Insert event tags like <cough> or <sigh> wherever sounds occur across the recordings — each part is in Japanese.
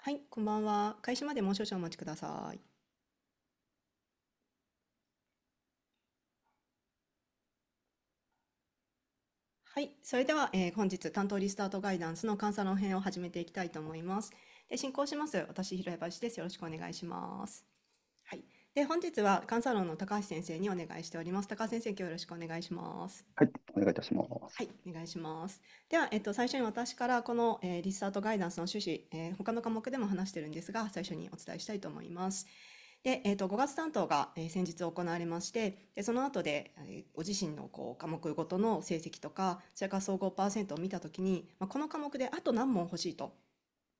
はい、こんばんは。開始までもう少々お待ちください。はい、それでは、えー、本日担当リスタートガイダンスの監査論編を始めていきたいと思います。で進行します。私、平林です。よろしくお願いします。で本日は監査論の高橋先生にお願いしております。高橋先生、今日よろしくお願いします。はい、お願いいたします。はい、お願いします。では、えっと、最初に私からこの、えー、リスタートガイダンスの趣旨、えー、他の科目でも話してるんですが、最初にお伝えしたいと思います。で、えー、と5月担当が、え先日行われましてでその後で、えー、ご自身のこう科目ごとの成績とかそれから総合パーセントを見た時に、まあ、この科目であと何問欲しいと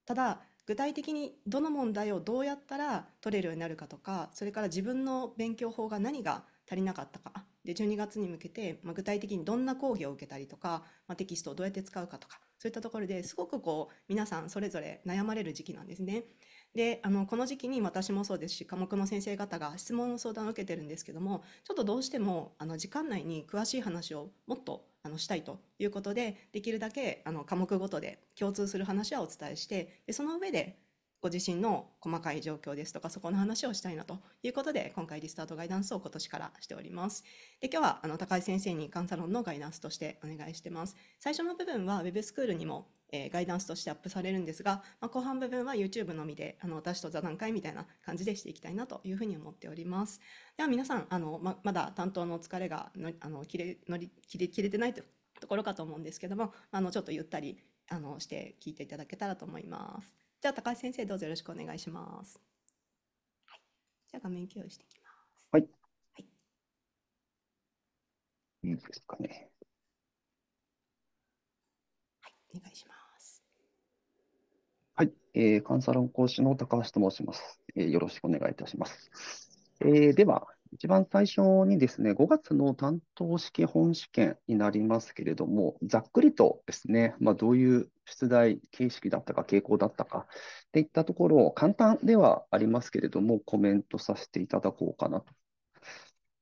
ただ具体的にどの問題をどうやったら取れるようになるかとかそれから自分の勉強法が何が足りなかったかで12月に向けて、まあ、具体的にどんな講義を受けたりとか、まあ、テキストをどうやって使うかとかそういったところですごくこう皆さんそれぞれ悩まれる時期なんですね。であのこの時期に私もそうですし科目の先生方が質問の相談を受けてるんですけどもちょっとどうしてもあの時間内に詳しい話をもっとあのしたいということでできるだけあの科目ごとで共通する話はお伝えしてでその上でご自身の細かい状況ですとかそこの話をしたいなということで今回リスタートガイダンスを今年からしておりますで今日はあの高井先生にカンサロンのガイダンスとしてお願いしてます最初の部分はウェブスクールにもえー、ガイダンスとしてアップされるんですが、まあ、後半部分は YouTube のみであの私と座談会みたいな感じでしていきたいなというふうに思っております。では皆さんあのままだ担当の疲れがのあの切れのり切れ切れてないとところかと思うんですけどもあのちょっとゆったりあのして聞いていただけたらと思います。じゃあ高橋先生どうぞよろしくお願いします。はい、じゃあ画面共有していきます。はい。はい、いいですかね。はい、お願いします。えー、カンサロン講師の高橋と申します。えー、よろしくお願いいたします。えー、では、一番最初にですね、5月の担当式本試験になりますけれども、ざっくりとですね、まあ、どういう出題形式だったか、傾向だったかといったところを、簡単ではありますけれども、コメントさせていただこうかなと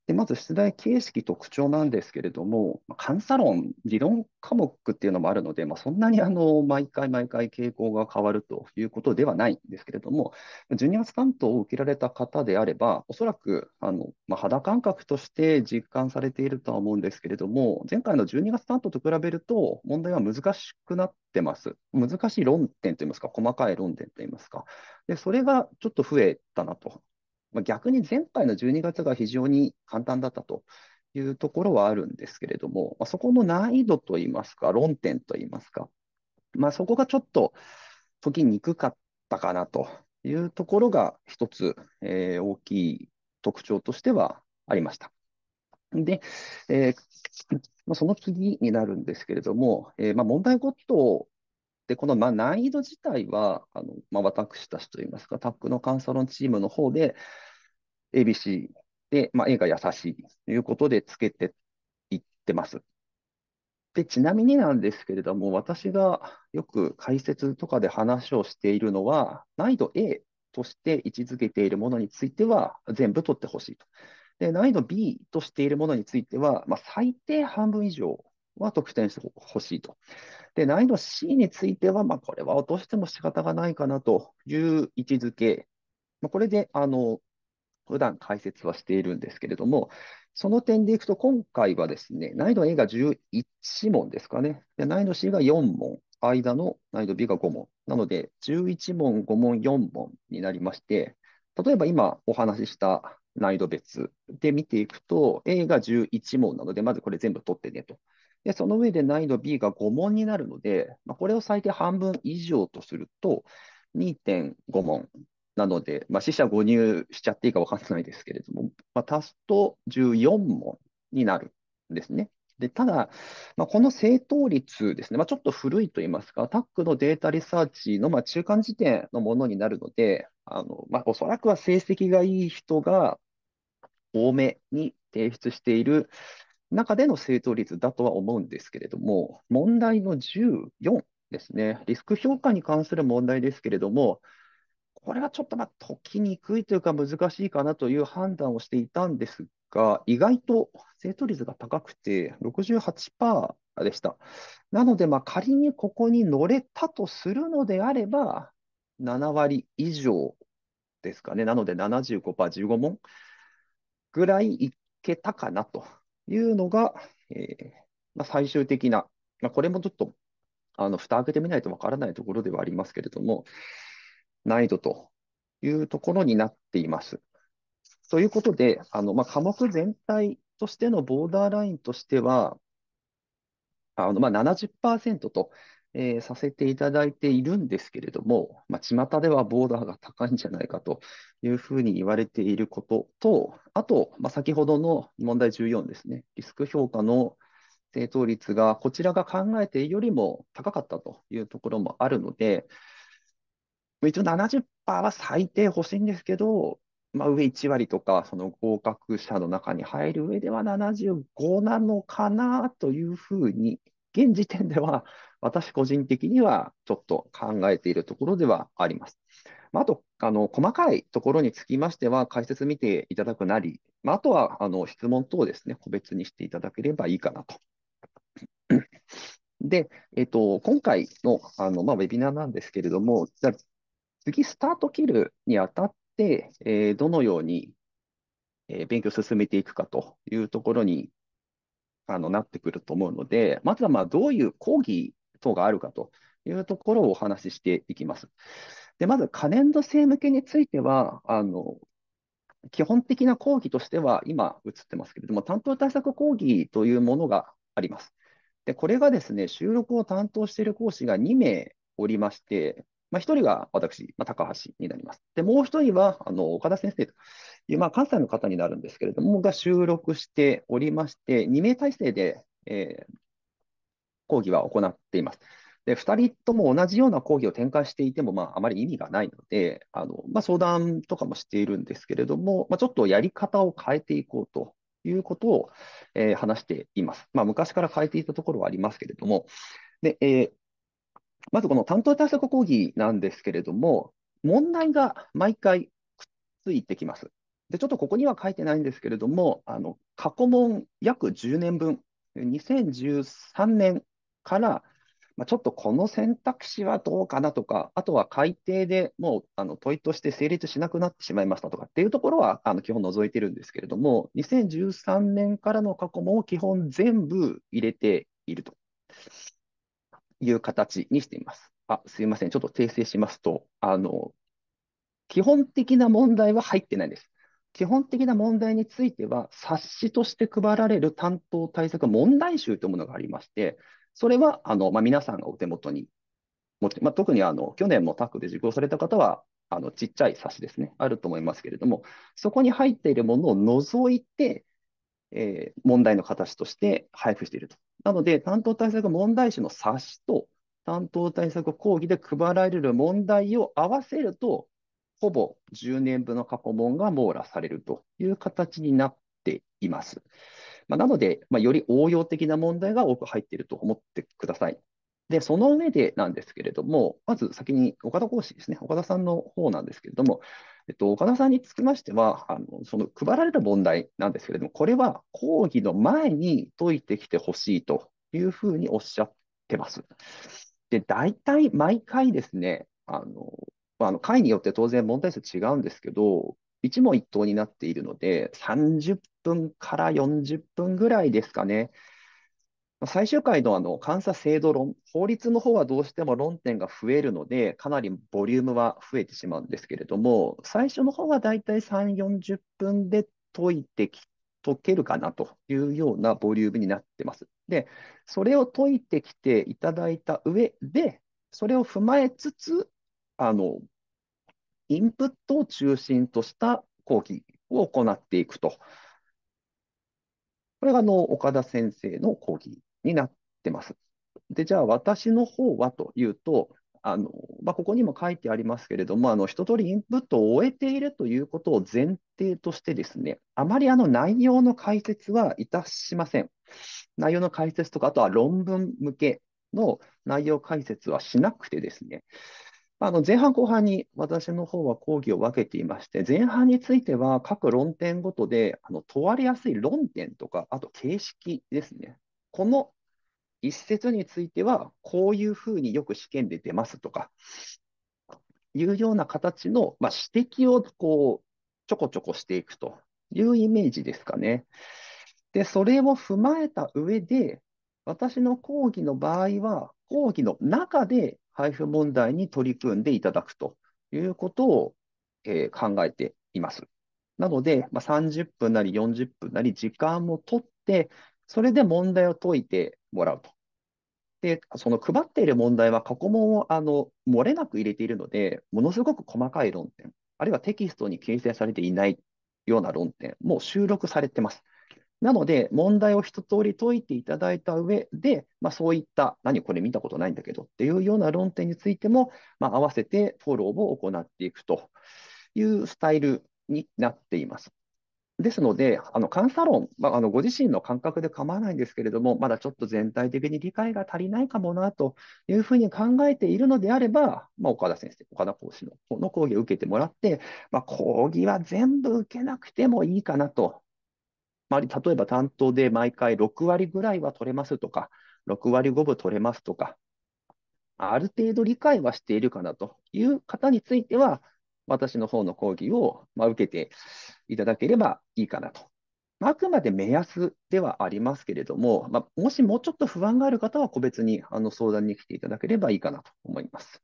で、まず出題形式特徴なんですけれども、監査論、理論科目っていうのもあるので、まあ、そんなにあの毎回毎回傾向が変わるということではないんですけれども、12月担当を受けられた方であれば、おそらくあの、まあ、肌感覚として実感されているとは思うんですけれども、前回の12月担当と比べると、問題は難しくなってます。難しい論点といいますか、細かい論点といいますか。で、それがちょっと増えたなとまあ、逆に前回の12月が非常に簡単だったというところはあるんですけれども、まあ、そこの難易度といいますか、論点といいますか、まあ、そこがちょっと解きにくかったかなというところが一つ、えー、大きい特徴としてはありました。で、えー、まあ、その次になるんですけれども、えー、まあ問題ごとで、このまあ難易度自体は、あのまあ、私たちといいますか、タックのカンサロンチームの方で、ABC で、まあ、A が優しいということでつけていってます。で、ちなみになんですけれども、私がよく解説とかで話をしているのは、難易度 A として位置づけているものについては、全部取ってほしいと。で、難易度 B としているものについては、まあ、最低半分以上は得点してほしいと。で、難易度 C については、まあ、これは落としても仕方がないかなという位置づけ。まあ、これで、あの、普段解説はしているんですけれども、その点でいくと、今回はですね、難易度 A が11問ですかね。で難易度 C が4問。間の難易度 B が5問。なので、11問、5問、4問になりまして、例えば今お話しした難易度別で見ていくと、A が11問なので、まずこれ全部取ってねと。で、その上で難易度 B が5問になるので、まあ、これを最低半分以上とすると、2.5問なので、まあ、四捨五入しちゃっていいか分からないですけれども、まあ、足すと14問になるんですね。でただ、まあ、この正答率ですね、まあ、ちょっと古いと言いますか、タックのデータリサーチのまあ中間時点のものになるので、あのまあ、おそらくは成績がいい人が多めに提出している中での正答率だとは思うんですけれども、問題の14ですね、リスク評価に関する問題ですけれども、これはちょっとまあ解きにくいというか難しいかなという判断をしていたんですが、意外と正答率が高くて68%でした。なので、仮にここに乗れたとするのであれば、7割以上ですかね、なので75%、15問ぐらいいけたかなというのが、えー、まあ、最終的な、まあ、これもちょっと、あの、蓋開けてみないとわからないところではありますけれども、難易度というところになっています。ということで、あの、まあ、科目全体としてのボーダーラインとしては、あの、まあ70、70%とえー、させていただいているんですけれども、まあ、巷ではボーダーが高いんじゃないかというふうに言われていることと、あと、まあ、先ほどの問題14ですね、リスク評価の正答率がこちらが考えているよりも高かったというところもあるので、一応70%は最低欲しいんですけど、まあ、上1割とか、その合格者の中に入る上では75なのかなというふうに、現時点では私個人的にはちょっと考えているところではあります。まあ、あと、あの細かいところにつきましては、解説見ていただくなり、まあ、あとはあの質問等ですね、個別にしていただければいいかなと。<clears throat> で、えっと、今回のあの、まあ、ウェビナーなんですけれども、じゃ次、スタート切るにあたって、えー、どのように、えー、勉強を進めていくかというところにあのなってくると思うので、まずはまあどういう講義等があるかというところをお話ししていきます。で、まず可燃度性向けについては、あの、基本的な講義としては、今映ってますけれども、担当対策講義というものがあります。で、これがですね、収録を担当している講師が2名おりまして、まあ、1人が私、まあ、高橋になります。で、もう1人は、あの、岡田先生という、まあ、関西の方になるんですけれども、が収録しておりまして、2名体制で、えー、講義は行っています。で2人とも同じような講義を展開していても、まあ、あまり意味がないので、あのまあ、相談とかもしているんですけれども、まあ、ちょっとやり方を変えていこうということを、えー、話しています。まあ、昔から変えていたところはありますけれども、でえー、まずこの担当対策講義なんですけれども、問題が毎回くっついてきます。でちょっとここには書いてないんですけれども、あの過去問約10年分、2013年から、まあ、ちょっとこの選択肢はどうかなとか、あとは改定でもうあの問いとして成立しなくなってしまいましたとかっていうところはあの基本除いてるんですけれども、2013年からの過去問を基本全部入れているという形にしています。あ、すいません。ちょっと訂正しますと、あの、基本的な問題は入ってないです。基本的な問題については、冊子として配られる担当対策問題集というものがありまして、それは、あの、まあ、皆さんがお手元に持って、まあ、特にあの、去年もタッグで受講された方は、あの、ちっちゃい冊子ですね、あると思いますけれども、そこに入っているものを除いて、えー、問題の形として配布していると。なので、担当対策問題集の冊子と、担当対策講義で配られる問題を合わせると、ほぼ10年分の過去問が網羅されるという形になっています。まあ、なので、まあ、より応用的な問題が多く入っていると思ってください。で、その上でなんですけれども、まず先に岡田講師ですね、岡田さんの方なんですけれども、えっと、岡田さんにつきましては、あのその配られた問題なんですけれども、これは講義の前に解いてきてほしいというふうにおっしゃってます。で、大体毎回ですね、あのまあ、あの会によって当然問題数違うんですけど、一問一答になっているので、30分から40分ぐらいですかね。最終回のあの監査制度論、法律の方はどうしても論点が増えるので、かなりボリュームは増えてしまうんですけれども、最初の方はだいたい3、40分で解いてき解けるかなというようなボリュームになってます。で、それを解いてきていただいた上で、それを踏まえつつ、あのインプットを中心とした講義を行っていくとこれがあの岡田先生の講義になってます。で、じゃあ私の方はというと、あのまあ、ここにも書いてありますけれども、あの一通りインプットを終えているということを前提としてですね、あまりあの内容の解説はいたしません。内容の解説とか、あとは論文向けの内容解説はしなくてですね、あの前半後半に私の方は講義を分けていまして、前半については各論点ごとであの問われやすい論点とか、あと形式ですね。この一節については、こういうふうによく試験で出ますとか、いうような形の、まあ、指摘をこうちょこちょこしていくというイメージですかね。で、それを踏まえた上で、私の講義の場合は、講義の中で配布問題に取り組んでいただくということを、えー、考えています。なので、まあ、30分なり40分なり時間を取って、それで問題を解いてもらうと。で、その配っている問題は過去問をあの漏れなく入れているので、ものすごく細かい論点、あるいはテキストに掲載されていないような論点も収録されてます。なので、問題を一通り解いていただいた上で、まあ、そういった、何これ見たことないんだけどっていうような論点についても、まあ、合わせてフォローを行っていくというスタイルになっています。ですので、あの監査論、まあ、あのご自身の感覚で構わないんですけれども、まだちょっと全体的に理解が足りないかもなというふうに考えているのであれば、まあ、岡田先生、岡田講師のの講義を受けてもらって、まあ、講義は全部受けなくてもいいかなとまあ、例えば担当で毎回6割ぐらいは取れますとか、6割5分取れますとか、ある程度理解はしているかなという方については、私の方の講義を、まあ、受けていただければいいかなと。あくまで目安ではありますけれども、まあ、もしもうちょっと不安がある方は個別にあの相談に来ていただければいいかなと思います。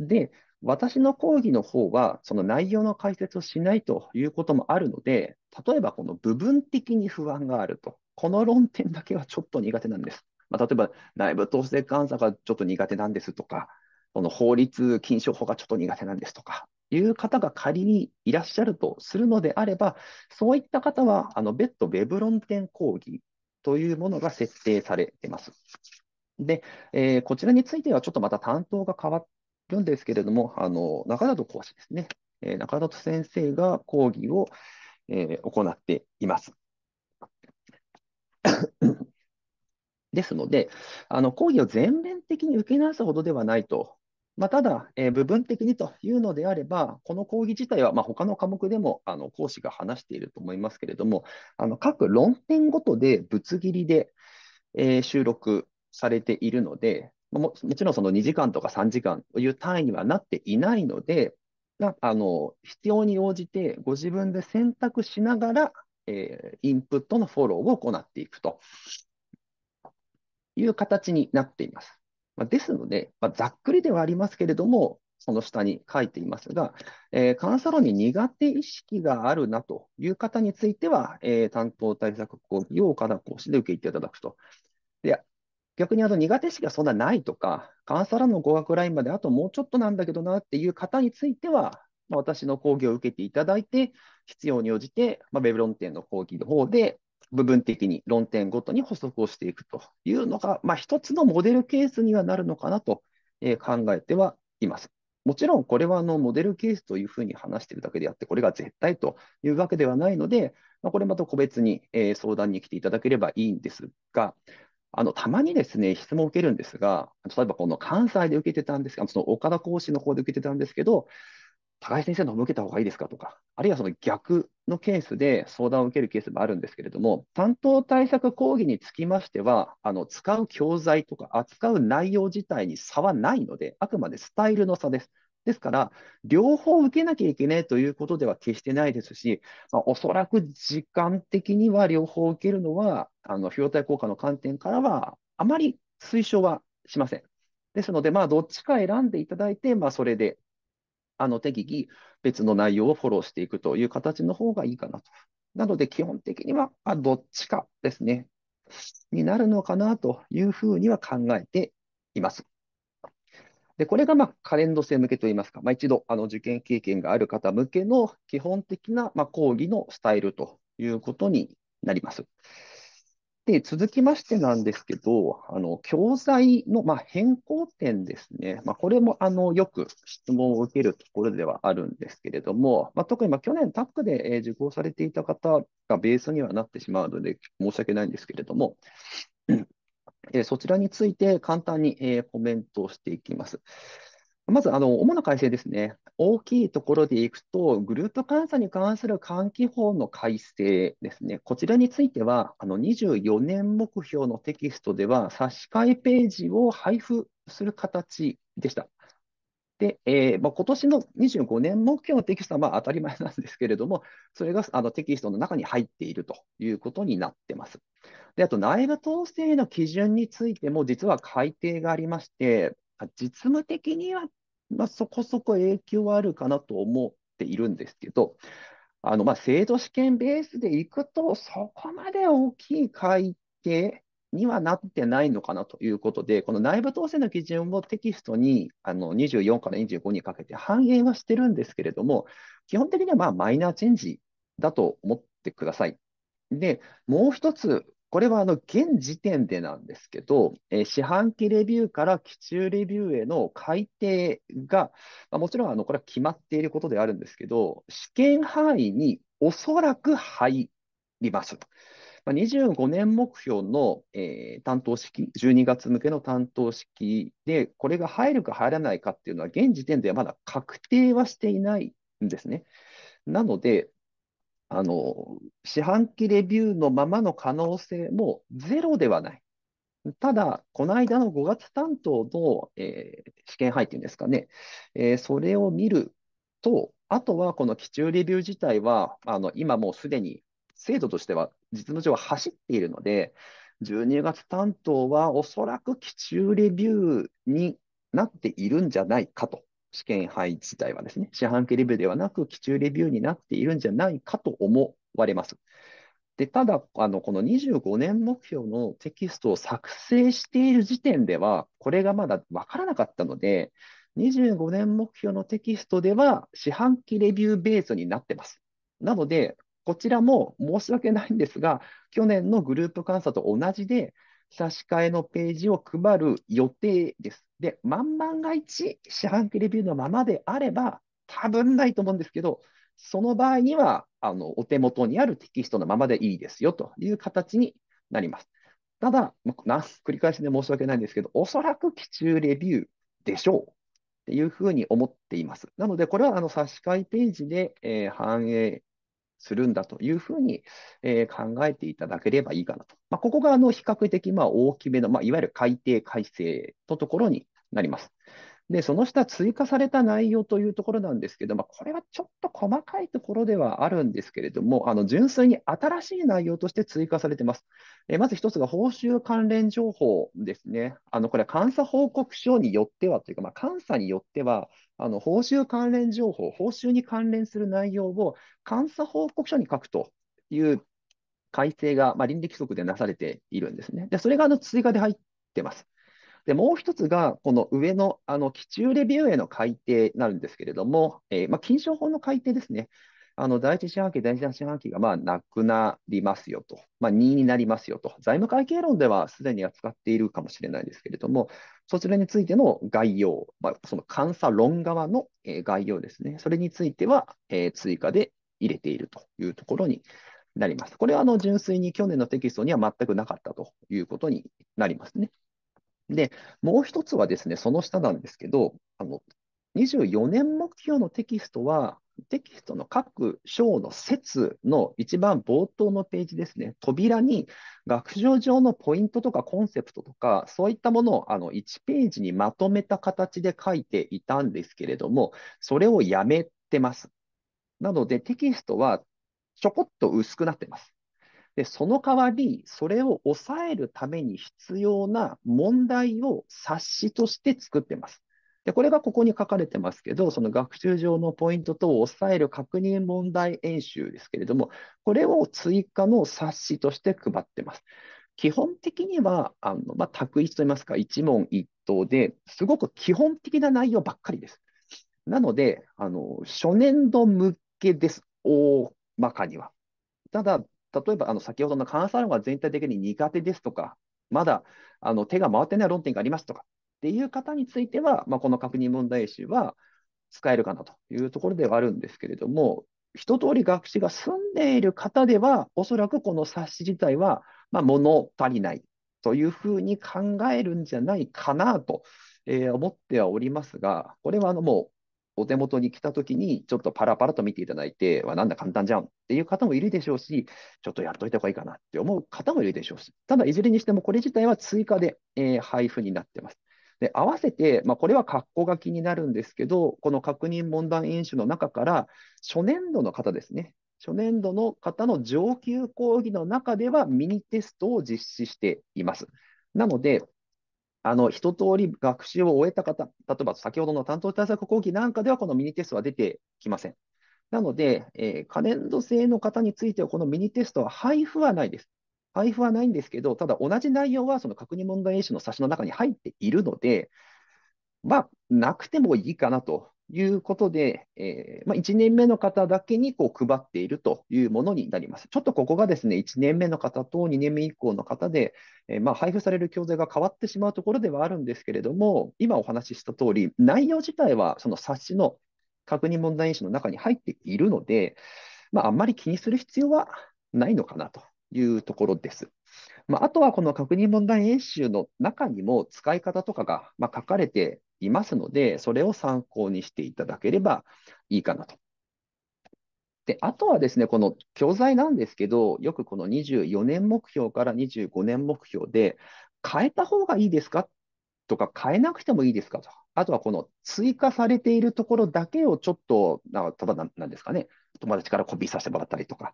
で、私の講義の方は、その内容の解説をしないということもあるので、例えばこの部分的に不安があると、この論点だけはちょっと苦手なんです。まあ、例えば、内部統制監査がちょっと苦手なんですとか、この法律禁止法がちょっと苦手なんですとか、いう方が仮にいらっしゃるとするのであれば、そういった方は、あの別途 Web 論点講義というものが設定されています。で、えー、こちらについてはちょっとまた担当が変わっるんですけれども、あの中里講師ですね、えー、中里先生が講義を、えー、行っています。<coughs> ですので、あの講義を全面的に受け直すほどではないと、まあ、ただ、えー、部分的にというのであれば、この講義自体は、まあ、他の科目でもあの講師が話していると思いますけれども、あの各論点ごとでぶつ切りで、えー、収録されているので、ももちろんその2時間とか3時間という単位にはなっていないので、あの必要に応じてご自分で選択しながら、えー、インプットのフォローを行っていくという形になっています。まあ、ですので、まあ、ざっくりではありますけれども、その下に書いていますが、えー、カウンに苦手意識があるなという方については、えー、担当対策講義を岡田講師で受けていただくと。で逆にあの苦手意識がそんなないとか、カウンサラーの語学ラインまであともうちょっとなんだけどなっていう方については、まあ、私の講義を受けていただいて、必要に応じて、まあ、ウェブ論点の講義の方で、部分的に論点ごとに補足をしていくというのが、まあ、一つのモデルケースにはなるのかなと考えてはいます。もちろんこれはあのモデルケースというふうに話しているだけであって、これが絶対というわけではないので、まあ、これまた個別に相談に来ていただければいいんですが、あの、たまにですね、質問を受けるんですが、例えばこの関西で受けてたんですが、その岡田講師の方で受けてたんですけど、高橋先生の方向受けた方がいいですかとか、あるいはその逆のケースで相談を受けるケースもあるんですけれども、担当対策講義につきましては、あの使う教材とか扱う内容自体に差はないので、あくまでスタイルの差です。ですから、両方受けなきゃいけないということでは決してないですし、まあ、おそらく時間的には両方受けるのは、あの費用対効果の観点からは、あまり推奨はしません。ですので、まあ、どっちか選んでいただいて、まあ、それであの適宜別の内容をフォローしていくという形の方がいいかなと。なので、基本的には、あ、どっちかですね、になるのかなというふうには考えています。で、これがまあカレンド生向けといいますか、まあ、一度あの受験経験がある方向けの基本的なまあ講義のスタイルということになります。で、続きましてなんですけど、あの教材のまあ変更点ですね、まあ、これもあのよく質問を受けるところではあるんですけれども、まあ、特にまあ去年、タックで受講されていた方がベースにはなってしまうので、申し訳ないんですけれども、えそちらについて簡単に、えコメントをしていきます。まずあの主な改正ですね、大きいところでいくと、グループ監査に関する換気法の改正ですね、こちらについては、あの24年目標のテキストでは、差し替えページを配布する形でした。で、えーまあ、今年の25年目標のテキストはまあ当たり前なんですけれども、それがあのテキストの中に入っているということになってます。で、あと内部統制の基準についても、実は改定がありまして、実務的にはまあそこそこ影響はあるかなと思っているんですけど、あのまあ制度試験ベースでいくと、そこまで大きい改定にはなってないのかなということで、この内部統制の基準をテキストにあの24から25にかけて反映はしてるんですけれども、基本的にはまあマイナーチェンジだと思ってください。で、もう一つ、これはあの現時点でなんですけど、えー、四半期レビューから基中レビューへの改定が、まあ、もちろんあのこれは決まっていることであるんですけど、試験範囲におそらく入ります。25年目標の、えー、担当式、12月向けの担当式で、これが入るか入らないかっていうのは、現時点ではまだ確定はしていないんですね。なので、あの四半期レビューのままの可能性もゼロではない。ただ、この間の5月担当の、えー、試験配っていうんですかね、えー、それを見ると、あとはこの基中レビュー自体は、あの今もうすでに制度としては実務上走っているので、12月担当はおそらく基中レビューになっているんじゃないかと、試験範囲自体はですね、四半期レビューではなく、基中レビューになっているんじゃないかと思われます。でただあの、この25年目標のテキストを作成している時点では、これがまだ分からなかったので、25年目標のテキストでは、四半期レビューベースになってます。なので、こちらも申し訳ないんですが、去年のグループ監査と同じで、差し替えのページを配る予定です。で、万万が一、四半期レビューのままであれば、多分ないと思うんですけど、その場合には、あのお手元にあるテキストのままでいいですよという形になります。ただ、ま繰り返しで申し訳ないんですけど、おそらく基中レビューでしょうっていうふうに思っています。なので、これはあの差し替えページで、えー、反映するんだというふうに、えー、考えていただければいいかなと。まあ、ここがあの比較的まあ大きめの、まあ、いわゆる改定改正のところになります。で、その下追加された内容というところなんですけど、まあ、これはちょっと細かいところではあるんですけれども、あの純粋に新しい内容として追加されています。えまず1つが報酬関連情報ですね。あのこれは監査報告書によってはというか、まあ、監査によっては、あの報酬関連情報、報酬に関連する内容を監査報告書に書くという改正が、まあ、倫理規則でなされているんですね。でそれがあの追加で入ってます。で、もう一つが、この上の、あの、基中レビューへの改定になるんですけれども、えー、まあ、金賞法の改定ですね。あの、第一四半期、第二四半期が、まあ、なくなりますよと。まあ、2になりますよと。財務会計論ではすでに扱っているかもしれないですけれども、そちらについての概要、まあ、その監査論側の、え概要ですね。それについては、えー、追加で入れているというところになります。これは、あの、純粋に去年のテキストには全くなかったということになりますね。で、もう一つはですね、その下なんですけど、あの24年目標のテキストは、テキストの各章の説の一番冒頭のページですね、扉に学習上のポイントとかコンセプトとか、そういったものをあの1ページにまとめた形で書いていたんですけれども、それをやめてます。なので、テキストはちょこっと薄くなってます。で、その代わり、それを抑えるために必要な問題を冊子として作ってます。で、これがここに書かれてますけど、その学習上のポイント等を抑える確認問題演習ですけれども、これを追加の冊子として配ってます。基本的には、あのまあ、択一といいますか、一問一答ですごく基本的な内容ばっかりです。なので、あの初年度向けです、大まかには。ただ、例えばあの先ほどの監査論が全体的に苦手ですとか、まだあの手が回ってない論点がありますとかっていう方については、まあ、この確認問題集は使えるかなというところではあるんですけれども、一通り学士が済んでいる方では、おそらくこの冊子自体は、まあ、物足りないというふうに考えるんじゃないかなと、えー、思ってはおりますが、これはあのもお手元に来たときに、ちょっとパラパラと見ていただいて、なんだ簡単じゃんっていう方もいるでしょうし、ちょっとやっといた方がいいかなって思う方もいるでしょうし、ただ、いずれにしてもこれ自体は追加で、えー、配布になってます。で、合わせて、まあ、これは括弧書きになるんですけど、この確認問題演習の中から、初年度の方ですね、初年度の方の上級講義の中ではミニテストを実施しています。なので、あの一通り学習を終えた方、例えば先ほどの担当対策講義なんかでは、このミニテストは出てきません。なので、えー、可燃度性の方については、このミニテストは配布はないです。配布はないんですけど、ただ同じ内容はその確認問題演習の冊子の中に入っているので、まあ、なくてもいいかなということで、えー、まあ、1年目の方だけにこう配っているというものになります。ちょっとここがですね、1年目の方と2年目以降の方で、えー、まあ、配布される教材が変わってしまうところではあるんですけれども、今お話しした通り、内容自体はその冊子の確認問題因子の中に入っているので、まあ、あんまり気にする必要はないのかなというところです。まあ、あとはこの確認問題演習の中にも使い方とかが、ま書かれていますので、それを参考にしていただければいいかなと。で、あとはですね、この教材なんですけど、よくこの24年目標から25年目標で、変えた方がいいですかとか、変えなくてもいいですかとあとはこの追加されているところだけをちょっと、なただなんですかね、友達からコピーさせてもらったりとか、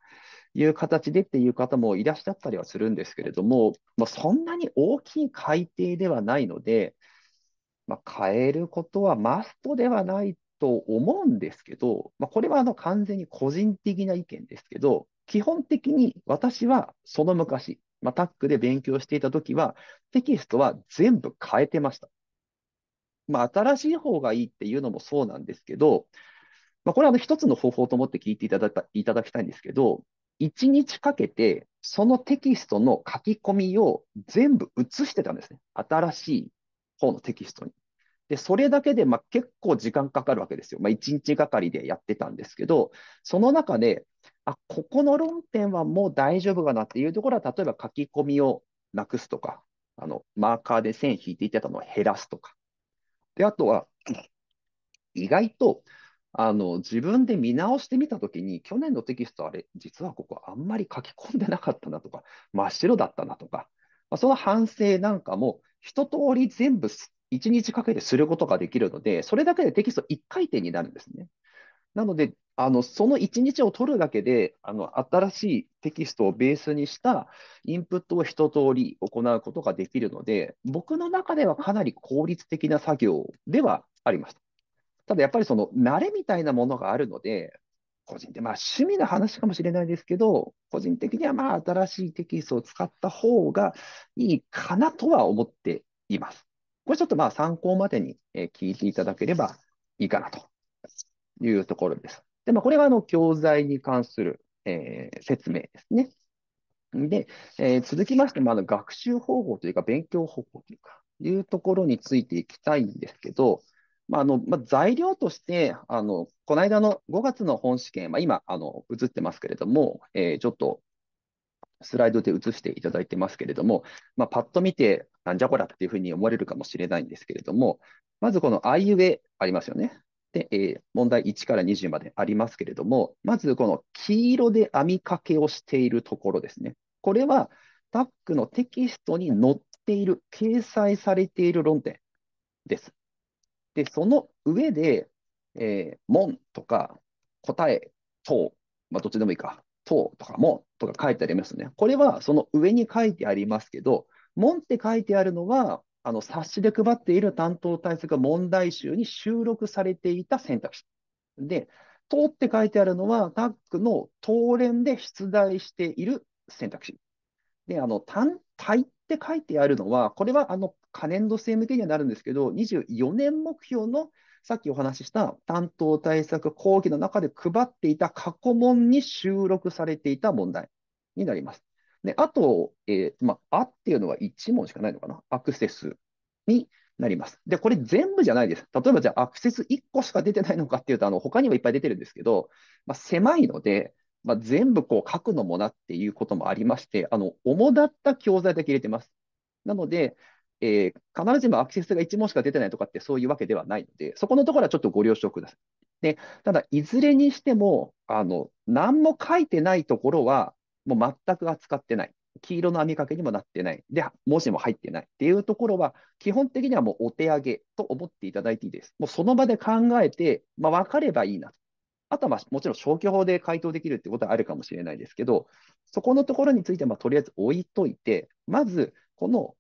いう形でっていう方もいらっしゃったりはするんですけれども、まあ、そんなに大きい改定ではないので、まあ、変えることはマストではないと思うんですけど、まあ、これはあの完全に個人的な意見ですけど、基本的に私はその昔、まあ、タックで勉強していたときは、テキストは全部変えてました。まあ、新しい方がいいっていうのもそうなんですけど、まあ、これは一つの方法と思って聞いていただいただきたいんですけど、1日かけて、そのテキストの書き込みを全部移してたんですね。新しい方のテキストに。で、それだけで、まあ、結構時間かかるわけですよ。まあ、1日がかりでやってたんですけど、その中で、あ、ここの論点はもう大丈夫かなっていうところは、例えば書き込みをなくすとか、あの、マーカーで線引いていってたのを減らすとか。で、あとは、意外とあの自分で見直してみたときに、去年のテキスト、あれ、実はここあんまり書き込んでなかったなとか、真っ白だったなとか、まあ、その反省なんかも、一通り全部1日かけてすることができるので、それだけでテキスト1回転になるんですね。なので、あのその1日を取るだけであの、新しいテキストをベースにしたインプットを一通り行うことができるので、僕の中ではかなり効率的な作業ではありました。ただやっぱりその慣れみたいなものがあるので、個人で、まあ趣味の話かもしれないですけど、個人的にはまあ新しいテキストを使った方がいいかなとは思っています。これちょっとまあ参考までに聞いていただければいいかなというところです。で、まあこれはあの教材に関する、えー、説明ですね。で、えー、続きまして、まあ、学習方法というか、勉強方法というか、いうところについていきたいんですけど、まあ、の、まあ、材料として、あの、この間の5月の本試験、まあ、今、あの、映ってますけれども、えー、ちょっと、スライドで映していただいてますけれども、まあ、パッと見て、なんじゃこらっていうふうに思われるかもしれないんですけれども、まずこのあいうえありますよね。で、えー、問題1から20までありますけれども、まずこの黄色で編みかけをしているところですね。これは、タックのテキストに載っている、掲載されている論点です。で、その上で、えー、門とか答え等、まあ、どっちでもいいか、等とか門とか書いてありますね。これはその上に書いてありますけど、門って書いてあるのは、あの冊子で配っている担当対策問題集に収録されていた選択肢。で、等って書いてあるのは、タックの当連で出題している選択肢。で、あの、担対って書いてあるのは、これはあの可燃度性向けにはなるんですけど、24年目標のさっきお話しした担当対策講義の中で配っていた過去問に収録されていた問題になります。であと、えーまあ、あっていうのは1問しかないのかな、アクセスになります。で、これ全部じゃないです。例えばじゃあ、アクセス1個しか出てないのかっていうと、あの他にもいっぱい出てるんですけど、まあ、狭いので、まあ、全部こう書くのもなっていうこともありまして、あの、主だった教材だけ入れてます。なので、えー、必ずしもアクセスが1問しか出てないとかってそういうわけではないので、そこのところはちょっとご了承ください。で、ただ、いずれにしても、あの、何も書いてないところは、もう全く扱ってない。黄色の網掛けにもなってない。で、文字も入ってないっていうところは、基本的にはもうお手上げと思っていただいていいです。もうその場で考えて、まあ、分かればいいなと。あとはまあもちろん消去法で回答できるってことはあるかもしれないですけど、そこのところについてまあとりあえず置いといて、まずこの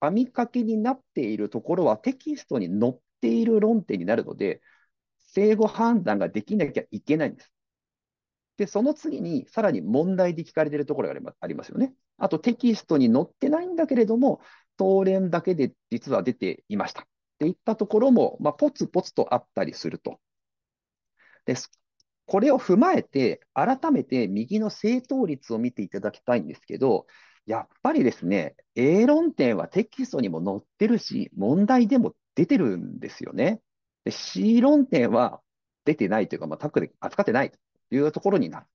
網掛けになっているところはテキストに載っている論点になるので、正誤判断ができなきゃいけないんです。で、その次にさらに問題で聞かれているところがありますよね。あとテキストに載ってないんだけれども、当連だけで実は出ていました。っていったところも、まあ、ポツポツとあったりすると。です。これを踏まえて、改めて右の正答率を見ていただきたいんですけど、やっぱりですね、A 論点はテキストにも載ってるし、問題でも出てるんですよね。で C 論点は出てないというか、まあ、タックで扱ってないというところになる。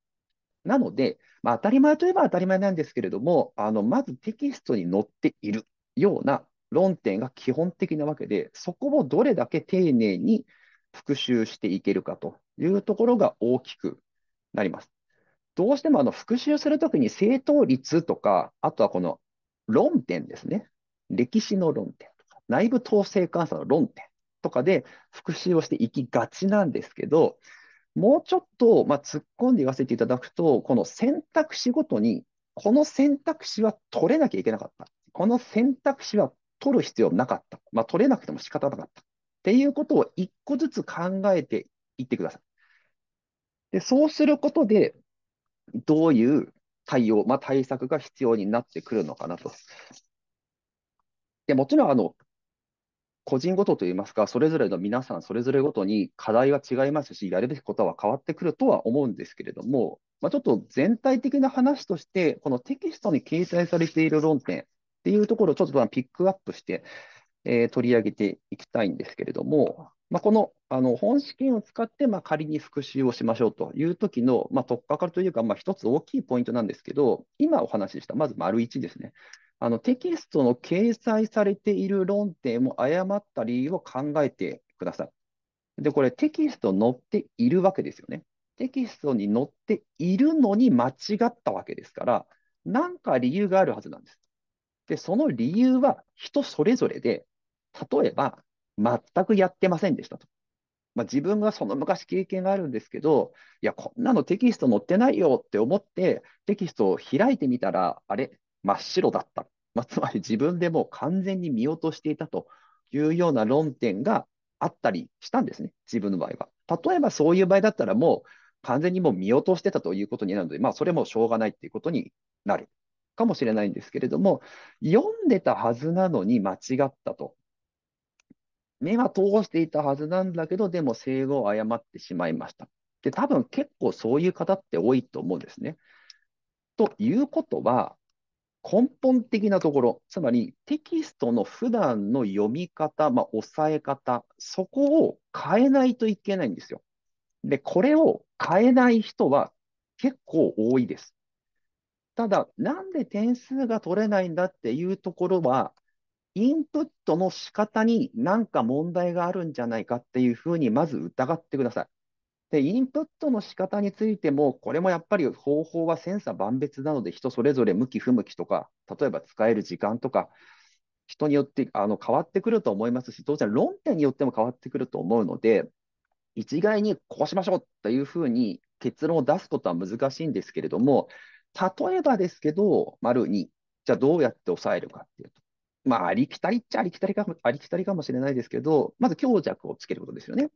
なので、まあ、当たり前といえば当たり前なんですけれども、あのまずテキストに載っているような論点が基本的なわけで、そこをどれだけ丁寧に復習していけるかというところが大きくなります。どうしてもあの復習するときに正当率とか、あとはこの論点ですね。歴史の論点とか、内部統制監査の論点とかで復習をしていきがちなんですけど、もうちょっと、まあ、突っ込んで言わせていただくと、この選択肢ごとに、この選択肢は取れなきゃいけなかった。この選択肢は取る必要なかった。まあ、取れなくても仕方なかった。っていうことを一個ずつ考えていってください。で、そうすることで、どういう対応、まあ、対策が必要になってくるのかなと。でもちろん、あの、個人ごとといいますか、それぞれの皆さん、それぞれごとに課題は違いますし、やるべきことは変わってくるとは思うんですけれども、まあ、ちょっと全体的な話として、このテキストに掲載されている論点っていうところをちょっとピックアップして、えー、取り上げていきたいんですけれども、まあ、このあの本試験を使って、まあ、仮に復習をしましょうという時の、ま取っかかりというか、一つ大きいポイントなんですけど、今お話しした、まず丸1ですね。あのテキストの掲載されている論点を誤った理由を考えてください。で、これテキスト載っているわけですよね。テキストに載っているのに間違ったわけですから、何か理由があるはずなんです。で、その理由は人それぞれで、例えば、全くやってませんでしたと。まあ、自分がその昔経験があるんですけど、いや、こんなのテキスト載ってないよって思って、テキストを開いてみたら、あれ、真っ白だった。まあ、つまり自分でもう完全に見落としていたというような論点があったりしたんですね、自分の場合は。例えばそういう場合だったらもう完全にもう見落としてたということになるので、まあ、それもしょうがないっていうことになるかもしれないんですけれども、読んでたはずなのに間違ったと目は通していたはずなんだけど、でも生後を誤ってしまいました。で、多分結構そういう方って多いと思うんですね。ということは、根本的なところ、つまりテキストの普段の読み方、まあ、抑え方、そこを変えないといけないんですよ。で、これを変えない人は結構多いです。ただ、なんで点数が取れないんだっていうところは、インプットの仕方に何か問題があるんじゃないかっていうふうにまず疑ってください。で、インプットの仕方についても、これもやっぱり方法は千差万別なので、人それぞれ向き不向きとか、例えば使える時間とか、人によってあの変わってくると思いますし、当然論点によっても変わってくると思うので、一概にこうしましょうというふうに結論を出すことは難しいんですけれども、例えばですけど、丸2、じゃあどうやって抑えるかっていうと、まあ、ありきたりっちゃありきたりかも、ありきたりかもしれないですけど、まず強弱をつけることですよね。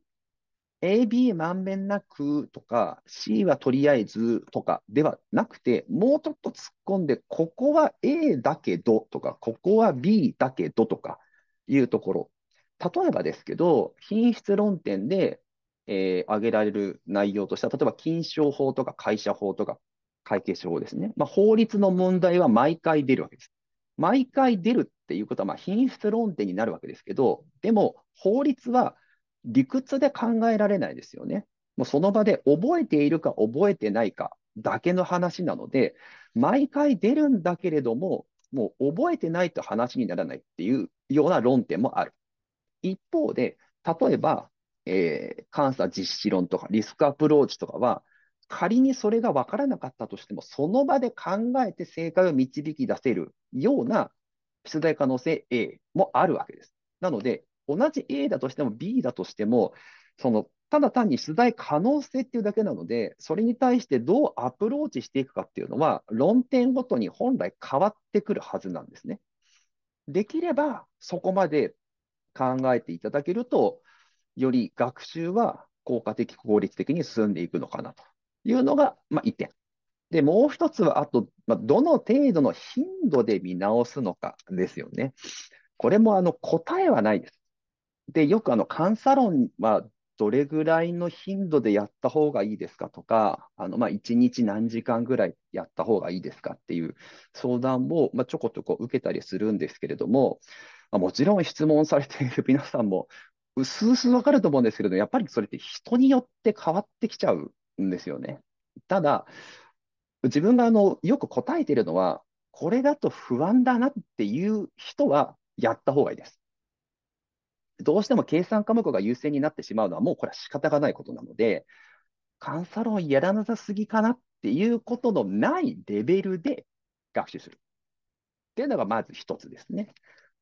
A、B まんべんなくとか、C はとりあえずとかではなくて、もうちょっと突っ込んで、ここは A だけどとか、ここは B だけどとかいうところ。例えばですけど、品質論点で、えー、挙げられる内容としては、例えば金賞法とか会社法とか会計書法ですね。まあ、法律の問題は毎回出るわけです。毎回出るっていうことは、まあ、品質論点になるわけですけど、でも法律は理屈で考えられないですよね。もうその場で覚えているか覚えてないかだけの話なので、毎回出るんだけれども、もう覚えてないと話にならないっていうような論点もある。一方で、例えば、えー、監査実施論とかリスクアプローチとかは、仮にそれが分からなかったとしても、その場で考えて正解を導き出せるような出題可能性 A もあるわけです。なので、同じ A だとしても B だとしても、そのただ単に出題可能性っていうだけなので、それに対してどうアプローチしていくかっていうのは、論点ごとに本来変わってくるはずなんですね。できれば、そこまで考えていただけると、より学習は効果的、効率的に進んでいくのかなというのが、まあ、1点。で、もう一つは、あと、まあ、どの程度の頻度で見直すのかですよね。これもあの答えはないです。で、よくあの、監査論はどれぐらいの頻度でやった方がいいですかとか、あのまあ、1日何時間ぐらいやった方がいいですかっていう相談を、まあ、ちょこちょこ受けたりするんですけれども、まあ、もちろん質問されている <laughs> 皆さんも、うすうすわかると思うんですけれども、やっぱりそれって人によって変わってきちゃうんですよね。ただ、自分があのよく答えてるのは、これだと不安だなっていう人はやった方がいいです。どうしても計算科目が優先になってしまうのは、もうこれは仕方がないことなので、監査論やらなさすぎかなっていうことのないレベルで学習する。っていうのがまず一つですね。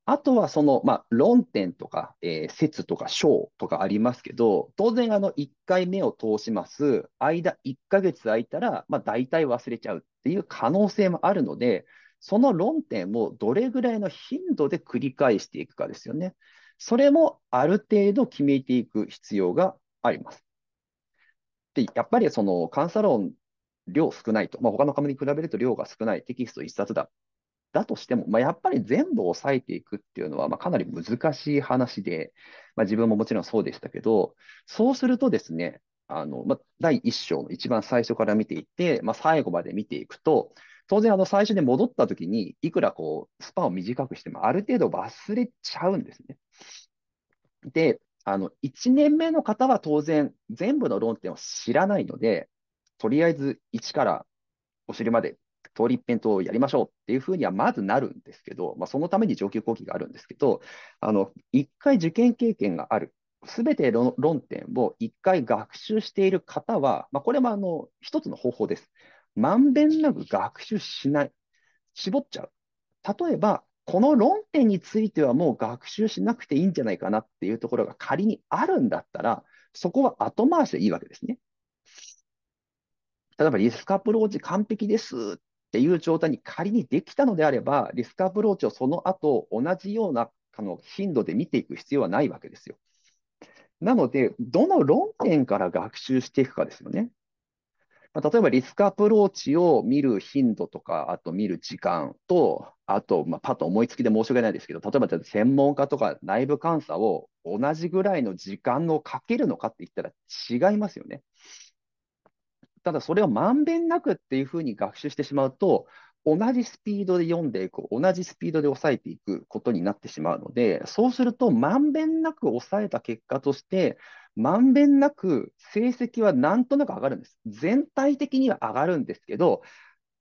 あとはその、まあ、論点とか、えー、説とか章とかありますけど、当然あの1回目を通します、間1ヶ月空いたら、まあ、大体忘れちゃうっていう可能性もあるので、その論点をどれぐらいの頻度で繰り返していくかですよね。それもある程度決めていく必要があります。で、やっぱりその監査論量少ないと、まあ、他の紙に比べると量が少ないテキスト1冊だだとしても、まあ、やっぱり全部抑えていくっていうのは、まあ、かなり難しい話で、まあ、自分ももちろんそうでしたけど、そうするとですね、あのまあ、第1章の一番最初から見ていって、まあ、最後まで見ていくと、当然、最初に戻った時に、いくらこうスパンを短くしても、ある程度忘れちゃうんですね。で、あの1年目の方は当然、全部の論点を知らないので、とりあえず1からお尻まで通り一遍とやりましょうっていうふうにはまずなるんですけど、まあ、そのために上級講義があるんですけど、あの1回受験経験がある、すべて論点を1回学習している方は、まあ、これもあの一つの方法です。まんべんなく学習しない、絞っちゃう。例えば、この論点についてはもう学習しなくていいんじゃないかなっていうところが仮にあるんだったら、そこは後回しでいいわけですね。例えばリスクアプローチ完璧ですっっていう状態に仮にできたのであれば、リスクアプローチをその後同じようなあの頻度で見ていく必要はないわけですよ。なので、どの論点から学習していくかですよね。まあ、例えばリスクアプローチを見る頻度とか、あと見る時間と、あと、まあ、パッと思いつきで申し訳ないですけど、例えば専門家とか内部監査を同じぐらいの時間をかけるのかって言ったら違いますよね。ただそれをまんべんなくっていうふうに学習してしまうと、同じスピードで読んでいく、同じスピードで抑えていくことになってしまうので、そうすると、まんべんなく抑えた結果として、まんべんなく成績はなんとなく上がるんです。全体的には上がるんですけど、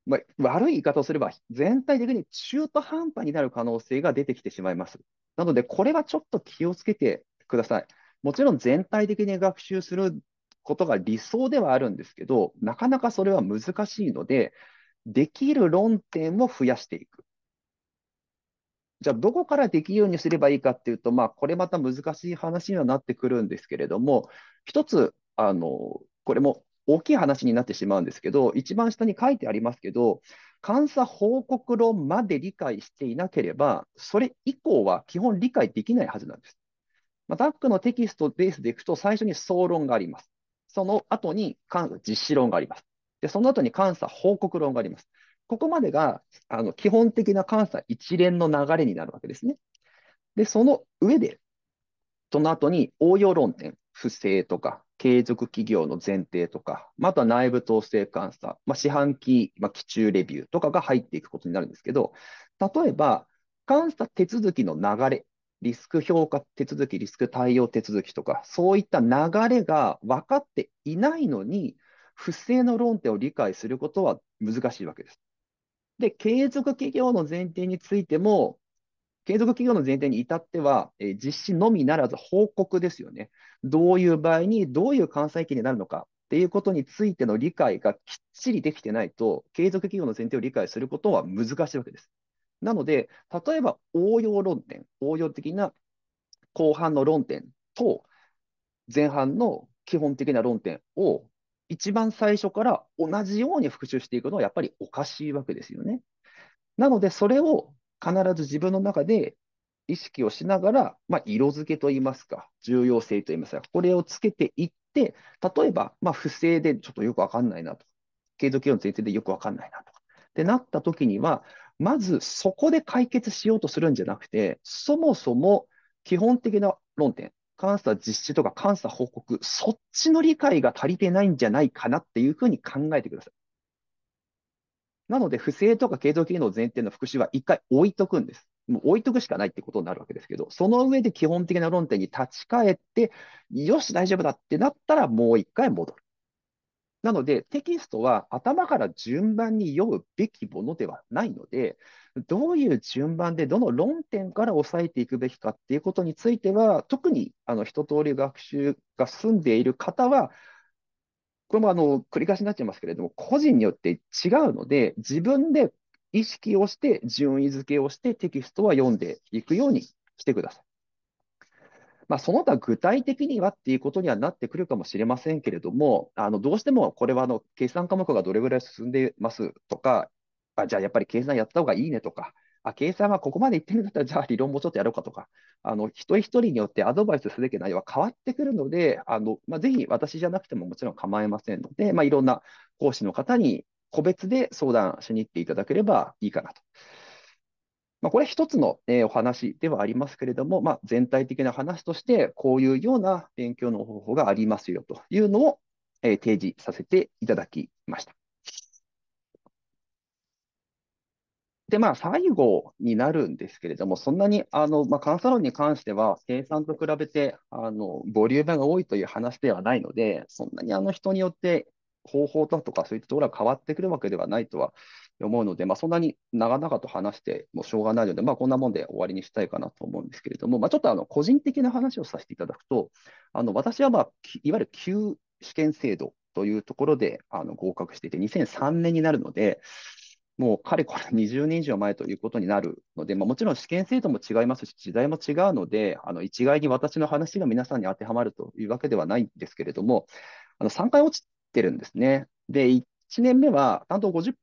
まあ、悪い言い方をすれば、全体的に中途半端になる可能性が出てきてしまいます。なので、これはちょっと気をつけてください。もちろん全体的に学習することが理想ではあるんですけど、なかなかそれは難しいので、できる論点を増やしていく。じゃあ、どこからできるようにすればいいかっていうと、まあ、これまた難しい話にはなってくるんですけれども、一つ、あの、これも大きい話になってしまうんですけど、一番下に書いてありますけど、監査報告論まで理解していなければ、それ以降は基本理解できないはずなんです。まあ、ダックのテキストベースでいくと、最初に総論があります。その後に監査実施論があります。で、その後に監査報告論があります。ここまでがあの基本的な監査一連の流れになるわけですね。で、その上で、その後に応用論点、不正とか、継続企業の前提とか、また内部統制監査、まあ、四半期、まあ、期中レビューとかが入っていくことになるんですけど、例えば、監査手続きの流れリスク評価手続き、リスク対応手続きとか、そういった流れが分かっていないのに、不正の論点を理解することは難しいわけです。で、継続企業の前提についても、継続企業の前提に至っては、え実施のみならず報告ですよね。どういう場合に、どういう関西期になるのかっていうことについての理解がきっちりできてないと、継続企業の前提を理解することは難しいわけです。なので、例えば応用論点、応用的な後半の論点と前半の基本的な論点を一番最初から同じように復習していくのはやっぱりおかしいわけですよね。なので、それを必ず自分の中で意識をしながら、まあ、色付けといいますか、重要性といいますか、これをつけていって、例えば、まあ、不正でちょっとよくわかんないなと、継続期の前提でよくわかんないなと。ってなった時には、まずそこで解決しようとするんじゃなくて、そもそも基本的な論点、監査実施とか監査報告、そっちの理解が足りてないんじゃないかなっていうふうに考えてください。なので、不正とか継続機能前提の復習は一回置いとくんです。もう置いとくしかないってことになるわけですけど、その上で基本的な論点に立ち返って、よし、大丈夫だってなったら、もう一回戻る。なので、テキストは頭から順番に読むべきものではないので、どういう順番で、どの論点から押さえていくべきかっていうことについては、特にあの一通り学習が進んでいる方は、これもあの繰り返しになっちゃいますけれども、個人によって違うので、自分で意識をして、順位付けをして、テキストは読んでいくようにしてください。まあ、その他具体的にはっていうことにはなってくるかもしれませんけれども、あのどうしてもこれはあの計算科目がどれぐらい進んでますとか、あじゃあやっぱり計算やった方がいいねとか、あ計算はここまでいってるんだったら、じゃあ理論もちょっとやろうかとか、あの一人一人によってアドバイスすべき内容は変わってくるので、あのまあ、ぜひ私じゃなくてももちろん構いませんので、まあ、いろんな講師の方に個別で相談しに行っていただければいいかなと。まあ、これ一つの、えー、お話ではありますけれども、まあ、全体的な話として、こういうような勉強の方法がありますよというのを、えー、提示させていただきました。で、まあ、最後になるんですけれども、そんなに、あの、まあ、監査論に関しては、計算と比べて、あの、ボリュームが多いという話ではないので、そんなにあの人によって方法だとか、そういったところは変わってくるわけではないとは思うので、まあ、そんなに長々と話してもしょうがないので、まあ、こんなもんで終わりにしたいかなと思うんですけれども、まあ、ちょっとあの個人的な話をさせていただくと、あの私は、まあ、いわゆる旧試験制度というところであの合格していて、2003年になるので、もうかれこれ20年以上前ということになるので、まあ、もちろん試験制度も違いますし、時代も違うので、あの一概に私の話が皆さんに当てはまるというわけではないんですけれども、あの3回落ちってるんですね。で、1年目は担当50%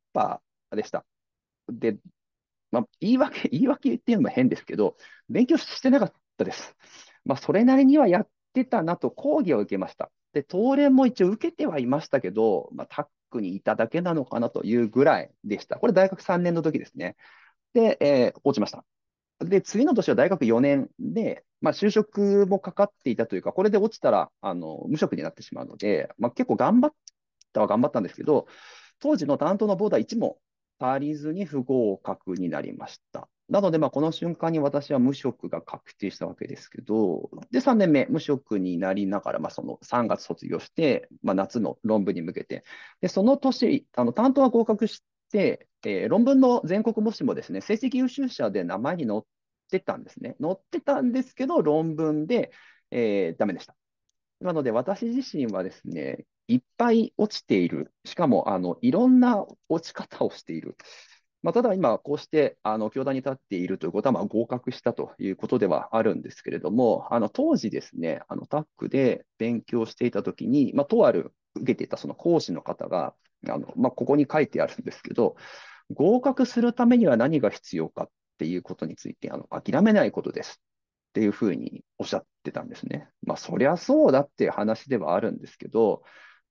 でした。で、まあ、言い訳、言い訳っていうのも変ですけど、勉強してなかったです。まあ、それなりにはやってたなと講義を受けました。で、当連も一応受けてはいましたけど、まあ、タックにいただけなのかなというぐらいでした。これ大学3年の時ですね。で、えー、落ちました。で、次の年は大学4年で、まあ、就職もかかっていたというか、これで落ちたらあの無職になってしまうので、まあ、結構頑張ったは頑張ったんですけど、当時の担当のボーダー1も足りずに不合格になりました。なので、まあ、この瞬間に私は無職が確定したわけですけど、で、3年目、無職になりながら、まあ、その3月卒業して、まあ、夏の論文に向けて、で、その年、あの担当は合格して、えー、論文の全国模試もですね、成績優秀者で名前に載っってたんですね。載ってたんですけど、論文で、えー、ダメでした。なので、私自身はですね、いっぱい落ちている。しかも、あの、いろんな落ち方をしている。まあ、ただ今、こうして、あの、教壇に立っているということは、ま合格したということではあるんですけれども、あの、当時ですね、あの、タックで勉強していたときに、まあ、とある受けていたその講師の方が、あの、まあ、ここに書いてあるんですけど、合格するためには何が必要かっていうことについて、あの、諦めないことですっていうふうにおっしゃってたんですね。まあ、そりゃそうだっていう話ではあるんですけど、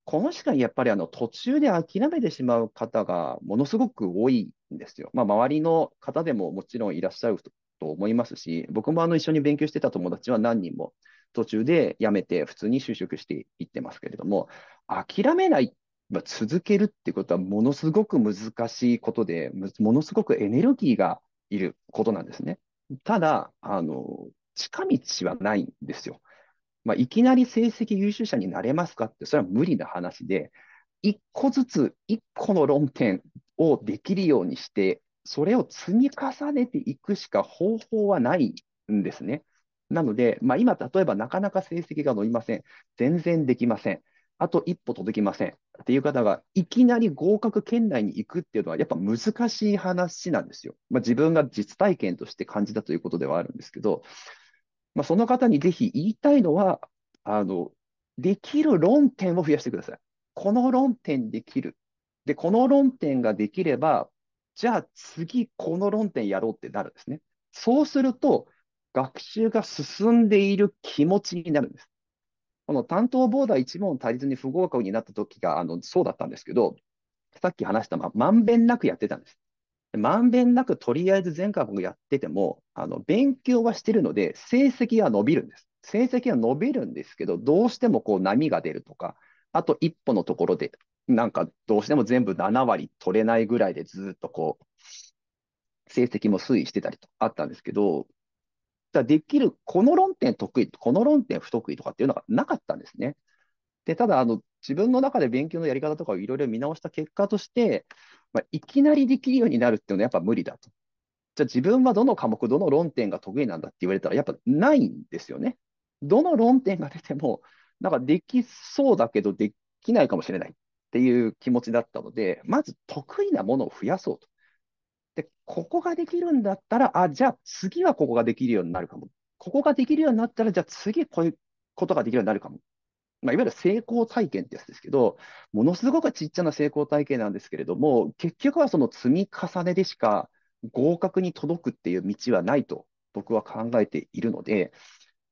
この時間、やっぱりあの途中で諦めてしまう方がものすごく多いんですよ。まあ、周りの方でももちろんいらっしゃると思いますし、僕もあの一緒に勉強してた友達は何人も途中で辞めて普通に就職していってますけれども、諦めない、まあ、続けるってことはものすごく難しいことで、ものすごくエネルギーがいることなんですね。ただ、あの、近道はないんですよ。まあ、いきなり成績優秀者になれますかって、それは無理な話で、一個ずつ、一個の論点をできるようにして、それを積み重ねていくしか方法はないんですね。なので、まあ、今、例えばなかなか成績が伸びません。全然できません。あと一歩届きません。っていう方がいきなり合格圏内に行くっていうのはやっぱ難しい話なんですよ。まあ、自分が実体験として感じたということではあるんですけど、まあ、その方にぜひ言いたいのは、あの、できる論点を増やしてください。この論点できる。で、この論点ができれば、じゃあ次この論点やろうってなるんですね。そうすると、学習が進んでいる気持ちになるんです。この担当ボーダー1問足りずに不合格になった時が、あの、そうだったんですけど、さっき話した、ま、まんべんなくやってたんです。まんべんなくとりあえず全科目やってても、あの、勉強はしてるので、成績は伸びるんです。成績は伸びるんですけど、どうしてもこう波が出るとか、あと一歩のところで、なんかどうしても全部7割取れないぐらいでずっとこう、成績も推移してたりとあったんですけど、だできる、この論点得意、この論点不得意とかっていうのがなかったんですね。で、ただ、あの、自分の中で勉強のやり方とかをいろいろ見直した結果として、まあ、いきなりできるようになるっていうのはやっぱ無理だと。じゃあ自分はどの科目、どの論点が得意なんだって言われたら、やっぱないんですよね。どの論点が出ても、なんかできそうだけど、できないかもしれないっていう気持ちだったので、まず得意なものを増やそうと。ここができるんだったら、あ、じゃあ次はここができるようになるかも。ここができるようになったら、じゃあ次こういうことができるようになるかも。まあ、いわゆる成功体験ってやつですけど、ものすごくちっちゃな成功体験なんですけれども、結局はその積み重ねでしか合格に届くっていう道はないと僕は考えているので、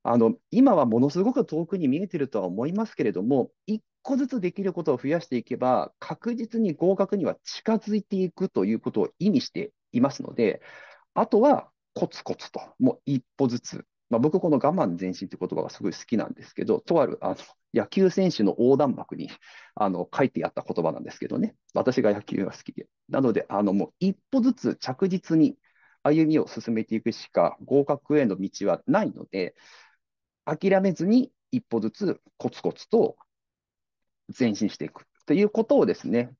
あの今はものすごく遠くに見えてるとは思いますけれども、一個ずつできることを増やしていけば、確実に合格には近づいていくということを意味していますので、あとはコツコツと、もう一歩ずつ、まあ、僕、この我慢前進という言葉がすごい好きなんですけど、とあるあの野球選手の横断幕にあの書いてあった言葉なんですけどね、私が野球が好きで。なので、あのもう一歩ずつ着実に歩みを進めていくしか合格への道はないので、諦めずに一歩ずつコツコツと前進していくということをですね、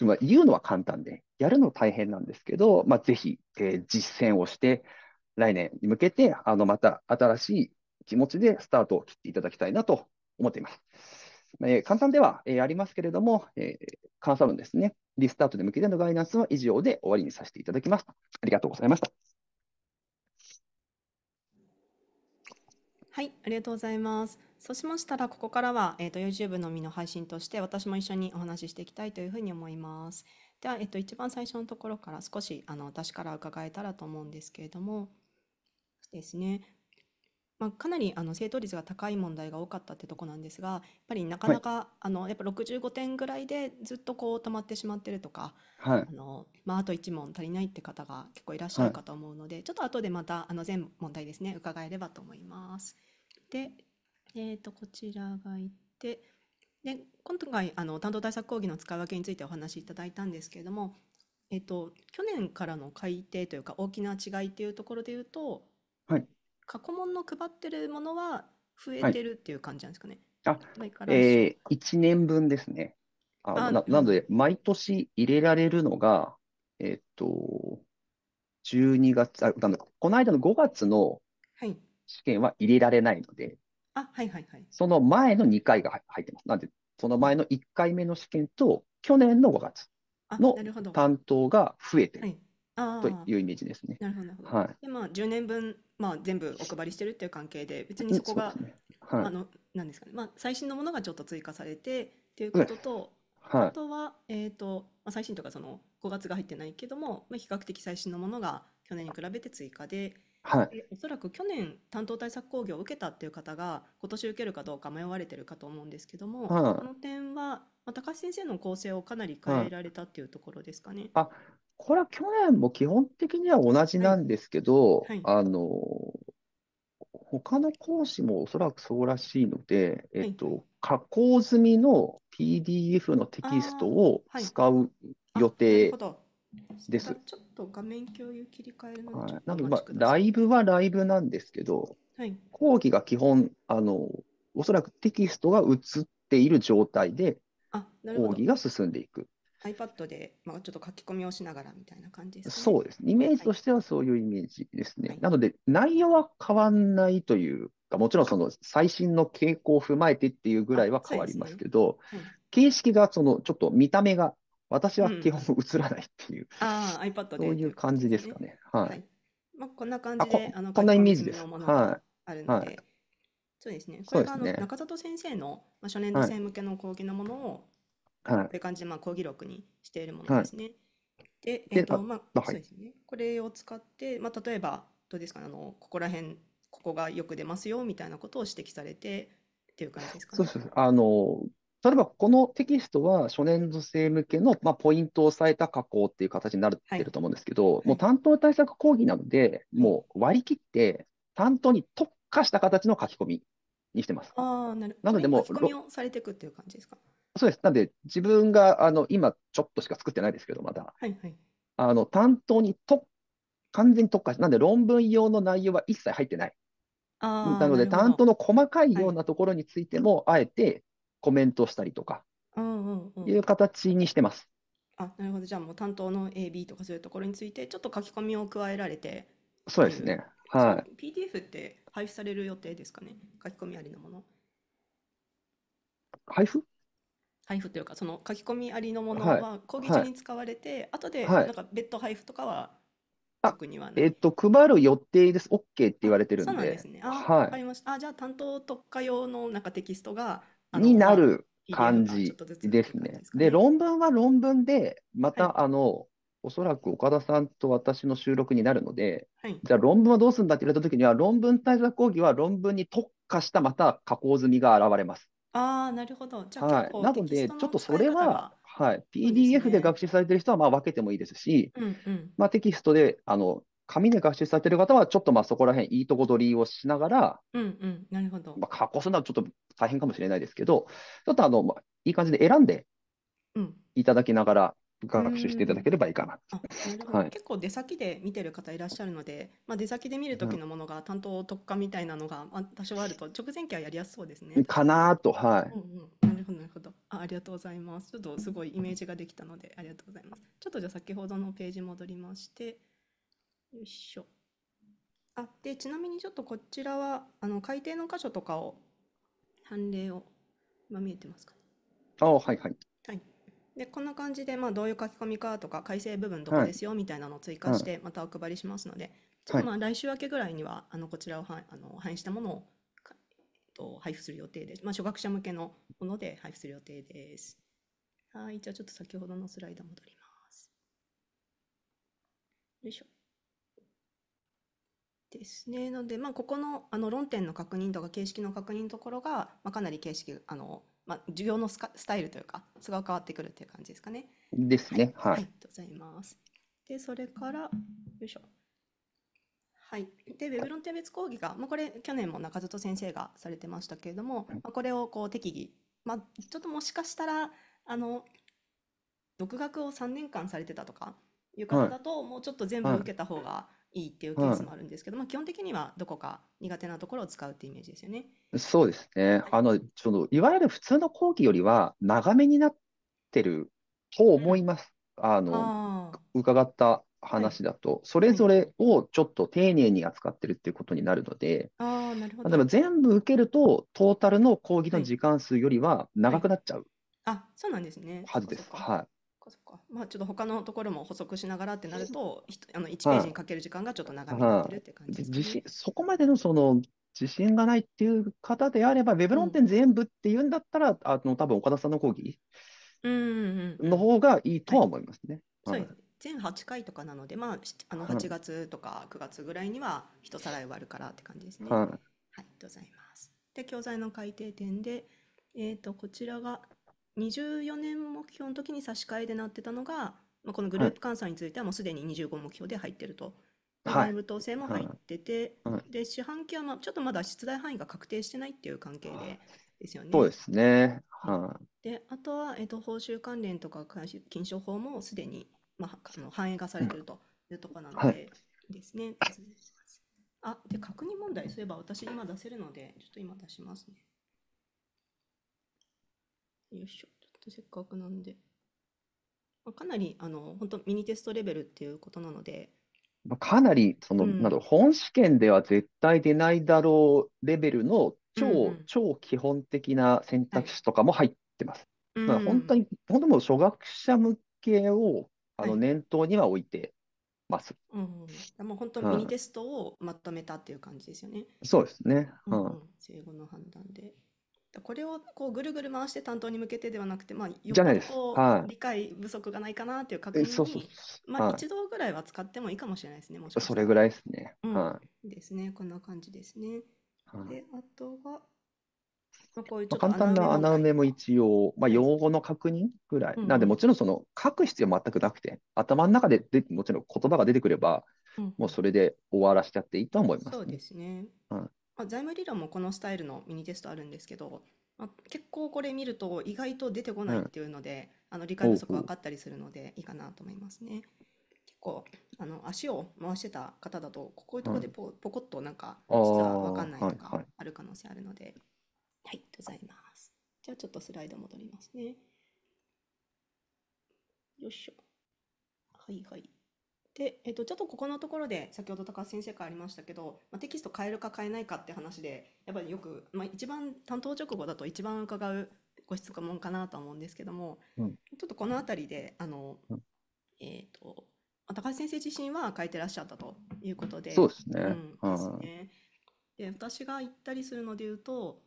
まあ、言うのは簡単で、やるの大変なんですけど、まあ、ぜひ、えー、実践をして、来年に向けて、あの、また新しい気持ちでスタートを切っていただきたいなと思っています。えー、簡単では、えー、ありますけれども、えー、監査論ですね、リスタートに向けてのガイナンスは以上で終わりにさせていただきます。ありがとうございました。はい、ありがとうございます。そうしましたら、ここからは、えーと、と YouTube のみの配信として、私も一緒にお話ししていきたいというふうに思います。では、えっと、一番最初のところから少しあの私から伺えたらと思うんですけれどもですね、まあ、かなりあの正答率が高い問題が多かったってとこなんですがやっぱりなかなか、はい、あのやっぱ65点ぐらいでずっとこう止まってしまってるとか、はい、あのまあ、あと1問足りないって方が結構いらっしゃるかと思うので、はい、ちょっと後でまたあの全問題ですね伺えればと思います。で、えー、とこちらがいて。で今回あの担当対策講義の使い分けについてお話しいただいたんですけれども、えっと、去年からの改定というか大きな違いというところで言うと、はい、過去問の配ってるものは増えてるっていう感じなんですかね。はい、あえー、1年分ですね。あななので、毎年入れられるのが、えー、っと、12月あ、この間の5月の試験は入れられないので、あ、はいはいはい。その前の2回が入ってます。なんで、その前の1回目の試験と、去年の5月の担当が増えてるというイメージですね。なるほど。はい、で、まあ、10年分、まあ、全部お配りしてるっていう関係で、別にそこが、ねはい、あの、なんですかね、まあ、最新のものがちょっと追加されてっていうことと、はい、あとは、えっ、ー、と、まあ、最新とかその5月が入ってないけども、まあ、比較的最新のものが去年に比べて追加で、はい。おそらく去年担当対策講義を受けたっていう方が今年受けるかどうか迷われてるかと思うんですけども、この点は、まあ、高橋先生の構成をかなり変えられたっていうところですかね。あ、これは去年も基本的には同じなんですけど、はい。あの、他の講師もおそらくそうらしいので、えっと、加工済みの PDF のテキストをはい。使う予なる定ど。です。ちょっと画面共有切り替えるので、なんか、まあ、ライブはライブなんですけど、はい、講義が基本あの、おそらくテキストが映っている状態で、あ講義が進んでいく。iPad で、まあ、ちょっと書き込みをしながらみたいな感じですか、ね、そうですね。イメージとしてはそういうイメージですね。はい、なので、内容は変わんないというか、もちろんその最新の傾向を踏まえてっていうぐらいは変わりますけど、ねはい、形式がそのちょっと見た目が私は基本映らないっていう、ああ、iPad で。そういう感じですかね。はい。はいまあ、こんな感じで、ああのこんなイメージです。はあるので、はい。そうですね。これがあの、ね中里先生の、まあ、初年度生向けの講義のものを、い。はこい。ういう感じで、まあ、講義録にしているものですね。で、えっと、あまあ、はいそうですね。これを使って、まあ、例えば、どうですかね、あの、ここら辺、ここがよく出ますよみたいなことを指摘されてっていう感じですかそうね。そうそう。あの、例えば、このテキストは初年度生向けの、まあ、ポイントを抑えた加工っていう形になってると思うんですけど、もう担当対策講義なので、もう割り切って担当に特化した形の書き込みにしてます。ああ、なるなのでもう書き込みをされていくっていう感じですか。そうです。なんで、自分があの今、ちょっとしか作ってないですけど、まだ、はいはい。あの担当にと完全に特化して、なんで論文用の内容は一切入ってない。あーなので、るほ担ど。当の細かいようなところについても、あえてコメントしたりとか、いう形にしてます。あなるほどじゃあもう担当の AB とかそういうところについてちょっと書き込みを加えられてそうですねはい PDF って配布される予定ですかね書き込みありのもの配布配布というかその書き込みありのものは講義中に使われて、はい、後でなんか別途配布とかは特にはな、い、えっ、ー、と配る予定です OK って言われてるんでそうなんですねあ、はい、分かりましたあじゃあ担当特化用のなんかテキストがになる感じですね。で、論文は論文で、また、はい、あの、おそらく岡田さんと私の収録になるので、はい、じゃあ論文はどうするんだって言われた時には、論文対策講義は論文に特化したまた加工済みが現れます。ああ、なるほど。じゃあ、はい、なので、ちょっとそれは、はい、PDF で学習されてる人はまあ分けてもいいですし、うんうん、まあ、テキストであの紙で学習されてる方は、ちょっとまあそこら辺いいとこ取りをしながら、うんうん、なるほど。まあ、加工するのはちょっと大変かもしれないですけど、ちょっとあの、まあ、いい感じで選んでいただきながら、学習していただければいいかな。<laughs> はい、結構出先で見てる方いらっしゃるので、まあ、出先で見る時のものが担当特化みたいなのが多少あると直前期はやりやすそうですね。かなと、はい、うんうん。なるほどなるほどあ。ありがとうございます。ちょっとすごいイメージができたのでありがとうございます。ちょっとじゃあ先ほどのページ戻りまして。よいしょ。あ、で、ちなみにちょっとこちらは、あの、改訂の箇所とかを、判例を、今見えてますかね。あ、はいはい。はい。で、こんな感じで、まあ、どういう書き込みかとか、改正部分とかですよ、みたいなのを追加して、またお配りしますので、ちょっとまあ、来週明けぐらいには、あの、こちらをはあの反映したものを、えっと配布する予定です。まあ、初学者向けのもので配布する予定です。はい、じゃあちょっと先ほどのスライド戻ります。よいしょ。ですね。なので、まあ、ここのあの論点の確認とか形式の確認のところが、まあ、かなり形式あの、まあ、授業のススタイルというかすれが変わってくるという感じですかね。ですね。はい。はい、ありがとうございます。でそれからよいしょ。はい、でウェブ論点別講義が、まあ、これ去年も中里先生がされてましたけれども、まあ、これをこう適宜、まあ、ちょっともしかしたらあの独学を3年間されてたとかいう方だと、はい、もうちょっと全部受けた方が、はいいいっていうケースもあるんですけど、まあ、基本的にはどこか苦手なところを使うってイメージですよね。そうですね。あの、ちょっと、いわゆる普通の講義よりは長めになってると思います。あの、あ伺った話だと、それぞれをちょっと丁寧に扱ってるっていうことになるので、ああなるほど例えば全部受けると、トータルの講義の時間数よりは長くなっちゃうあ、そうなんですね。はずです。はい。そっかまあちょっと他のところも補足しながらってなると、あの1ページにかける時間がちょっと長めになってるって感じですね、ははそこまでのその自信がないっていう方であれば、ウェブ論点全部っていうんだったら、うん、あの多分岡田さんの講義の方がいいとは思いますね。そう全8回とかなので、まあ、あの8月とか9月ぐらいには人さらい終わるからって感じですね。はい、はい、ございます。で、教材の改訂点で、えーと、とこちらが24年目標の時に差し替えでなってたのが、まあ、このグループ換算についてはもうすでに25目標で入ってると。内部統制も入ってて、はい、で四半期はまあちょっとまだ出題範囲が確定してないっていう関係でですよね。そうですね。はい、であとは、えっと、報酬関連とか金賞法もすでに、まあ、あの反映がされてるというところなのでですね。はい、あで確認問題そういえば私今出せるのでちょっと今出しますね。よいしょ。ちょっとせっかくなんで。まあ、かなり、あの、本当ミニテストレベルっていうことなので、まあかなり、その、うんなんだろう、本試験では絶対出ないだろうレベルのうんう超、ん超基本的な選択肢とかも入ってます。だから本当に、本当もう初学者向けを、あの、念頭には置いてます。うんうん、もう本当ミニテストをまとめたっていう感じですよね。そうですね。うんうんの判断で。これをこうぐるぐる回して担当に向けてではなくて、まあ、よくこは理解不足がないかなという確認そうそうに、まあ、一度ぐらいは使ってもいいかもしれないですね、もしそれぐらいですね。うん、はい。ですね、こんな感じですね。はいで、あとは、まあ、こういうっ簡単な穴埋めも一応、まあ、用語の確認ぐらい。なんで、もちろんその書く必要は全くなくて、頭の中でで、もちろん言葉が出てくれば、もうそれで終わらしちゃっていいと思いまそすうですね。はいまあ、財務理論もこのスタイルのミニテストあるんですけど、まあ、結構これ見ると意外と出てこないっていうので、あの理解不足分かったりするのでいいかなと思いますね。結構あの足を回してた方だとこういうところでポ,、ポコッとなんか実は分かんないとかある可能性あるので、はい、ございます。じゃあちょっとスライド戻りますね。よいしょ。はいはい。で、えっと、ちょっとここのところで先ほど高橋先生からありましたけど、まあ、テキスト変えるか変えないかって話でやっぱりよく、まあ、一番担当直後だと一番伺うご質問かなと思うんですけども、うん、ちょっとこの辺りであの、うん、えっ、ー、と高橋先生自身は変えてらっしゃったということでそうですね,、うんですねで私が言ったりするので言うと、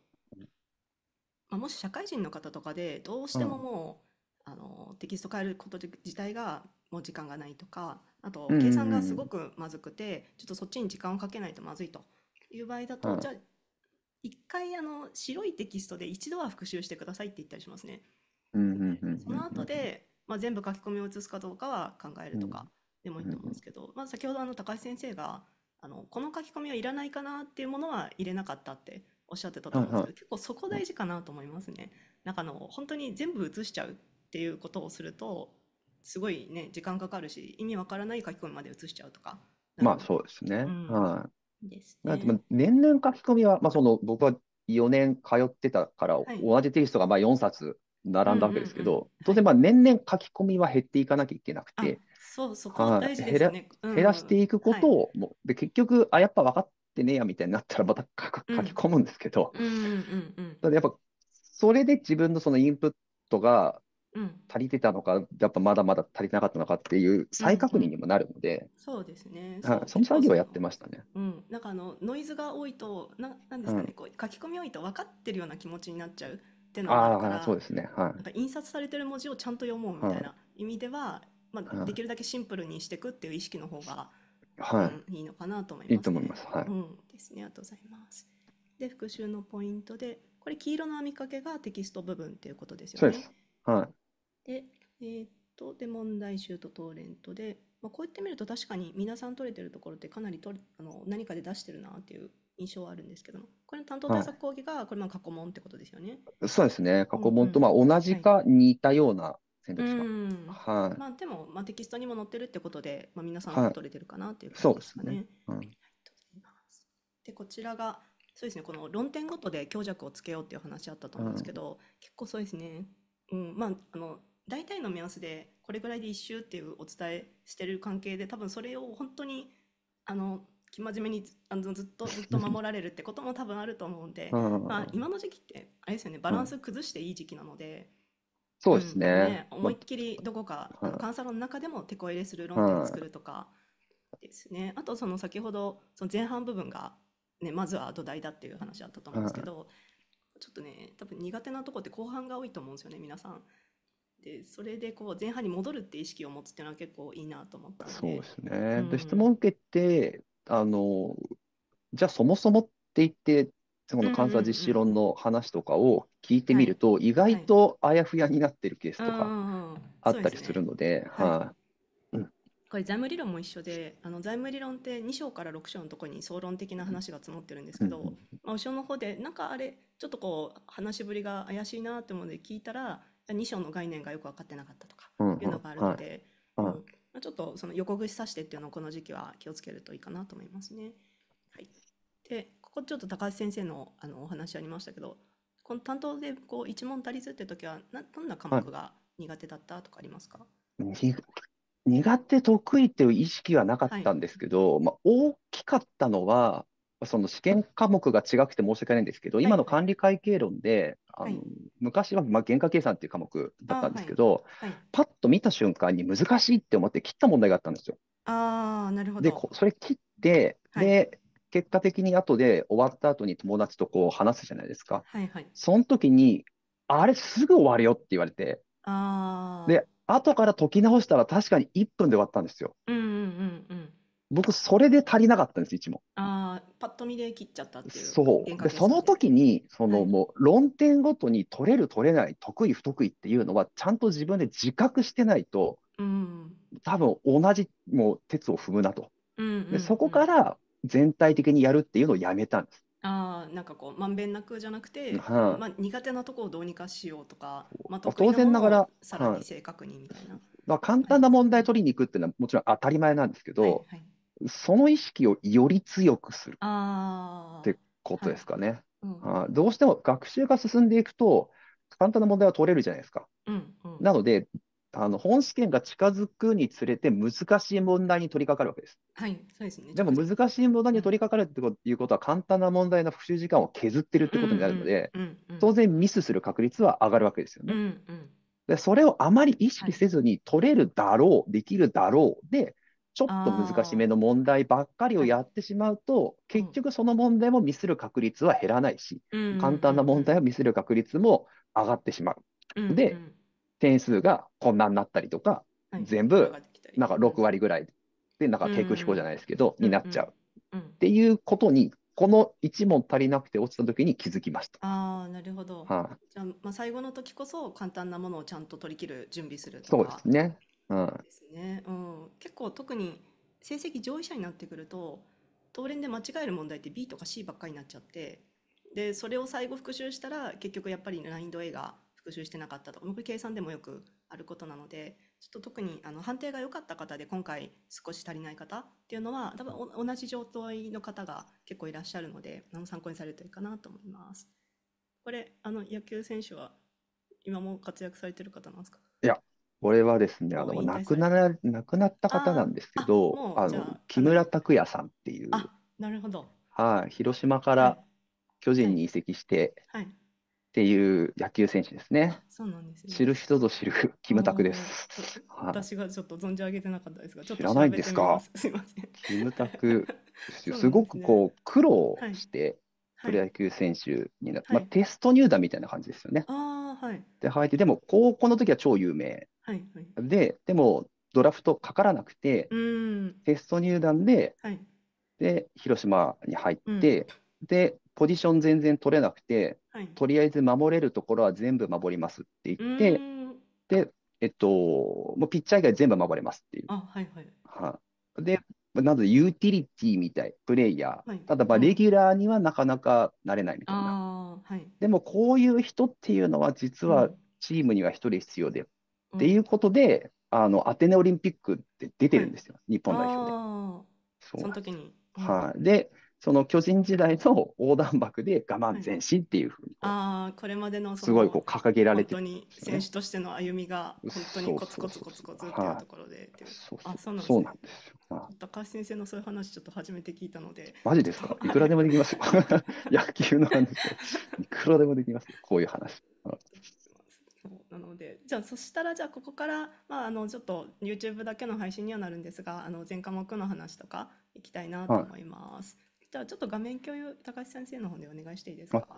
まあ、もし社会人の方とかでどうしてももう、うん、あのテキスト変えること自体がもう時間がないとかあと計算がすごくまずくて、ちょっとそっちに時間をかけないとまずいという場合だと、うん、じゃあ一回あの白いテキストで一度は復習してくださいって言ったりしますね。うんその後で、まあ、全部書き込みを移すかどうかは考えるとかでもいいと思うんですけど、まあ、先ほどあの高橋先生があのこの書き込みはいらないかなっていうものは入れなかったっておっしゃってたと思うんですけど、結構そこ大事かなと思いますね。なんかあの本当に全部移しちゃうっていうことをするとすごいね時間かかるし意味わからない書き込みまで移しちゃうとか。まあそうですね。うん、はい、ですね。年々書き込みは、まあ、その僕は4年通ってたから、同じテキストがまあ4冊並んだわけですけど、うんうんうん、当然まあ年々書き込みは減っていかなきゃいけなくて、そうそこ大事ですね、減らしていくことを、はい、で結局あやっぱ分かってねえやみたいになったらまた書き込むんですけど、うんうんうんうん、やっぱそれで自分のそのインプットが足りてたのか、うん、やっぱまだまだ足りてなかったのかっていう再確認にもなるので、うんうん、そうですねそその作業はやってましたね。うん、なんかあのノイズが多いとななんですかね、うん、こう書き込み多いと分かってるような気持ちになっちゃうっていうのがあるからそうですね、はい、なんか印刷されてる文字をちゃんと読もうみたいな意味では、まあ、できるだけシンプルにしていくっていう意識の方が、はい、いいのかなと思います、ね、いいと思います。はい、うん、ですねありがとうございます。で復習のポイントでこれ黄色の編み掛けがテキスト部分っていうことですよね。はい。で、えー、っと、で、問題集とトーレントで、まあ、こうやって見ると確かに皆さん取れてるところってかなり取あの何かで出してるなっていう印象はあるんですけども、これの担当対策講義が、これまあ過去問ってことですよね。はい、そうですね、過去問とまあ同じか似たような選択肢が。うんはいまあ、でも、まあ、テキストにも載ってるってことで、まあ、皆さん取れてるかなっていう感じですかね。でこちらがそうですねこの論点ごとで強弱をつけようっていう話あったと思うんですけど、うん、結構そうですね、うんまあ、あの大体の目安でこれぐらいで1周っていうお伝えしてる関係で多分それを本当にあの生真面目にあのずっとずっと守られるってことも <laughs> 多分あると思うんで、まあ、今の時期ってあれですよねバランス崩していい時期なので、そうですねうんね、思いっきりどこか、監あ、論の中でも手こ入れする論点を作るとかですね、あとその先ほどその前半部分が、ね、まずは土台だっていう話あったと思うんですけど、ちょっとね多分苦手なとこって後半が多いと思うんですよね皆さん。てそれでこう前半に戻るって意識を持つっていうのは結構いいなと思ったそうですね、うん、で質問受けてあのじゃあそもそもって言ってその監査実施論の話とかを聞いてみると、意外とあやふやになってるケースとかあったりするので。はいこれ財務理論も一緒であの財務理論って2章から6章のところに総論的な話が積もってるんですけど、まあ、後ろの方でなんかあれちょっとこう話しぶりが怪しいなって思うので聞いたら2章の概念がよく分かってなかったとかいうのがあるので、ちょっとその横串刺してっていうのをこの時期は気をつけるといいかなと思いますね。はい、でここちょっと高橋先生のあのお話ありましたけどこの担当でこう一問足りずって時はなどんな科目が苦手だったとかありますか、苦手得意っていう意識はなかったんですけど、はい、まあ、大きかったのはその試験科目が違くて申し訳ないんですけど、はい、今の管理会計論で、はい、あの昔はまあ原価計算っていう科目だったんですけど、はい、パッと見た瞬間に難しいって思って切った問題があったんですよ。あなるほどでそれ切って、で結果的に後で終わった後に友達とこう話すじゃないですか。はいはい、その時にあれすぐ終わるよって言われて。あで後から解き直したら確かに1分で終わったんですよ。うんうんうんうん僕、それで足りなかったんです、一問ああ、パッと見で切っちゃったっていう。そう。で、その時に、その、はい、もう論点ごとに取れる取れない、得意不得意っていうのは、ちゃんと自分で自覚してないと、うん、多分同じもう鉄を踏むなと、うんうんうん、で。そこから全体的にやるっていうのをやめたんです。ああなんかこうまんべんなくじゃなくて、はあ、まあ、苦手なとこをどうにかしようとか、まあ、当然ながらさらに正確にみたいな、まあ、簡単な問題取りに行くっていうのはもちろん当たり前なんですけど、はいはいはい、その意識をより強くするってことですかね。はい、うん、どうしても学習が進んでいくと、簡単な問題は取れるじゃないですか。うんうん、なので、あの本試験が近づくにつれて難しい問題に取り掛かるわけです。はい、そうですね。でも難しい問題に取り掛かるということは簡単な問題の復習時間を削ってるってことになるので、当然ミスする確率は上がるわけですよね。うんうん、でそれをあまり意識せずに取れるだろう、はい、できるだろうでちょっと難しめの問題ばっかりをやってしまうと、結局その問題もミスる確率は減らないし、簡単な問題をミスる確率も上がってしまう。で、点数がこんなになったりとか、全部なんか6割ぐらいで、なんか低空飛行じゃないですけど、になっちゃう、っていうことに、この1問足りなくて落ちた時に気づきました。ああ、なるほど。はあ、じゃあ、まあ、最後の時こそ簡単なものをちゃんと取り切る準備するとか。そうですね。ですね。うん、結構特に成績上位者になってくると当連で間違える問題って B とか C ばっかりになっちゃってでそれを最後復習したら結局やっぱりラインド A が復習してなかったとか僕計算でもよくあることなのでちょっと特にあの判定が良かった方で今回少し足りない方っていうのは多分同じ状態の方が結構いらっしゃるのであの参考にされるといいかなと思います。これあの野球選手は今も活躍されてる方なんですかいやこれはですね、あの、亡くなら、亡くなった方なんですけああ、ど、あの、木村拓哉さんっていう、あ、なるほど。はい、広島から巨人に移籍してはい。っていう野球選手ですね。そうなんですね。知る人ぞ知る <laughs> キムタクです。はい。私がちょっと存じ上げてなかったですが、ちょっ知らないんですかす。み <laughs> ません。キムタク、す <laughs> そすごくこう苦労してプロ野球選手にな、はまあ、テスト入団みたいな感じですよね。あで履いてでも高校の時は超有名、はいはい、ででもドラフトかからなくて、テスト入団で,、はい、で広島に入って、うん、でポジション全然取れなくて、はい、とりあえず守れるところは全部守りますって言って、で、えっと、もうピッチャー以外全部守れますっていう。あはいはいはで、なのでユーティリティみたい、プレイヤー、はい、ただまあレギュラーにはなかなかなれないみたいな。はい、でもこういう人っていうのは実はチームには1人必要で、うん、っていうことであのアテネオリンピックって出てるんですよ、はい、日本代表で。その時に、はい、でその巨人時代の横断幕で我慢前進っていうふうに、ああこれまでのすごいこう掲げられてる、ね、選手としての歩みが本当にコツコツコツコツっていうところでそうなんですよ高橋先生のそういう話ちょっと初めて聞いたのでマジですかいくらでもできますよ <laughs> 野球の話いくらでもできますこういう話、うんなのでじゃあそしたらじゃあここから、まあ、あのちょっと YouTube だけの配信にはなるんですがあの全科目の話とかいきたいなと思います。じゃあちょっと画面共有、高橋先生の方でお願いしていいですか。はい。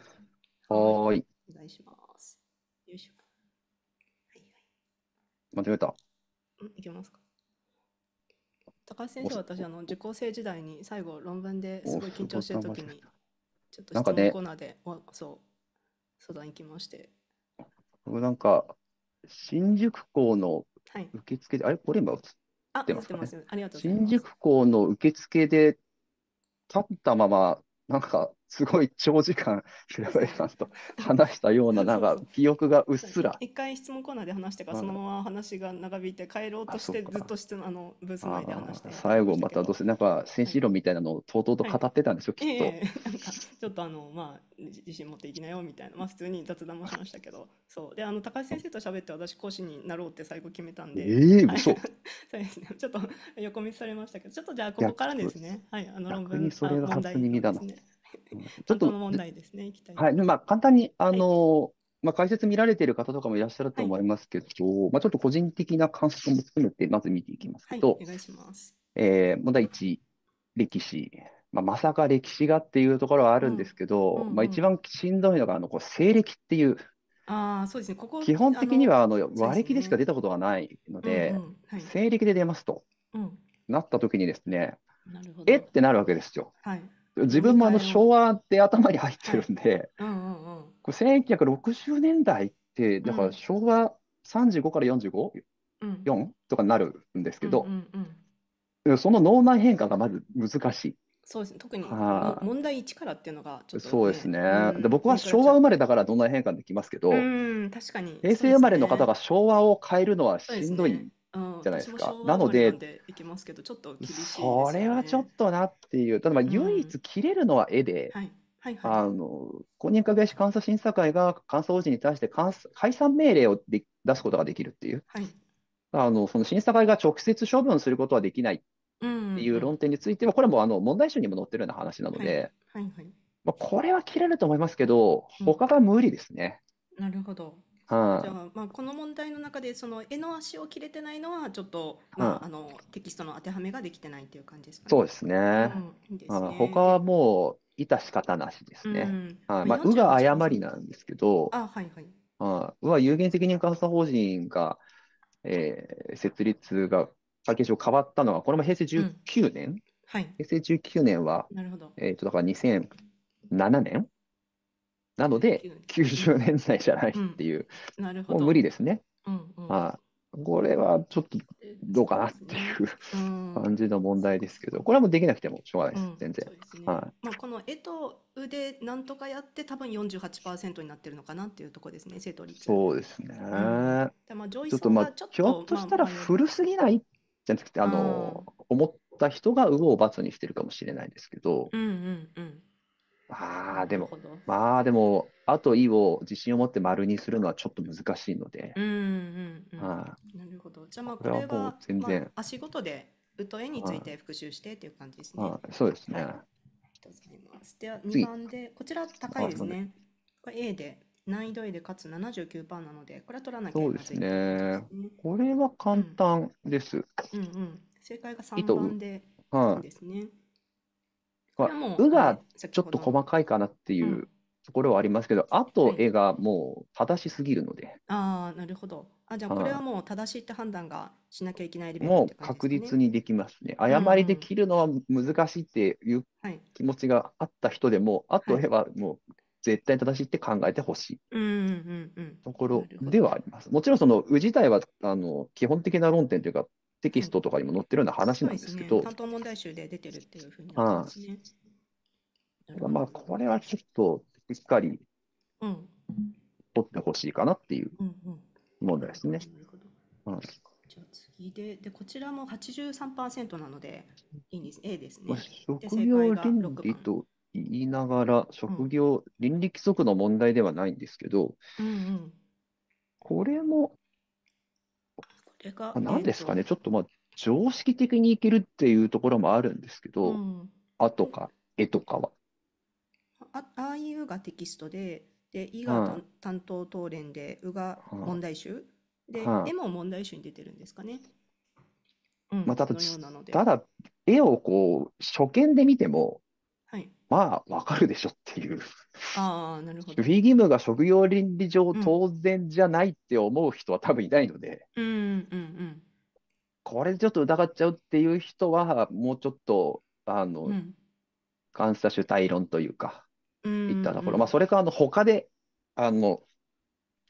お願いします。よいしょ。はいはい。間違えた。うん、いけますか。高橋先生、私、あの受講生時代に最後、論文ですごい緊張してるときに、ちょっと質問コーナーで、ね、そう、相談行きまして。僕なんか、新宿校の受付で、はい、あれ、これ今映ってますか、ね、ありがとうございます。新宿校の受付で立ったまま、なんかすごい長時間平林さんと <laughs> 話したようななんか記憶がうっすら一回質問コーナーで話してからそのまま話が長引いて帰ろうとしてずっと質問あのブース内で話して最後またどうせなんか先進論みたいなのをとうとうと語ってたんでしょ、はい、きっと、えー、なんかちょっとあのまあ自信持っていきなよみたいなまあ普通に雑談もしましたけどそうであの高橋先生と喋って私講師になろうって最後決めたんでええー、嘘、<laughs> そうですねちょっと横見されましたけどちょっとじゃあここからですねはいあの論文それが初耳だな、ね、ちょっと、問題ですね、はいまあ、簡単にあの、はい、まあ、解説見られている方とかもいらっしゃると思いますけど、はい、まあ、ちょっと個人的な観察も含めて、まず見ていきますと、はい、お願いしますえー、問題一、歴史。まあ、まさか歴史がっていうところはあるんですけど、うんうんうん、まあ、一番しんどいのがあのこう西暦っていうあそうですねここ基本的にはあの和暦でしか出たことがないので、うんうんはい、西暦で出ますと、うん、なった時にですねえってなるわけですよ。はい、自分もあの昭和って頭に入ってるんで、うんうんうん、これ1960年代って、だから昭和35から4 5うん、4? とかになるんですけど、うんうんうん、その脳内変化がまず難しい。そうですね、特に問題1からっていうのがちょっと、ね、そうですね、うん、で僕は昭和生まれだからどんな変換できますけど、うん、確かに、ね、平成生まれの方が昭和を変えるのはしんどいじゃないですか。なのでそれはちょっとなっていうただまあ唯一切れるのは絵で。はいはいあの公認株社監査審査会が監査法人に対して解散命令を出すことができるっていう、はい、あのその審査会が直接処分することはできないっていう論点については、これもあの問題集にも載ってるような話なので、はいはいまあ、これは切れると思いますけど、他が無理ですね。うん、なるほどじゃあ、まあ、この問題の中でその絵の足を切れてないのはちょっと、まあ、あのテキストの当てはめができてないという感じですかね。そうですね。うん、いいすね他はもう致し方なしですね。うんまあ、うが誤りなんですけど、あはいはい、あうは有限責任監査法人が、えー、設立が会計上変わったのは、これも平成19年、うんはい、平成19年は、なるほどえー、とだから2007年なので、90年代じゃないっていう、うん、なるほどもう無理ですね。うんうん、あこれはちょっとどうかなっていう感じの問題ですけど、これはもうできなくてもしょうがないです、うん、全然。ね、はい、まあ、この絵と腕、なんとかやって、多分48%になってるのかなっていうところですね、生徒率。そうですね。ちょっと、まあ、ひょっとしたら古すぎないじゃなくて、あの思った人が右往つにしてるかもしれないですけど、うんうんうん、まあでも、まあでも、あと「い」を自信を持って丸にするのはちょっと難しいので。うんうんうん。はなるほど。じゃあまあこれはもう全然。まあ、足元で「う」と「え」について復習してっていう感じですね。ああそうですね。はとござでは2番で、こちら高いですね。これ A で、難易度 A でかつ79%なので、これは取らなきゃいけないですね。そうですね。これは簡単です。うん、うん、うん、正解が3番で、はい、ですね。まあ、うがちょっと細かいかなっていうところはありますけど、うん、あと絵がもう正しすぎるので。はい、ああ、なるほど。あじゃあこれはもう正しいって判断がしなきゃいけないレベル、ね、もう確実にできますね。誤りできるのは難しいっていう気持ちがあった人でも、うん、あとはもう絶対正しいって考えてほしいところではあります。もちろんその「う」自体はあの基本的な論点というかテキストとかにも載ってるような話なんですけど。うんね、担当問題集で出てるっていうふうになってますね。あまあ、これはちょっとしっかり取ってほしいかなっていう問題ですね。じゃあ次ででこちらも83%なのでいいです A ですね。職業倫理と言いながら職業倫理規則の問題ではないんですけど、うんうん、これもれが、何ですかね、ちょっとまあ常識的にいけるっていうところもあるんですけど、うん、あとか絵とかは。ああいうがテキストで、で、いが担当当連で、うが問題集、で、絵も問題集に出てるんですかね。うん、まあ、ただ、ただ、絵をこう、初見で見ても、まあ、わかるでしょっていう。ああ、なるほど。義務が職業倫理上当然じゃないって思う人は多分いないので、うん、うんうんこれちょっと疑っちゃうっていう人は、もうちょっと、あの、うん、監査主体論というか、言いったところ、まあ、それか、あの、他で、あの、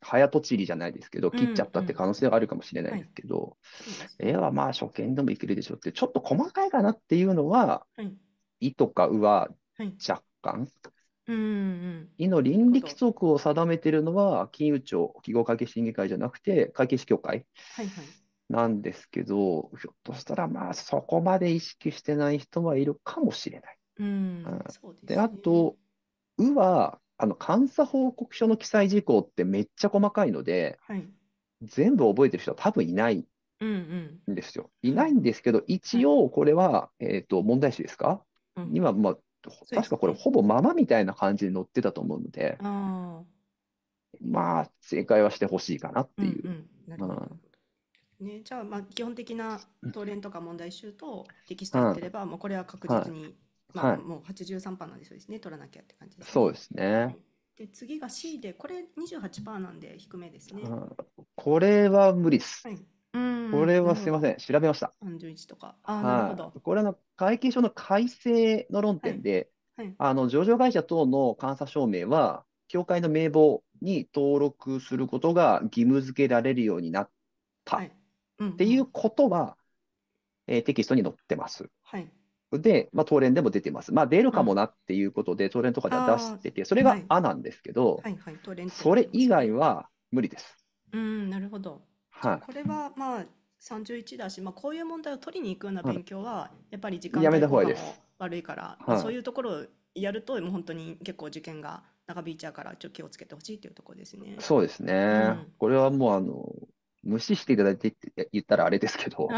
早とちりじゃないですけど、切っちゃったって可能性はあるかもしれないですけど、絵、うんうんはい、はまあ初見でもいけるでしょうって、ちょっと細かいかなっていうのは、はい、意とかうは若干、うんうん、の倫理規則を定めているのは金融庁企業会計審議会じゃなくて会計士協会なんですけど、はいはい、ひょっとしたらまあそこまで意識してない人はいるかもしれない。うんで、あと「う」はあの監査報告書の記載事項ってめっちゃ細かいので、はい、全部覚えてる人は多分いないんですよ。うんうん、いないんですけど一応これは、はい、えと、問題集ですか、うん、今、まあ、確かこれほぼままみたいな感じで載ってたと思うので、あまあ正解はしてほしいかなっていう。ね、じゃあ、まあ、基本的な答連とか問題集とテキストやってれば、うん、もうこれは確実に、はい、まあ、もう83%なんでそうですね、取らなきゃって感じです、ね、そうですね。で、次が C で、これ28%なんで低めですね。これは無理です。はい、これはすみません、調べました。31とか。あなるほど。これあの、会計書の改正の論点で、はい。あの、上場会社等の監査証明は、協会の名簿に登録することが義務付けられるようになったっい。うんていうことは、えーテキストに載ってます。はい。で、まあ、東連でも出てます。まあ、出るかもなっていうことで、東連とかでは出してて、それが「あなんですけど、はいはい。トレそれ以外は無理です。うん、なるほど。これはまあ31だし、まあ、こういう問題を取りに行くような勉強はやっぱり時間やめた対方がいいです。悪いから、まあ、そういうところをやるともう本当に結構受験が長引いちゃうからちょっと気をつけてほしいというところですね。そうですうね。ん。これはもう、あの、無視していただいてって言ったらあれですけど、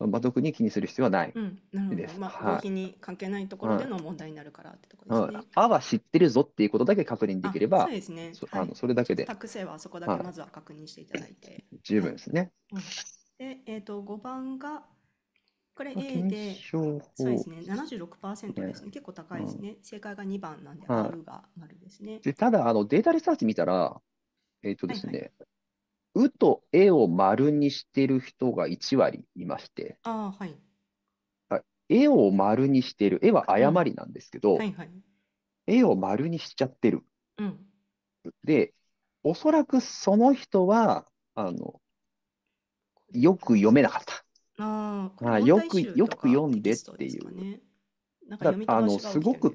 まあ、俗に気にする必要はないなるでほど。す。まあ、は動に関係ないところでの問題になるからってとこでうん、すうんね。あは知ってるぞっていうことだけ確認できれば、そうですね。そはあのそれだけで、託性はそこだけまずは確認していただいて。十分ですね。うん。で、えっと、5番が、これまあ、A で、そうです法ね、76%ですね。結構高いですん。ね。正解が2番なんで、はい。が丸ですね。で、ただ、あの、データリサーチ見たら、えっとではいすはい。ね、うとえを丸にしてる人が1割いまして、あはい。を丸にしてる、絵は誤りなんですけど、はいはい。を丸にしちゃってる。うん。で、おそらくその人は、あの、よく読めなかった。ああよく、よく読んでっていう。かあの、すごく、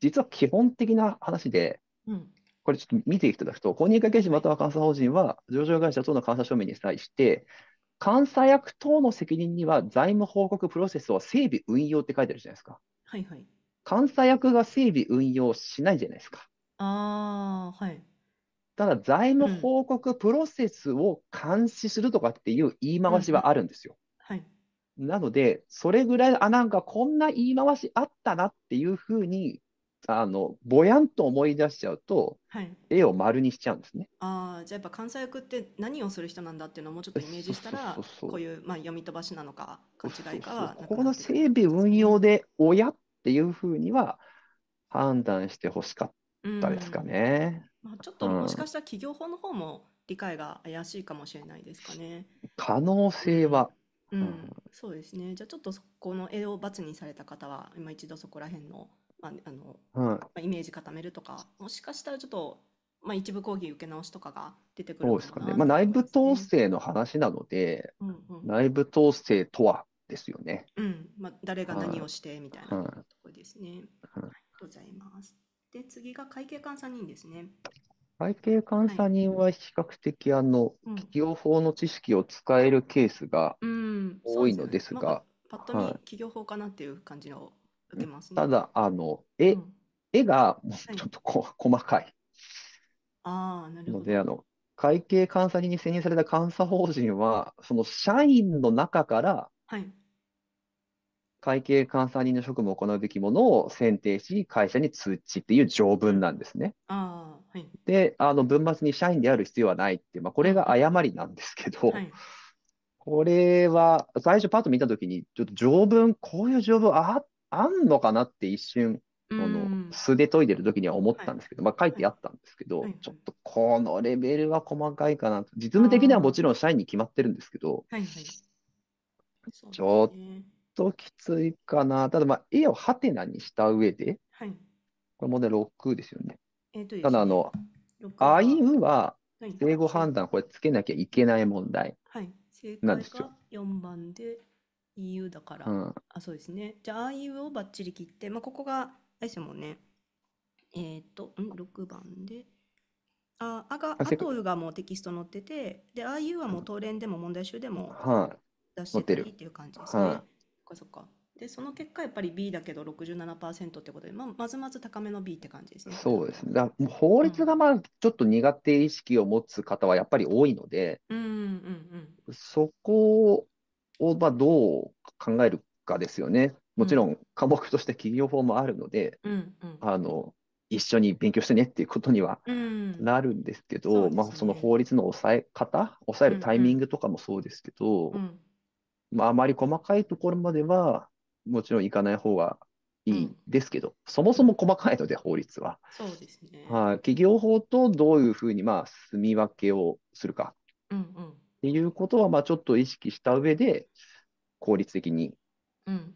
実は基本的な話で、うん。これちょっと見ていただくと、公認会計士または監査法人は、上場会社等の監査書面に際して、監査役等の責任には財務報告プロセスを整備運用って書いてあるじゃないですか。はいはい。監査役が整備運用しないじゃないですか。ああ、はい。ただ、財務報告プロセスを監視するとかっていう言い回しはあるんですよ。うんうん、はい。なので、それぐらい、あ、なんかこんな言い回しあったなっていうふうにあのぼやんと思い出しちゃうと、はい、絵を丸にしちゃうんですね。ああじゃあやっぱ関西役って何をする人なんだっていうのをもうちょっとイメージしたらこういう、まあ、読み飛ばしなのか勘違いかここの整備運用で「親」っていうふうには判断してほしかったですかね。まあ、ちょっともしかしたら企業法の方も理解が怪しいかもしれないですかね。可能性は、うん、うん、そうですね。じゃあちょっとこの絵を罰にされた方は今一度そこら辺のまあ、あの、はいイメージ固めるとか、もしかしたらちょっと、まあ、一部講義受け直しとかが出てくるそうですかね。まあ、内部統制の話なので、うんうん、内部統制とはですよね。うん、まあ、誰が何をしてみたいなところですね。はい、ございます。で、次が会計監査人ですね。会計監査人は比較的、はい、あの、企業法の知識を使えるケースが多いのですが。うんうんすねまあ、パッと見企業法かなっていう感じの受けますね。ただ、あの、絵、うん、絵がもうちょっとこ、はい、細かい。ああ、なるほので、あの、会計監査人に選任された監査法人は、その社員の中から会計監査人の職務を行うべきものを選定し、会社に通知っていう条文なんですね。あはい。で、あの、文末に社員である必要はないっていう、まあ、これが誤りなんですけはど、い。これは最初パッと見たときに、ちょっと条文、こういう条文あっあんのかなって一瞬、その素で研いでる時には思ったんですけど、まあ書いてあったんですけど、ちょっとこのレベルは細かいかなと。実務的にはもちろん社員に決まってるんですけど、ちょっときついかな。ただまあ絵をハテナにした上で、これもね、6ですよね。ただあの、あいうは、英語判断、これつけなきゃいけない問題なんですよ。はい、番で。EU だから、うん、あそうですねじゃあい u をばっちり切って、まあ、ここがあれですもんねえっ、ー、とん6番でああがアトルがもうテキスト載っててで IU はもう当連でも問題集でも出してるいっていう感じですね、はい、そっかそっかでその結果やっぱり B だけど67%ってことで、まあ、まずまず高めの B って感じですね。そうですね。だ法律がまあちょっと苦手意識を持つ方はやっぱり多いので、うんうんうんうん、そこをまどう考えるかですよね。もちろん科目として企業法もあるので、うんあの一緒に勉強してねっていうことにはなるんですけど、うんね、まあ、その法律の抑え方抑えるタイミングとかもそうですけど、うんうん、まあ、あまり細かいところまではもちろんいかない方がいいですけど、うん、そもそも細かいので法律は。そうですね、はあ、企業法とどういうふうにまあ住み分けをするか、うんうん、っていうことは、まあ、ちょっと意識した上で、効率的にうん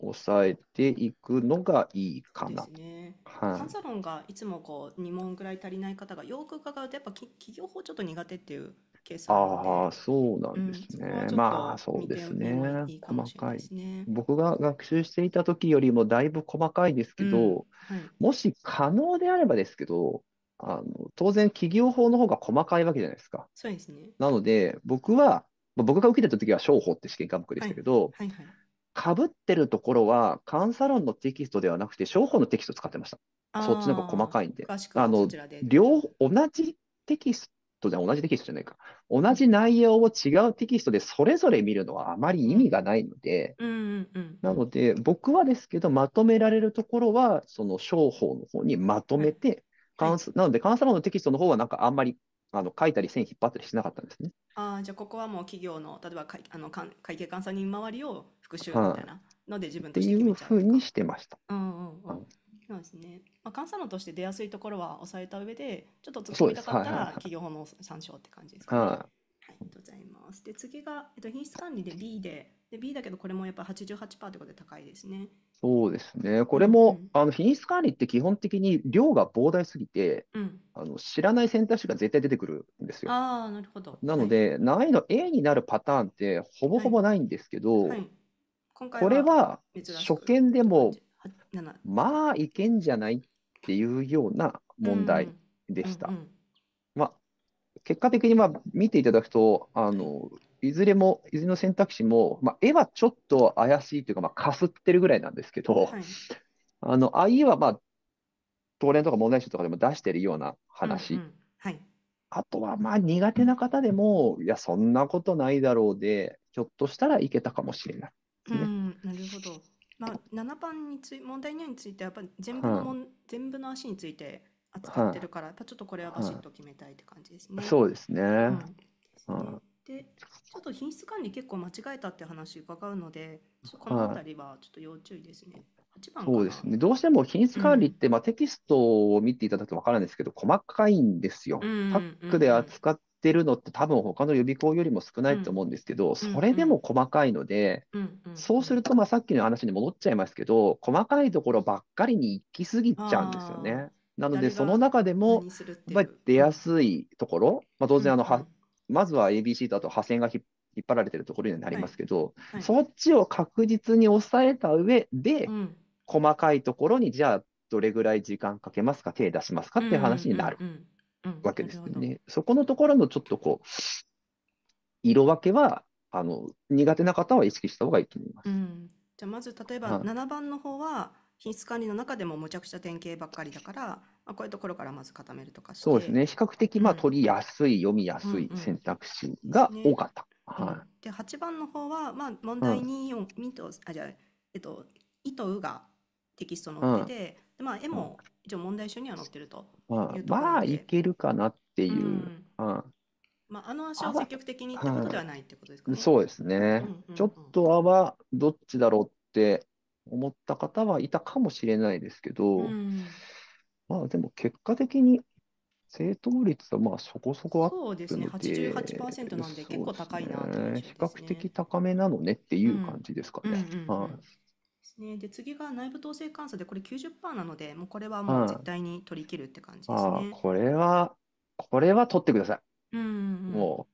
抑えていくのがいいかでな。すね。カはンい。サロンがいつもこう2問ぐらい足りない方がよく伺うとやっぱ企業法ちょっと苦手っていうケースあああ、そうなんですね。まあ、そうですね。細かい。僕が学習していた時よりもだいぶ細かいですうけん、ど、はい、もし可能であればですけど、あの当然企業法の方が細かいわけじゃないですか。そうですね。なので僕は、まあ、僕が受けてた時は商法って試験科目でしたけど、はいはいか、は、ぶ、ってるところは監査論のテキストではなくて商法のテキスト使ってました。そっちの方が細かいんで。あの両同じテキストで、同じテキストじゃないか。同じ内容を違うテキストでそれぞれ見るのはあまり意味がないので、うんうんうんうん、なので僕はですけどまとめられるところはその商法の方にまとめて関数、なので関数論のテキストの方はなんかあんまりあの書いたり線引っ張ったりしなかったんですね。あじゃあここはもう企業の例えばかあの会計監査人周りを復習みたいなので自分として決めちゃうとか、はあ、っていうふうにしてました。うんうんうん、そうですね。まあ、監査論として出やすいところは抑えた上で、ちょっと作りたかったら企業法の参照って感じですかね。はい、はい、ありがとうございます。で、次が、えっと、品質管理で B で、で B だけどこれもやっぱ88%といことで高いですね。そうですね。これも、あの、品質管理って基本的に量が膨大すぎて、あの、知らない選択肢が絶対出てくるんですよ。ああなるほどなはのいで、難易度 A になるパターンってほぼはほいぼないんですけはど、い今回これはは珍し初く見で感も、じは7まあ、いけんじゃないっていうような問題でした。まあ、結果的にまあ見ていただくと、あの、いずれも、いずれの選択肢も、まあ、絵はちょっと怪しいというか、まあ、かすってるぐらいなんですけど、はい、あの、IE は、まあ、東連とか問題集とかでも出してるような話。うんうん、はい、あとは、まあ、苦手な方でも、いや、そんなことないだろうで、ひょっとしたらいけたかもしれない、ね、うん、なるほど。まあ、7番につい問題2についてやっぱ全部のも、うん、全部の足について扱ってるから、やっぱちょっとこれはバシッと決めたいって感じですね。そうですね。うん、でちょっと品質管理結構間違えたって話伺うので、このたりはちょっと要注意ですね。番そうですね。どうしても品質管理って、うん、まあ、テキストを見ていただくと分からいんですけど、細かいんですよ。パックで扱ってるのって多分他の予備校よりも少ないと思うんですけど、うん、それでも細かいので、うんうん、そうすると、まあ、さっきの話に戻っちゃいますけど、細かいところばっかりに行き過ぎちゃうんですよね。なので、その中でも、やっぱり出やすいところ、まあ、当然あの、うんまずは ABC とあと派遣が引っ張られてるところになりますけど、はいはい、そっちを確実に抑えた上で、うん、細かいところにじゃあどれぐらい時間かけますか手出しますかっていう話になるわけですよね、うんうん。そこのところのちょっとこう色分けはあの苦手な方は意識した方がいいと思います。じゃあまず例えば7番の方は品質管理の中でもむちゃくちゃ典型ばっかりだからまあ、こういうところからまず固めるとかしてそうですね比較的まあ取りやすい、読みやすい選択肢が多かった。はい、で8番の方は、まあ、問題に4、うん、とあじゃえっと「い」と「う」がテキスト載ってて、うん、まあ、絵も一応問題集には載ってるとまあいけるかなっていう、うんまあ、あの足を積極的にってことではないってことですかね。そうですね、ちょっとあはどっちだろうって思った方はいたかもしれないですけど、うんまあでも結果的に正答率はまあそこそこあそうですね、88%なんで結構高いなと、ねね、比較的高めなのねっていう感じですかね。で次が内部統制監査でこれ90%なのでもうこれはもう絶対に取り切るって感じですね。うん、これはこれは取ってください。うん、うん、も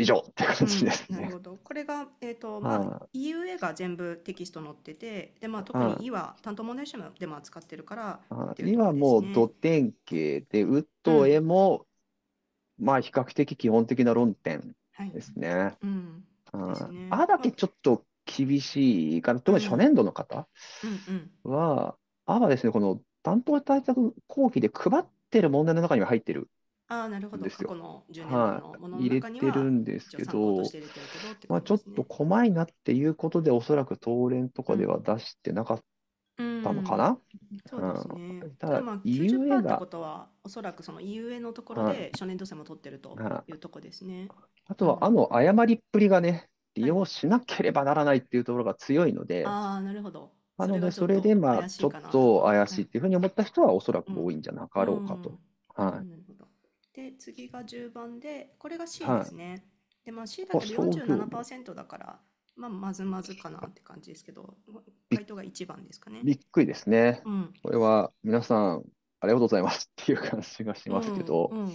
以上って感じですね。うん、なるほどこれが、えーとまあ、い、EUA が全部テキスト載っててで、まあ、特に E は担当問題集でも扱ってるからいね、はもうド典型でウッドえも、うん、まあ比較的基本的な論点ですね。はい、うん、ね、あだけちょっと厳しいから、特に初年度の方は、あはですね、この担当対策講義で配ってる問題の中には入ってるあなるほどですよ過去の10年のものの入れ中にてはるんですけど、まあ、ちょっと細いなっていうことで、おそらく東連とかでは出してなかったのかな。そうですね。ただ、まあ、90%ことは、おそらくその EUA のところで初年度生も取ってるというとこですね。あとは、あの誤りっぷりがね、利用しなければならないっていうところが強いので、ああ、なるほど。なので、それでまあ、ちょっと怪しいっていうふうに思った人は、おそらく多いんじゃなかろうかと。はい。で、次が10番で、これが C ですね。で、まあ C だけどあそうそう47%だから、まあ、まずまずかなって感じですけど、回答が1番ですかねびっくりですね。うん。これは皆さん、ありがとうございますっていう感じがしますけど、うん。うん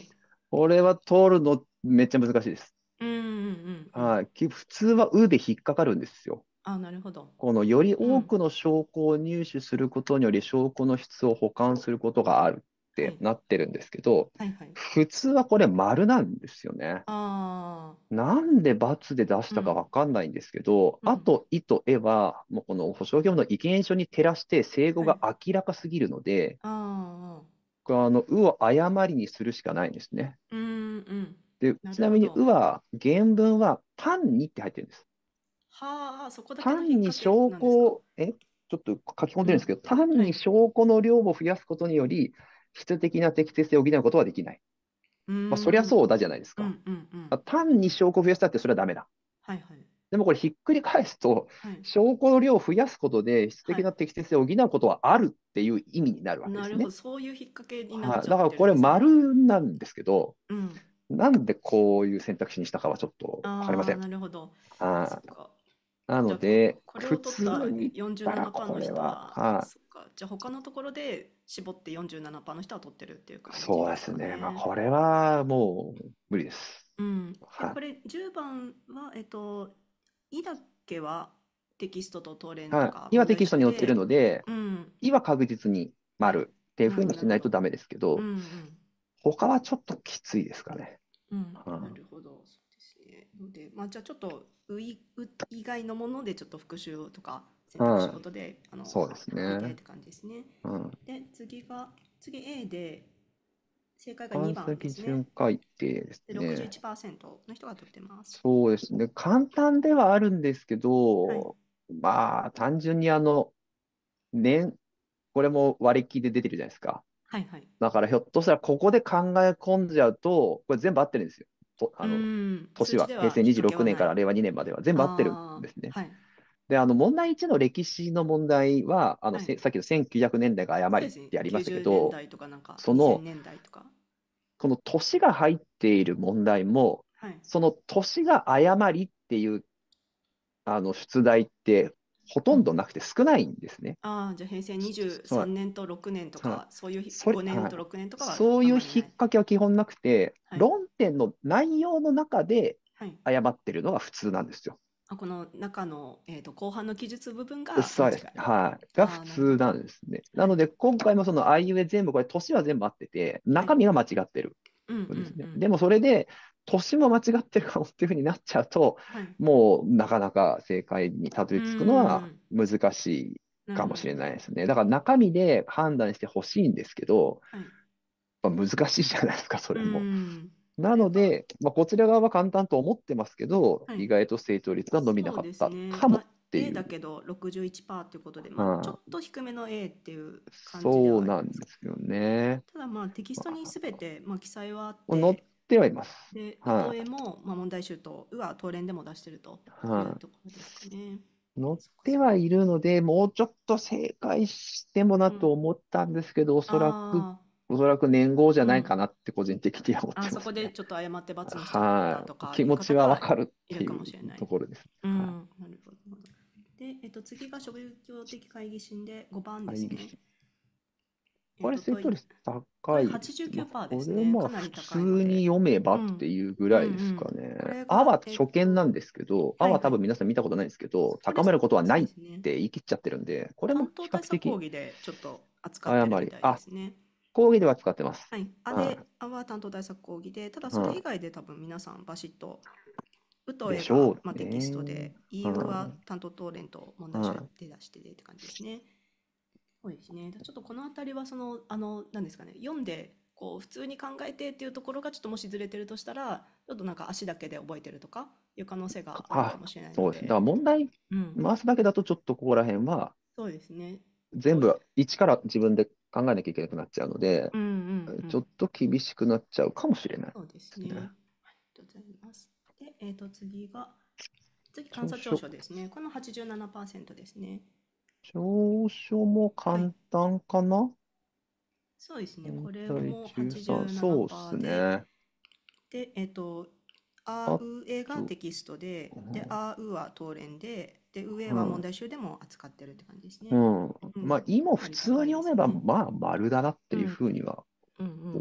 これは通るのめっちゃ難しいです。うんうんうん。はい。き普通はうで引っかかるんですよ。あ、なるほど。このより多くの証拠を入手することにより証拠の質を保管することがあるってなってるんですけど、はいはいはい、普通はこれ丸なんですよね。なんで×で出したか分かんないんですけど、うん、あと「い」と「え」はもうこの保証業務の意見書に照らして生後が明らかすぎるので、はい、あの「う」を誤りにするしかないんですね。うんうんでちなみに「う」は原文は「単に」って入ってるんです。はあ、そこだけ単に証拠えちょっと書き込んでるんですけど、うん、単に証拠の量を増やすことにより、質的な適正性を補うことはできない。まあ、そりゃそうだじゃないですか。うんうんうんまあ、単に証拠を増やしたってそれはダメだ。はいはい、でもこれひっくり返すと、はい、証拠の量を増やすことで質的な適切性を補うことはあるっていう意味になるわけですね。はい、なるほどそういう引っ掛けになっ、ね、だからこれ丸なんですけど、うん、なんでこういう選択肢にしたかはちょっと分かりません。なるほどあなので、普通に。は、じゃあ他のところで絞って47%の人は取ってるっていう感じですね。そうですね。まあ、これはもう無理です。うん。ではいこれ10番は、えっと、いだけはテキストとトレンとはいか今テキストに載ってるので、うんは確実に丸っていうふうにしないとダメですけど、うんうん他はちょっときついですかね。うんはいなるほどそうですねでまあじゃあちょっとういウ以外のものでちょっと復習とかせいか仕事で、あのそうですねって感じですね。うん、で次が次 A で正解が2番ですね。巡回定ですね。で61%の人が取ってます。そうですね。簡単ではあるんですけど、はい、まあ単純にあの年これも割り切りで出てるじゃないですか。はいはい。だからひょっとしたらここで考え込んじゃうとこれ全部合ってるんですよ。とあの年は平成26年から令和2年までは全部合ってるんですね。はい、で、あの問題1の歴史の問題は、あのせさっきの1900年代が誤りっですねてありました90け年ど、代とかなんかその2000年代とか。この年が入っている問題も、その年が誤りっていうあの出題ってほとんどなくて少ないんですね。ああ、じゃあ平成そ23年と6年とか、そういうひそれ年と6年とかはそういうまり引っ掛けは基本なくて、論点の内容の中で誤ってるのが普通なんですよ。あこの中の、えーと、後半の記述部分がそうです、はい、が普通なんですね。なので、今回もそのあいうえ全部、これ、年は全部合ってて、中身が間違ってる、んでもそれで、年も間違ってるかもっていうふうになっちゃうと、はい、もうなかなか正解にたどり着くのは難しいかもしれないですね。だから中身で判断してほしいんですけど、はい、難しいじゃないですか、それも。うなので、まあ、こちら側は簡単と思ってますけど、意外と成長率は伸びなかったそですねかもってい A だけど61%ということで、まあ、ちょっと低めの A っていう感じそうなんですよね。ただまあテキストにすべて、まあ、記載はあって、載ってはいます。で、はいも、まあ、問題集と、うわ、東連でも出してるといはいうところですね。載ってはいるので、もうちょっと正解してもなと思ったんですけど、おそらくおそらく年号じゃないかなって個人的には思ってます、ねうん、あそこでちょっと誤って罰とか、はい、気持ちはわかるっていうところです。うん、なるほど。で、えっと、次が職業的会議審で5番ですね。これ、セット率高い。89%ですね。これま普通に読めばっていうぐらいですかね。あ、うん、は初見なんですけど、あ、は多分皆さん見たことないんですけど、高めることはないって言い切っちゃってるんで、これも比較的。誤り。っですね。講義では使ってます。はい。あれは担当対策講義で、ただそれ以外で多分皆さんバシッと、うとえば、まあ、テキストで、EU は担当当連と問題集で出してでって感じですね。そうですね。ちょっとこの辺りはそのあのなんですかね、読んでこう普通に考えてっていうところがちょっともしずれてるとしたら、ちょっとなんか足だけで覚えてるとかいう可能性があるかもしれないそうです。だから問題回すだけだとちょっとここら辺は、そうですね。全部一から自分で考えなきゃいけなくなっちゃうので、うんうんうん、ちょっと厳しくなっちゃうかもしれない。そうですね。ありがとうございます。で、えっ、ー、と次が次監査調書ですね。この87%ですね。調書も簡単かな、はい、そうですね。これも87%で。そうですね。で、えっ、ー、と、あうえがテキストで、で、あうは当連で、で、上は問題集でも扱ってるって感じですね。うん、うん、まあ、「い」も普通に読めばまあ丸だなっていうふうには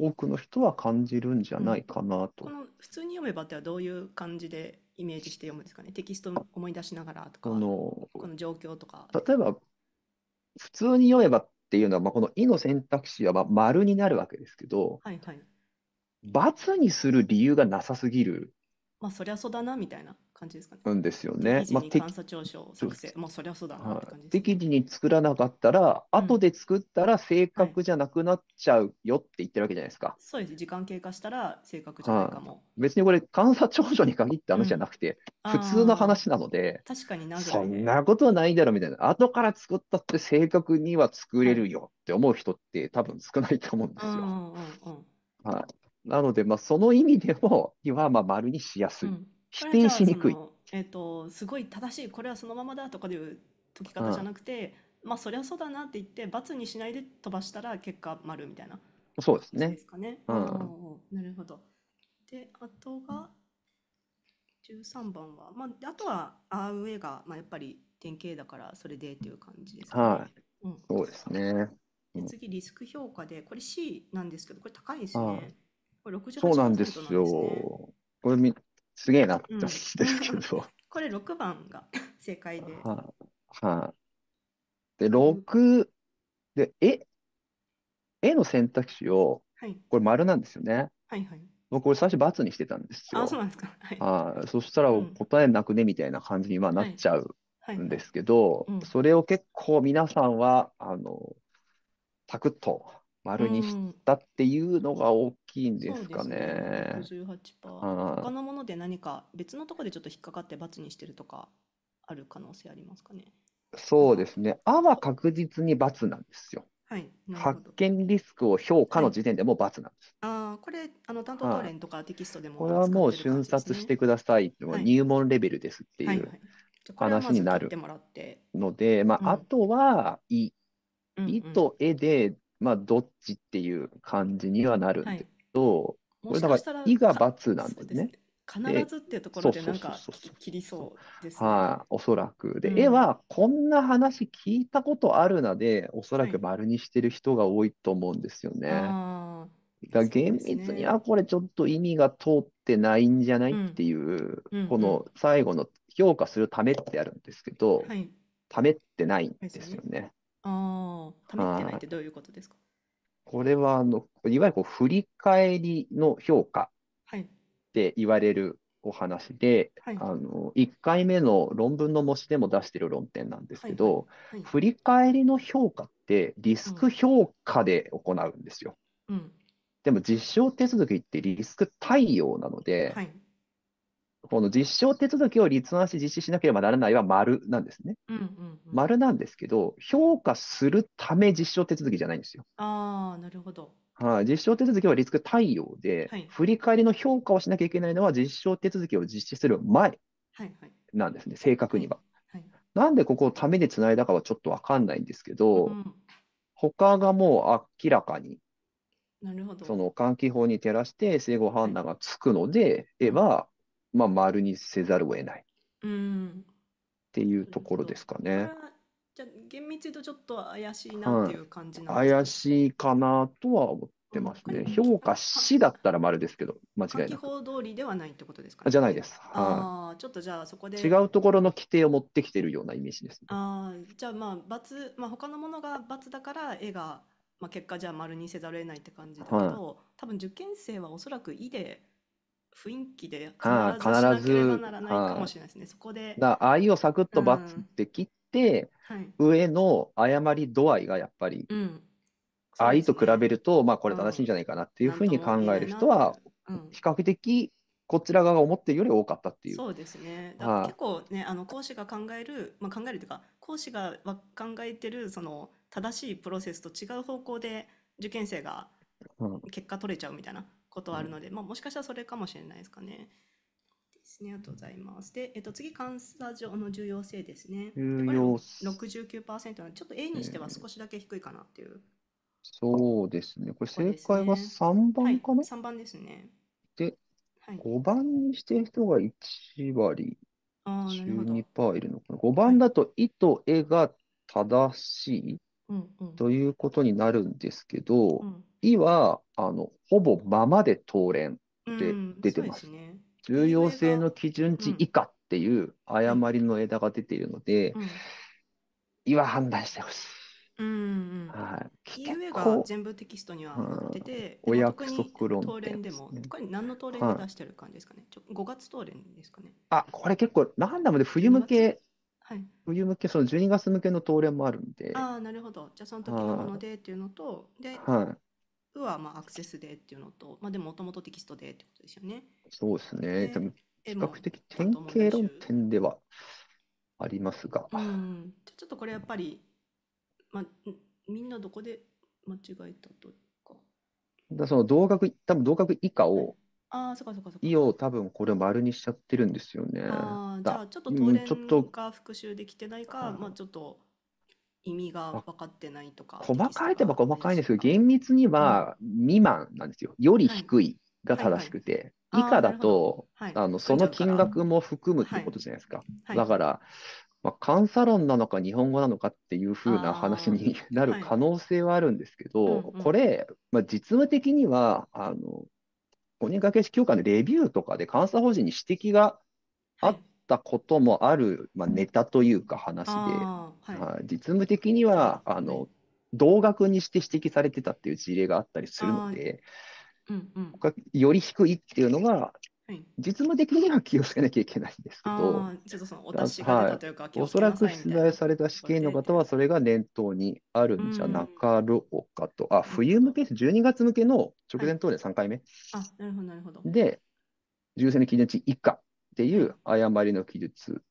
多くの人は感じるんじゃないかなと。普通に読めばってはどういう感じでイメージして読むんですかねテキスト思い出しながらとかこのこの状況とか。例えば普通に読めばっていうのは、まあ、この「い」の選択肢はまあ丸になるわけですけど、はいはい、×にする理由がなさすぎる。まあそりゃそうだなみたいな。感じですかね。うんですよね。まあ、監査調書作成、まあ、そりゃそうだなって感じ、ね、適時に作らなかったら、後で作ったら正確じゃなくなっちゃうよって言ってるわけじゃないですか。はい、そうです。時間経過したら正確じゃないかも。はい、別にこれ、監査長書に限った話じゃなくて、うん、普通の話なので、確かにな、ね、そんなことはないだろうみたいな、後から作ったって正確には作れるよって思う人って、多分少ないと思うんですよ。はい、なので、まあ、その意味でも、今はまあ丸にしやすい。うん否定しにくい。えっ、と、すごい正しいこれはそのままだとかいう解き方じゃなくて、うん、まあそりゃそうだなって言って罰にしないで飛ばしたら結果丸みたいな。そうですね。ですかね。うん、なるほど。であとが13番は、まあ、あとはあうえが、まあ、やっぱり典型だからそれでっていう感じですね。はい、うん、そうですね。で次リスク評価でこれ C なんですけどこれ高いですね。これ68%なんですね。そうなんですよ。これみすげえなって思うんですけど、うん、これ6番が正解で。はあ、はあ、で、6、で、え、えの選択肢を、はい、これ丸なんですよね。はいはい。僕、これ最初×にしてたんですよ。あ、そうなんですか。はい。あ、そしたら答えなくねみたいな感じにまあなっちゃうんですけど、それを結構皆さんは、あの、サクッと丸にしたっていうのが大きいんですかね。そうですね他のもので何か別のところでちょっと引っかかって罰にしてるとかある可能性ありますかね。そうですね。あは確実に罰なんですよ。はい、発見リスクを評価の時点でも罰なんです。はい、あこれあの担当当連とかテキストでも、ね、これはもう瞬殺してください、はい、入門レベルですっていう話になるので、まあ、あとは「い」「い」と「え」でまあ、どっちっていう感じにはなるんですけど、はい、これだから、いが×なんですね。必ずっていうところでなんか切りそうですね。はい、おそらく。で、うん、絵はこんな話聞いたことあるので、おそらく丸にしてる人が多いと思うんですよね。はい、だ厳密には、これちょっと意味が通ってないんじゃないっていう、うん、この最後の評価するためってあるんですけど、はい、ためってないんですよね。ああ、ためてないってどういうことですかこれはあの、いわゆるこう振り返りの評価はい。って言われるお話で、はい。あの1回目の論文の模試でも出している論点なんですはけいはい。ど、はい。振り返りの評価ってリスク評価で行うんですよ。うん。でも実証手続きってリスク対応なので、はい。この実証手続きを立案し実施しなければならないは丸なんですね。うんうんうん、丸なんですけど、評価するため実証手続きじゃないんですよ。ああ、なるほど。はい、実証手続きはリスク対応で、はい、振り返りの評価をしなきゃいけないのは実証手続きを実施する前なんですね、はいはい、正確には、はいはい、なんでここをためでつないだかはちょっと分かんないんですけど、うん、他がもう明らかになるほどその換気法に照らして整合判断がつくので、えばまあ、丸にせざるを得ないうん。っていうところですかね。じゃ厳密に言うとちょっと怪しいなっていう感じなんですか怪しいかなとは思ってますね。評価しだったら丸ですけど、間違いな書法通りではないってことですかね。じゃないです。はああ、ちょっとじゃそこで。違うところの規定を持ってきてるようなイメージですね。ああ、じゃまあ罰、まあ他のものが罰だから絵が、まあ、結果じゃ丸にせざるを得ないって感じだけど、多分受験生はおそらく「い」で雰囲気で必ずしなければならないかもしれないですね。そこで。だから愛をサクッとバッて切って、はい。上の誤り度合いがやっぱり、うん。愛と比べると、まあこれ正しいんじゃないかなっていうふうに考える人は、比較的こちら側が思ってるより多かったっていう。そうですね。だから結構ね、あの講師が考える、まあ考えるというか、講師が考えてるその正しいプロセスと違う方向で受験生が結果取れちゃうみたいなことはあるので、まあ、もしかしたらそれかもしれないですかね。ですね。ありがとうございます。で、えっと、次、監査上の重要性ですね。重要性。69%なちょっと A にしては少しだけ低いかなっていう。そうですね。これ正解は3番かな、はい、?3 番ですね。で、はい、5番にしてる人が1割、12%いるのかな。5番だと、いとえが正しい、はい、ということになるんですけど、うんうん、いはあのほぼままで当連って出てます。うんすね、重要性の基準値以下っていう誤りの枝が出ているので、うん、は判断してほしい。うんうん、はい。e が全部テキストには載てて、うん、お約束論点、ね、でも、これ何の当連で出してる感じですかね。はい、5月当連ですかね。あ、これ結構ランダムで冬向け、はい、冬向け、その12月向けの当連もあるんで。ああ、なるほど。じゃあその時のものでっていうのと、はい、で、はい、はまあアクセスでっていうのと、まあ、でももともとテキストでってことですよね。そうですね。で比較的典型論点ではありますが。うん、ちょっとこれやっぱり、まあ、みんなどこで間違えたというか。だその同額、多分同額以下を、ああ、そかそかそか。いを多分これを丸にしちゃってるんですよね。ああ、じゃあちょっと東電が復習できてないか、まあちょっと。意味が分かってないとか。細かいといえば細かいんですけど、厳密には未満なんですよ。より低いが正しくて。はいはいはい、以下だと、あのその金額も含むってことじゃないですか。だから、まあ、監査論なのか日本語なのかっていうふうな話になる可能性はあるんですけど、はいうんうん、これ、まあ、実務的にはあの、骨掛け式教科のレビューとかで監査法人に指摘があって、ったこともある、まあ、ネタというか話で、はい、実務的にはあの同額にして指摘されてたっていう事例があったりするので、うんうん、より低いっていうのが、はい、実務的には気をつけなきゃいけないんですけどおはい、おそらく出題された試験の方はそれが念頭にあるんじゃなかろうかと、あ冬向け12月向けの直前等で3回目、はい、あなるほどなるほどで重症の基準値以下っていう誤りの記述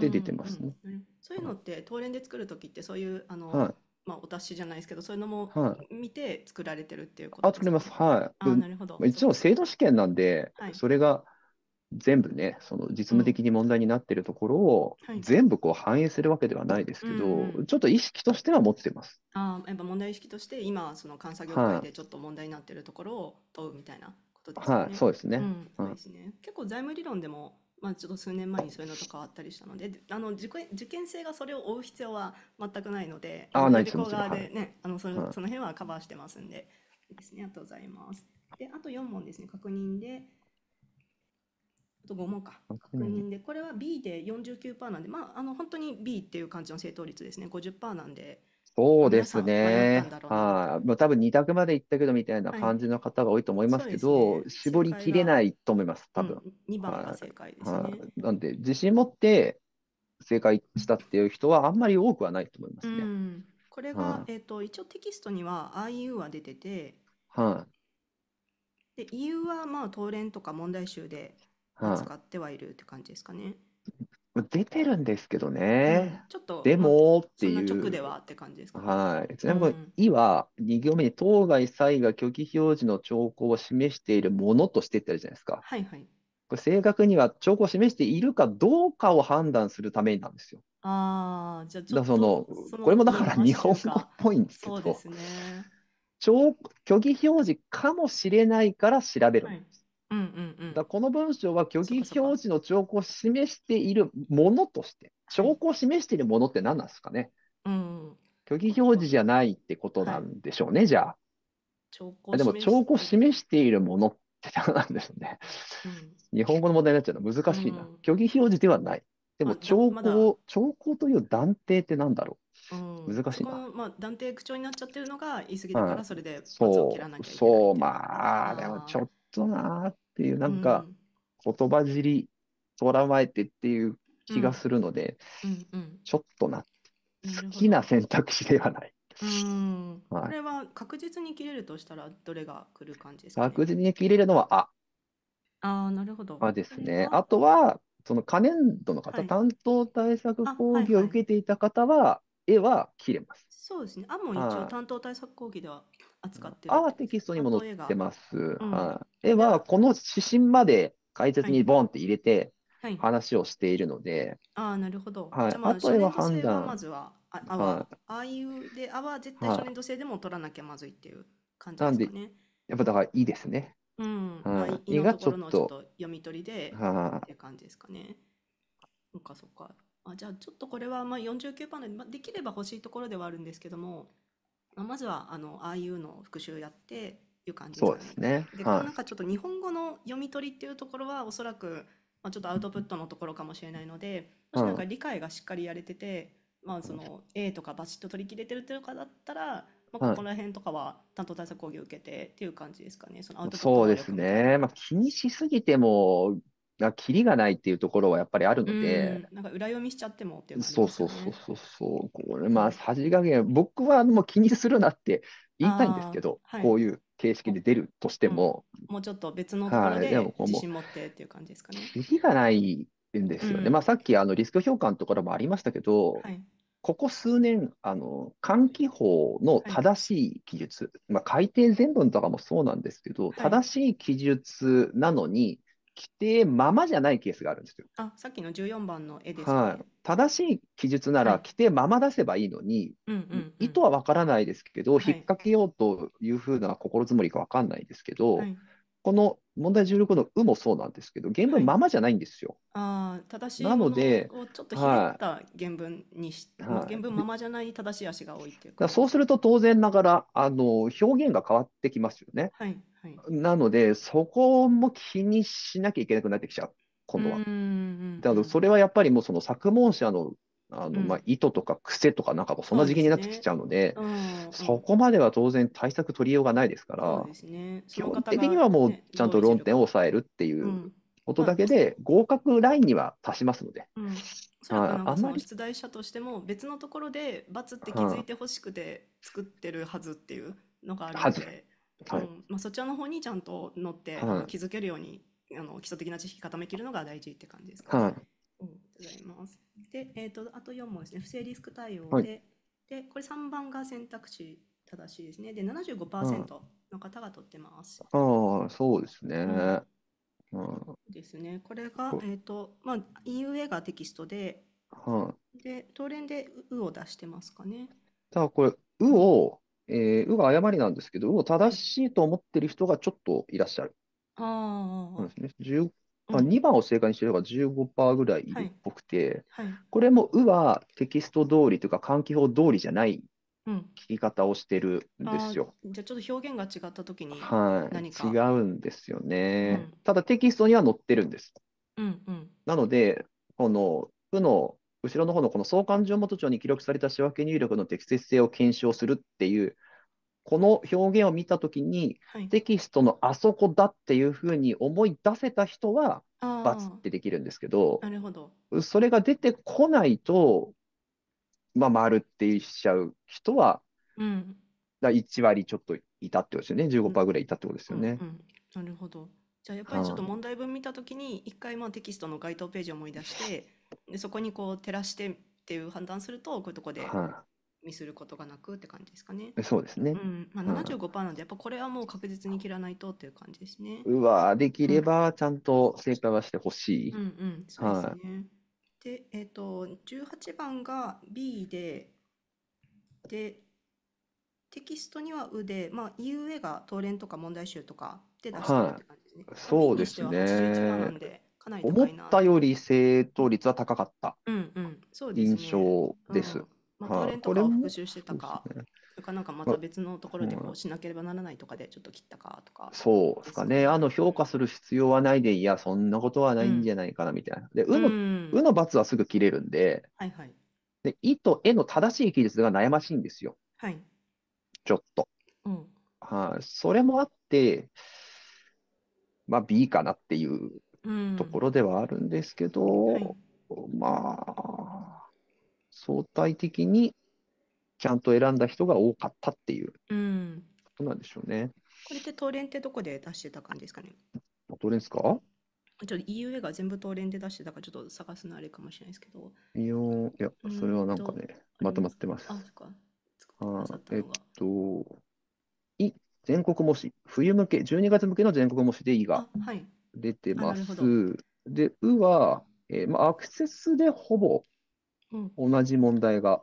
で出てますね。そういうのって東連で作る時ってそういうあの、はい、まあ、お達しじゃないですけどそういうのも見て作られてるっていうこと、ね、あ作れます。はい。あなるほど。一応制度試験なんで、はい、それが全部ねその実務的に問題になってるところを、全部こう反映するわけではないですけど、うんちょっと意識としては持ってます。あやっぱ問題意識として今その監査業界でちょっと問題になってるところを問うみたいなことですね。はい、はい、そうですね。結構財務理論でもまあ、ちょっと数年前にそういうのと変わったりしたのであの受受験生がそれを追う必要は全くないのであのリ側でね、はい、あのそのその辺はカバーしてますんで,、ですね、ありがとうございます。であと4問ですね確認であと5問か確認でこれは B で49%なんで、まあ、あの本当に B っていう感じの正答率ですね50%なんで。そうですんね。はい。まあ、多分2択まで行ったけどみたいな感じの方が多いと思いますけど、ね。絞りきれないと思います、多分。ん、2番が正解ですね。なんで、自信持って正解したっていう人はあんまり多くはないと思いますね。ん、これが、はえっと、一応テキストには IU は出てて、はい。で、EU はまあ、当連とか問題集で、使ってはいるって感じですかね。出てるんですけどね。ちょっと、でもっていう。そん直ではって感じですか、ね、はい。ちなみに、い、は2行目に当該際が虚偽表示の兆候を示しているものとしてってあるじゃないですか。はいはい。これ正確には兆候を示しているかどうかを判断するためなんですよ。ああ、じゃあちょっとそのこれもだから日本語っぽいんですけど、そうですね、虚偽表示かもしれないから調べるんです。はいだこの文章は虚偽表示の兆候を示しているものとして、兆候を示しているものって何なんですかね、虚偽表示じゃないってことなんでしょうね、はい、じゃあ。でも、兆候を示しているものって何なんですね。うん、日本語の問題になっちゃうの難しいな。うん、虚偽表示ではない。でも、兆候、兆候という断定って何だろう、うん、難しいな。まあ、断定口調になっちゃってるのが言い過ぎだから、それでを切らなきゃいけない、そう、まあ、でもちょっとなーっていう、なんか言葉尻らまえてっていう気がするので、うんうん、ちょっとな好きな選択肢ではない。うんはい、これは確実に切れるとしたらどれが来る感じですか、ね、確実に切れるのは「あ」あなるほど。あですね。あとは、その可燃度の方、はい、担当対策講義を受けていた方は、は絵は切れます。そうですね。あも一応担当対策講義では扱ってる。あテキストにも載ってます。うん、絵はこの指針まで解説にボンって入れて話をしているので。はいはい、あなるほど。はい、あとは判断。まずはああはああいうであは絶対初年度制でも取らなきゃまずいっていう感じですかね。やっぱだからいいですね。うん。はい、絵がちょっと読み取りでっていう感じですかね。そっかそっか。あじゃあちょっとこれはまあ49%で、まあ、できれば欲しいところではあるんですけども、まあ、まずはあのああいうの復習やっていう感じですですね。で、はい、なんかちょっと日本語の読み取りっていうところはおそらく、まあ、ちょっとアウトプットのところかもしれないので、もしなんか理解がしっかりやれてて、まあ、その A とかバシッと取り切れてるというかだったら、まあ、ここら辺とかは担当対策講義を受けてっていう感じですかね、そのアウトプットそうですね、まあ、気にしすぎてもがキリがないっていうところはやっぱりあるので、なんか裏読みしちゃってもっていう、そうそうそうそうそうこれまあさじ加減僕はもう気にするなって言いたいんですけど、はい、こういう形式で出るとしても、うん、もうちょっと別のところで自信持ってっていう感じですかね。キリがないんですよね、うん、まあさっきあのリスク評価のところもありましたけど、はい、ここ数年あの換気法の正しい記述、はい、まあ改定全文とかもそうなんですけど、正しい記述なのに規定ままじゃないケースがあるんですよ。あさっきの14番の絵ですね、はい、正しい記述なら規定まま出せばいいのに、はいうん意図は分からないですけど、はい、引っ掛けようというふうな心づもりか分かんないですけど、この問題16の「う」もそうなんですけど原文ままじゃないんですよ。あ正しいものをちょっとひねった原文にし、はい、原文ままじゃない正しい足が多いっていうかそうすると当然ながらあの表現が変わってきますよね。はいなので、そこも気にしなきゃいけなくなってきちゃう、今度は。だからそれはやっぱりもうその作文者のあの、まあ、意図とか癖とかなんかもそんな時期になってきちゃうので、そ、こまでは当然対策取りようがないですから、基本的にはもうちゃんと論点を抑えるっていうことだけで、合格ラインには達しますので。<laughs> あんそれの出題者としても別のところで罰って気づいてほしくて作ってるはずっていうのがあるので。はい、まあ、そちらの方にちゃんと乗って、はい、気づけるようにあの基礎的な知識固めきるのが大事って感じですか、ね、はいうん、ございます。で、えーと、あと4問ですね、不正リスク対応で、はい、でこれ3番が選択肢正しいですね。で、75%の方が取ってます。ああ、そうですね。うんうん、ですね。これが、えっ、ー、と、まあ、EUA がテキストで、はあ、で、当連で「う」を出してますかね。だからこれ「う」をえー、うが誤りなんですけど、うを正しいと思ってる人がちょっといらっしゃる。あそうですね。まあ、2番を正解にしてれば15%ぐらいいるっぽくて、はいはい、これも「う」はテキスト通りというか換気法通りじゃない聞き方をしてるんですよ。うん、じゃあちょっと表現が違った時に何か、はい、違うんですよね、うん、ただテキストには載ってるんです。うんうん、なのでこの「う」の後ろの方のこの相関上元帳に記録された仕分け入力の適切性を検証するっていう、この表現を見たときに、はい、テキストのあそこだっていうふうに思い出せた人は、バツってできるんですけど、なるほどそれが出てこないと、まあ、丸って言っちゃう人は、うん、だ1割ちょっといたってことですよね、15%ぐらいいたってことですよね。うんうんうん、なるほど。じゃあ、やっぱりちょっと問題文見たときに、一回まあテキストの該当ページを思い出して、でそこにこう照らしてっていう判断するとこういうとこでミスることがなくって感じですかね。そうですね。うんまあ、75%なんで、やっぱこれはもう確実に切らないとっていう感じですね。うわできればちゃんと正解はしてほしい。うん、うん、うん、そうですね。で、えっ、ー、と、18番が B で、で、テキストには「う」で、まあ、e うえ」が当連とか問題集とかで出してるって感じですね。はい、そうですね。かなり思ったより正答率は高かった印象です。また、あ、れとかを復習してたか、ね、かなんかまた別のところでこうしなければならないとかでちょっと切ったかとか。そうですかね、あの評価する必要はないで、いや、そんなことはないんじゃないかなみたいな。で、うの、うん、うの罰はすぐ切れるんで、はいはい。で、いとえの正しい記述が悩ましいんですよ。はい。ちょっと。うん。はい、あ、それもあって、まあ B かなっていうところではあるんですけど、うんはい、まあ、相対的にちゃんと選んだ人が多かったっていうことなんでしょうね。うん、これって東連ってどこで出してた感じですかね東連ですかちょっと EUA が全部東連で出してたかちょっと探すのあれかもしれないですけど。いや、それはなんかね、まとまってます。あ、か。あえっと、い全国模試、冬向け、12月向けの全国模試でいいが、はい、出てます。で、うは、えーまあ、アクセスでほぼ同じ問題が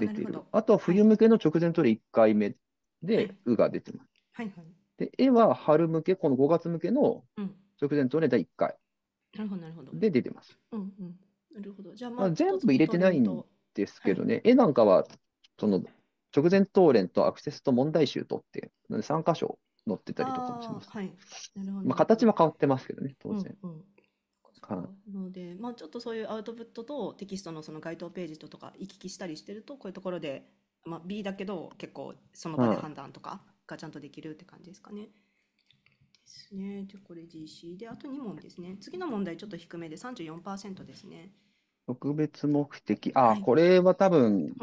出てる。うん、あるあとは冬向けの直前取り1回目で、うが出てます。はいはい、で、えは春向け、この5月向けの直前取り第1回で出てます。うんうんなるほどじゃまあ、全部入れてないんですけどね、絵、はい、なんかはその直前答練とアクセスと問題集とって、3箇所載ってたりとかもします、はいなるほどまあ、形は変わってますけどね当然。うんうんなので、まあ、ちょっとそういうアウトプットとテキストのその該当ページととか行き来したりしてるとこういうところで、まあ、B だけど結構その場で判断とかがちゃんとできるって感じですかね。ですね。じゃこれ GC であと2問ですね。次の問題ちょっと低めで34%ですね。特別目的あ、はい、これは多分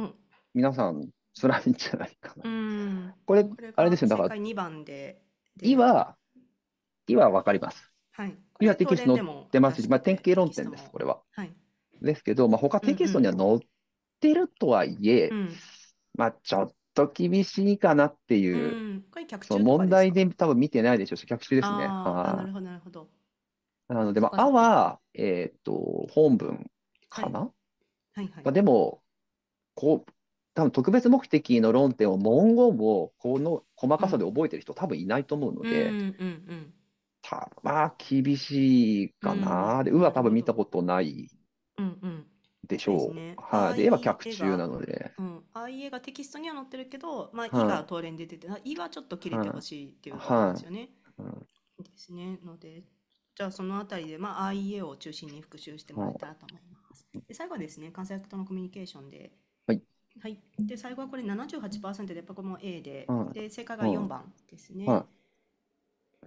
皆さん辛いんじゃないかな。うん、これ、これあれですよ、だから、二番で。いは、いは分かります。はい。いはテキスト載ってますし、まあ、典型論点です、これは。はい。ですけど、まあ、他テキストには載ってるとはいえ、うんうん、まあ、ちょっと、厳しいかなっていう、うん、これ客問題で多分見てないでしょうし、客室ですね。ああなるほど、なるほど。なので、まあ、あは、えっ、ー、と、本文かな、はい、はいはい、まあ、でも、こう、多分特別目的の論点を文言をこの細かさで覚えてる人、多分いないと思うので、うんうんたまあ厳しいかな、うん、で「う」は多分見たことないでしょう。で、んね、はい、で絵は脚注なので。うん、あいえがテキストには載ってるけど「まあ、い」が当連出て「い」はちょっと切れてほしいっていうことですよね。はいはですねのでじゃあそのあたりで、まあ、あいえを中心に復習してもらえたらと思います。で最後ですね関西とのコミュニケーションではい、で最後はこれ78%でここも A で、うん、で正解が4番ですね、うんうん。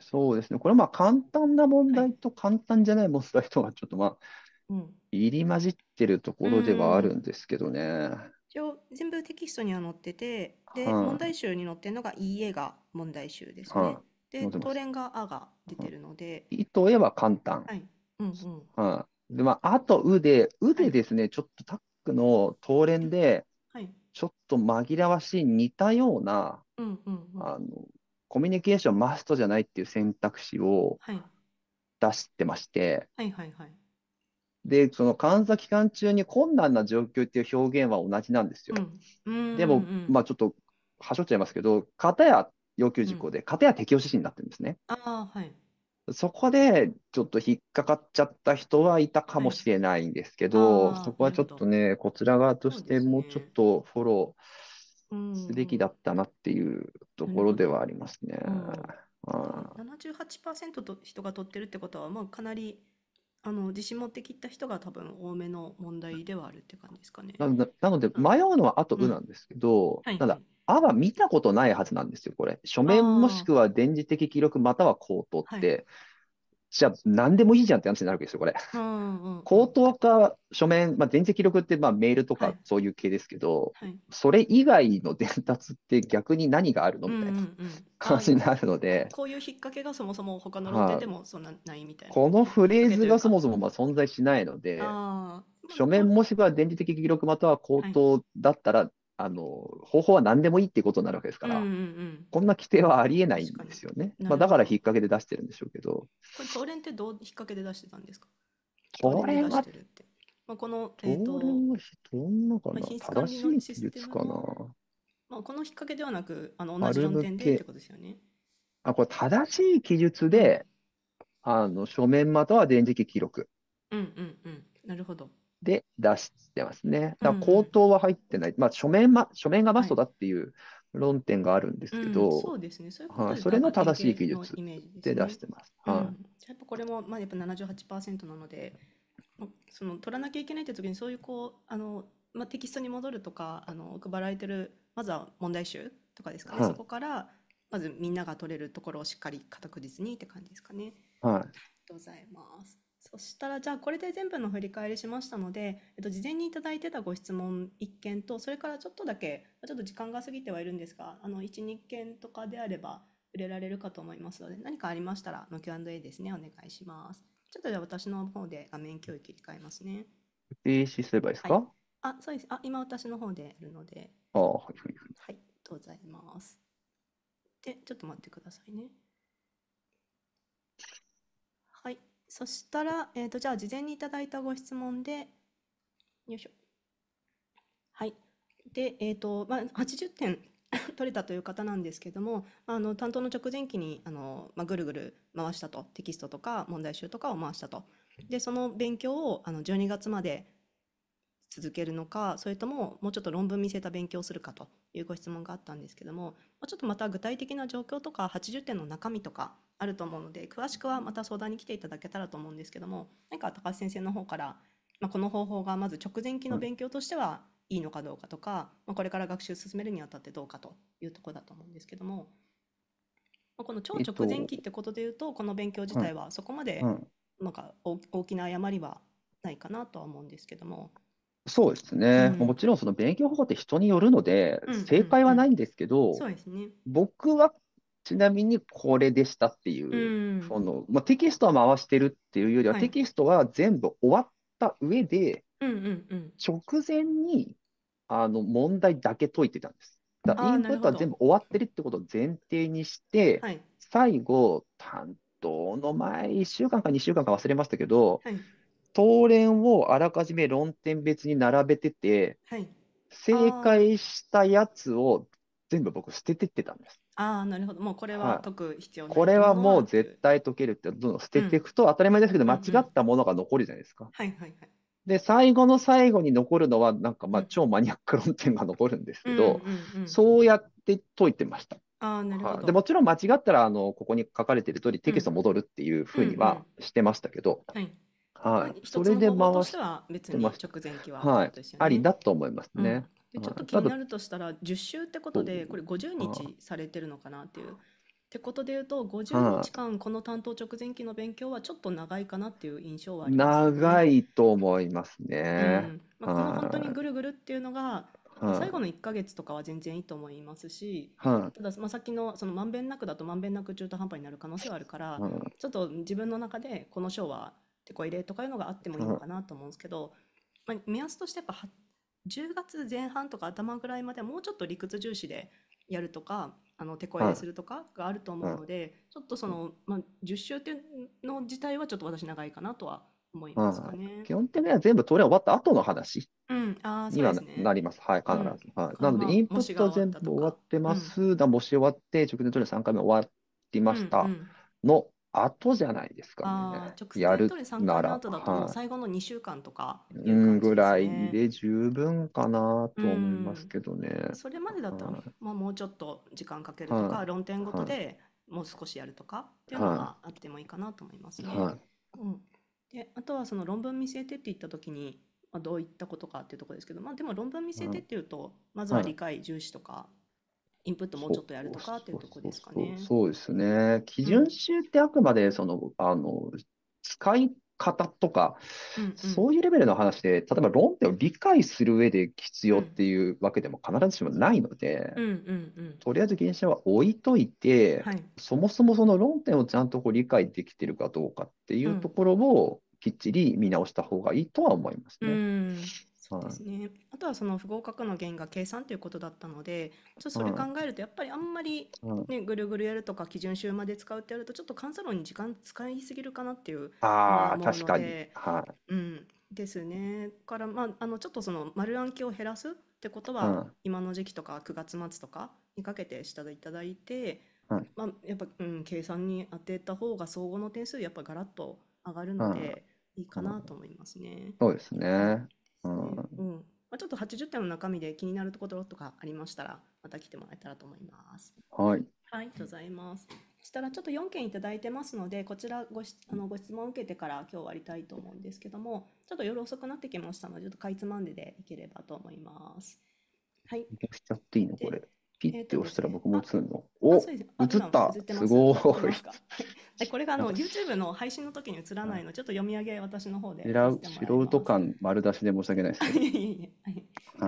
そうですね、これはまあ簡単な問題と簡単じゃない問題とはちょっとまあ、入り混じってるところではあるんですけどね。一応全部テキストには載ってて、で、問題集に載ってるのが EA が問題集ですね。で、当連が「あ」が出てるので。いとえは簡単。はい。うんうん。で、まあ、あと「う」で、「う」でですね、ちょっとタックの当連で、ちょっと紛らわしい似たような、あのコミュニケーションマストじゃないっていう選択肢を出してまして、はい、はいはいはいでその監査期間中に困難な状況っていう表現は同じなんですよ。でも、まあ、ちょっとはしょっちゃいますけど片や要求事項で、うん、片や適用指針になってるんですね。あはいそこでちょっと引っかかっちゃった人はいたかもしれないんですけど、はいそこはちょっとね、こちら側としてもうちょっとフォローすべきだったなっていうところではありますね。ー78%と人が取ってるってことは、まあ、かなりあの自信持って切った人が多分多めの問題ではあるって感じですかね。なななので、迷うのはあと「うなんですけど、はいただ、あは見たことないはずなんですよ、これ。書面もしくは電磁的記録または口頭って、はい、じゃあ何でもいいじゃんって話になるわけですよ、これ。うんうん口頭か書面、まあ、電磁記録ってまあメールとかそういう系ですけど、はいはい、それ以外の伝達って逆に何があるのみたいな感じになるので、うんうんうん、こういう引っ掛けがそもそも他の論点でもそんなないみたいな。このフレーズがそもそもまあ存在しないので、書面もしくは電磁的記録または口頭だったら、あの方法は何でもいいっていうことになるわけですから、うんうんうん、こんな規定はありえないんですよね。まあ、だから引っ掛けで出してるんでしょうけど。これ、東連ってどう引っ掛けで出してたんですか東連は、まあ、この、えーと、どんなかな、まあ、正しい技術かな。まあ、この引っ掛けではなく、あの同じ論点でってことですよね。あこれ正しい記述で、あの書面または電磁気記録。うんうんうん、なるほど。で出してますね。だから口頭は入ってない、うん、まあ書面ま、書面がマストだっていう論点があるんですけど、そうですね、そういうことそれの正しい技術で出してます。はい、やっぱこれも、まあ、やっぱ78%なので、その取らなきゃいけないって時に、そういうこうあの、まあ、テキストに戻るとかあの、配られてる、まずは問題集とかですかね、そこから、まずみんなが取れるところをしっかり確実にって感じですかね。はい、ありがとうございます。そしたら、じゃあこれで全部の振り返りしましたので、えっと、事前にいただいてたご質問1件と、それからちょっとだけ、ちょっと時間が過ぎてはいるんですが、あの、1、2件とかであれば触れられるかと思いますので、何かありましたら、の Q&A ですね、お願いします。ちょっとじゃあ私の方で画面共有切り替えますね。停止すればいいですか、はい、あ、そうです。あ、今私の方でやるので。あはいはいはい。はい、ありがとうございます。で、ちょっと待ってくださいね。そしたら、えっ、ー、と、じゃあ事前にいただいたご質問で、よいしょ。はい。で、えっ、ー、と、まあ、80点 <laughs> 取れたという方なんですけども、あの、担当の直前期に、あの、まあ、ぐるぐる回したと、テキストとか問題集とかを回したと。で、その勉強を、あの、12月まで続けるのか、それとももうちょっと論文見せた勉強をするかというご質問があったんですけども、ちょっとまた具体的な状況とか、80点の中身とか、あると思うので詳しくはまた相談に来ていただけたらと思うんですけども何か高橋先生の方から、まあ、この方法がまず直前期の勉強としてはいいのかどうかとか、まあ、これから学習進めるにあたってどうかというとこだと思うんですけども、まあ、この超直前期ってことでいうと、えっと、この勉強自体はそこまでなんか大きな誤りはないかなとは思うんですけども。そうですね、うん、もちろんその勉強方法って人によるので、正解はないんですけど、うううね、僕はちなみにこれでしたっていう、うんそのまあ、テキストは回してるっていうよりは、はいテキストは全部終わった上で、うんうんうん。直前にあの問題だけ解いてたんです。だインプットは全部終わってるってことを前提にして、最後、担当の前1週間か2週間か忘れましたけど、はい。当連をあらかじめ論点別に並べてて、はい。正解したやつを全部僕捨ててってたんです。ああ、なるほど。もうこれは解く必要ないこれはもう絶対解けるってどんどん捨てていくと当たり前ですけど、間違ったものが残るじゃないですか。はいはいはい。で、最後の最後に残るのは、なんかまあ超マニアック論点が残るんですけど、そうやって解いてました。あなるほど。もちろん間違ったらあのここに書かれてる通りテキスト戻るっていうふうにはしてましたけど、はい。はい、それで回してましはいありだと思いますね。でちょっと気になるとしたら10週ってことでこれ50日されてるのかなっていう。ってことで言うと50日間この担当直前期の勉強はちょっと長いかなっていう印象はありますね、長いと思いますね。うん、まあ、この本当にぐるぐるっていうのが最後の1か月とかは全然いいと思いますし、ただ、まあ、先のそのまんべんなくだとまんべんなく中途半端になる可能性はあるから、ちょっと自分の中でこの章は手こ入れとかいうのがあってもいいのかなと思うんですけど、まあ、目安としてやっぱ10月前半とか頭ぐらいまではもうちょっと理屈重視でやるとかあの手こいでするとかがあると思うので、はい、ちょっとその、まあ、10周っていうの自体はちょっと私長いかなとは思いますかね。基本的には全部通り終わった後の話にあなります。うん、すはい、必ず。うん、はい、なので、インプット全部終わってます。うん、模終わって、直前取り3回目終わりました。の後じゃないですかね。やる回なら。最後の2週間とか、いうん、ぐらいで十分かなと思いますけどね。それまでだったら、はまあ、もうちょっと時間かけるとか、論点ごとでもう少しやるとかっていうのがあってもいいかなと思いますね。うん、であとはその論文見据えてって言ったときに、まあ、どういったことかっていうところですけど、まあ、でも論文見据えてっていうと、まずは理解重視とか。インプットもうちょっとやるとかっていうとこですかね。そうですね。基準集ってあくまでその、うん、あの使い方とか、うんうん、そういうレベルの話で、例えば論点を理解する上で必要っていうわけでも必ずしもないので、うんうんうんうん、とりあえず原社は置いといて、はい、そもそもその論点をちゃんとこう理解できてるかどうかっていうところを、きっちり見直した方がいいとは思いますね。そうですね。あとはその不合格の原因が計算ということだったので、ちょっとそれ考えるとやっぱりあんまりうんね、ぐるぐるやるとか基準集まで使うってやるとちょっと監査論に時間使いすぎるかなっていうのはああ、思うので、はうん、ですね。から、まあ、あのちょっとその丸暗記を減らすってことうはん。今の時期とか9月末とかにかけてしていただいて、はい。まあ、やっぱ、うん、計算に当てた方が総合の点数やっぱガラッと上がるうのん。でいいかなと思いますね。そうですね。うんまあ、ちょっと80点の中身で気になるところとかありましたら、また来てもらえたらと思います。はい。はい、ございます。そしたらちょっと4件いただいてますので、こちらごしあのご質問を受けてから今日終わりたいと思うんですけども、ちょっと夜遅くなってきましたので、ちょっとかいつまんででいければと思います。はい。めちゃくちゃっていいのこれ。ピッて押したら僕も映るの。お、映ったすごい。これがあの YouTube の配信の時に映らないの、ちょっと読み上げ私の方で。素人感丸出しで申し訳ないですい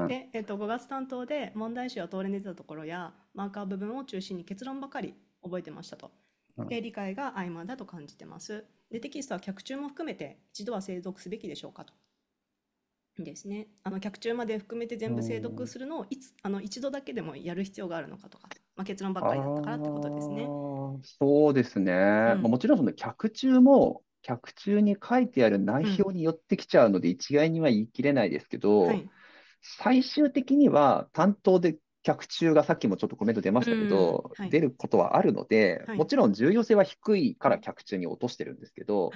で、えっと、5月担当で問題集を通り抜いたところやマーカー部分を中心に結論ばかり覚えてましたと。で、理解が曖昧だと感じてます。で、テキストは脚中も含めて一度は精読すべきでしょうかと。ですねあの客中まで含めて全部精読するのをいつあの一度だけでもやる必要があるのかとか、まあ、結論ばっかりだったからってことですね。そうですね、うん、まあ、もちろんその客中も客中に書いてある内容によってきちゃうので、一概には言い切れないですけど、うんはい、最終的には担当で客中がさっきもちょっとコメント出ましたけど、うんはい、出ることはあるので、はい、もちろん重要性は低いから客中に落としてるんですけど、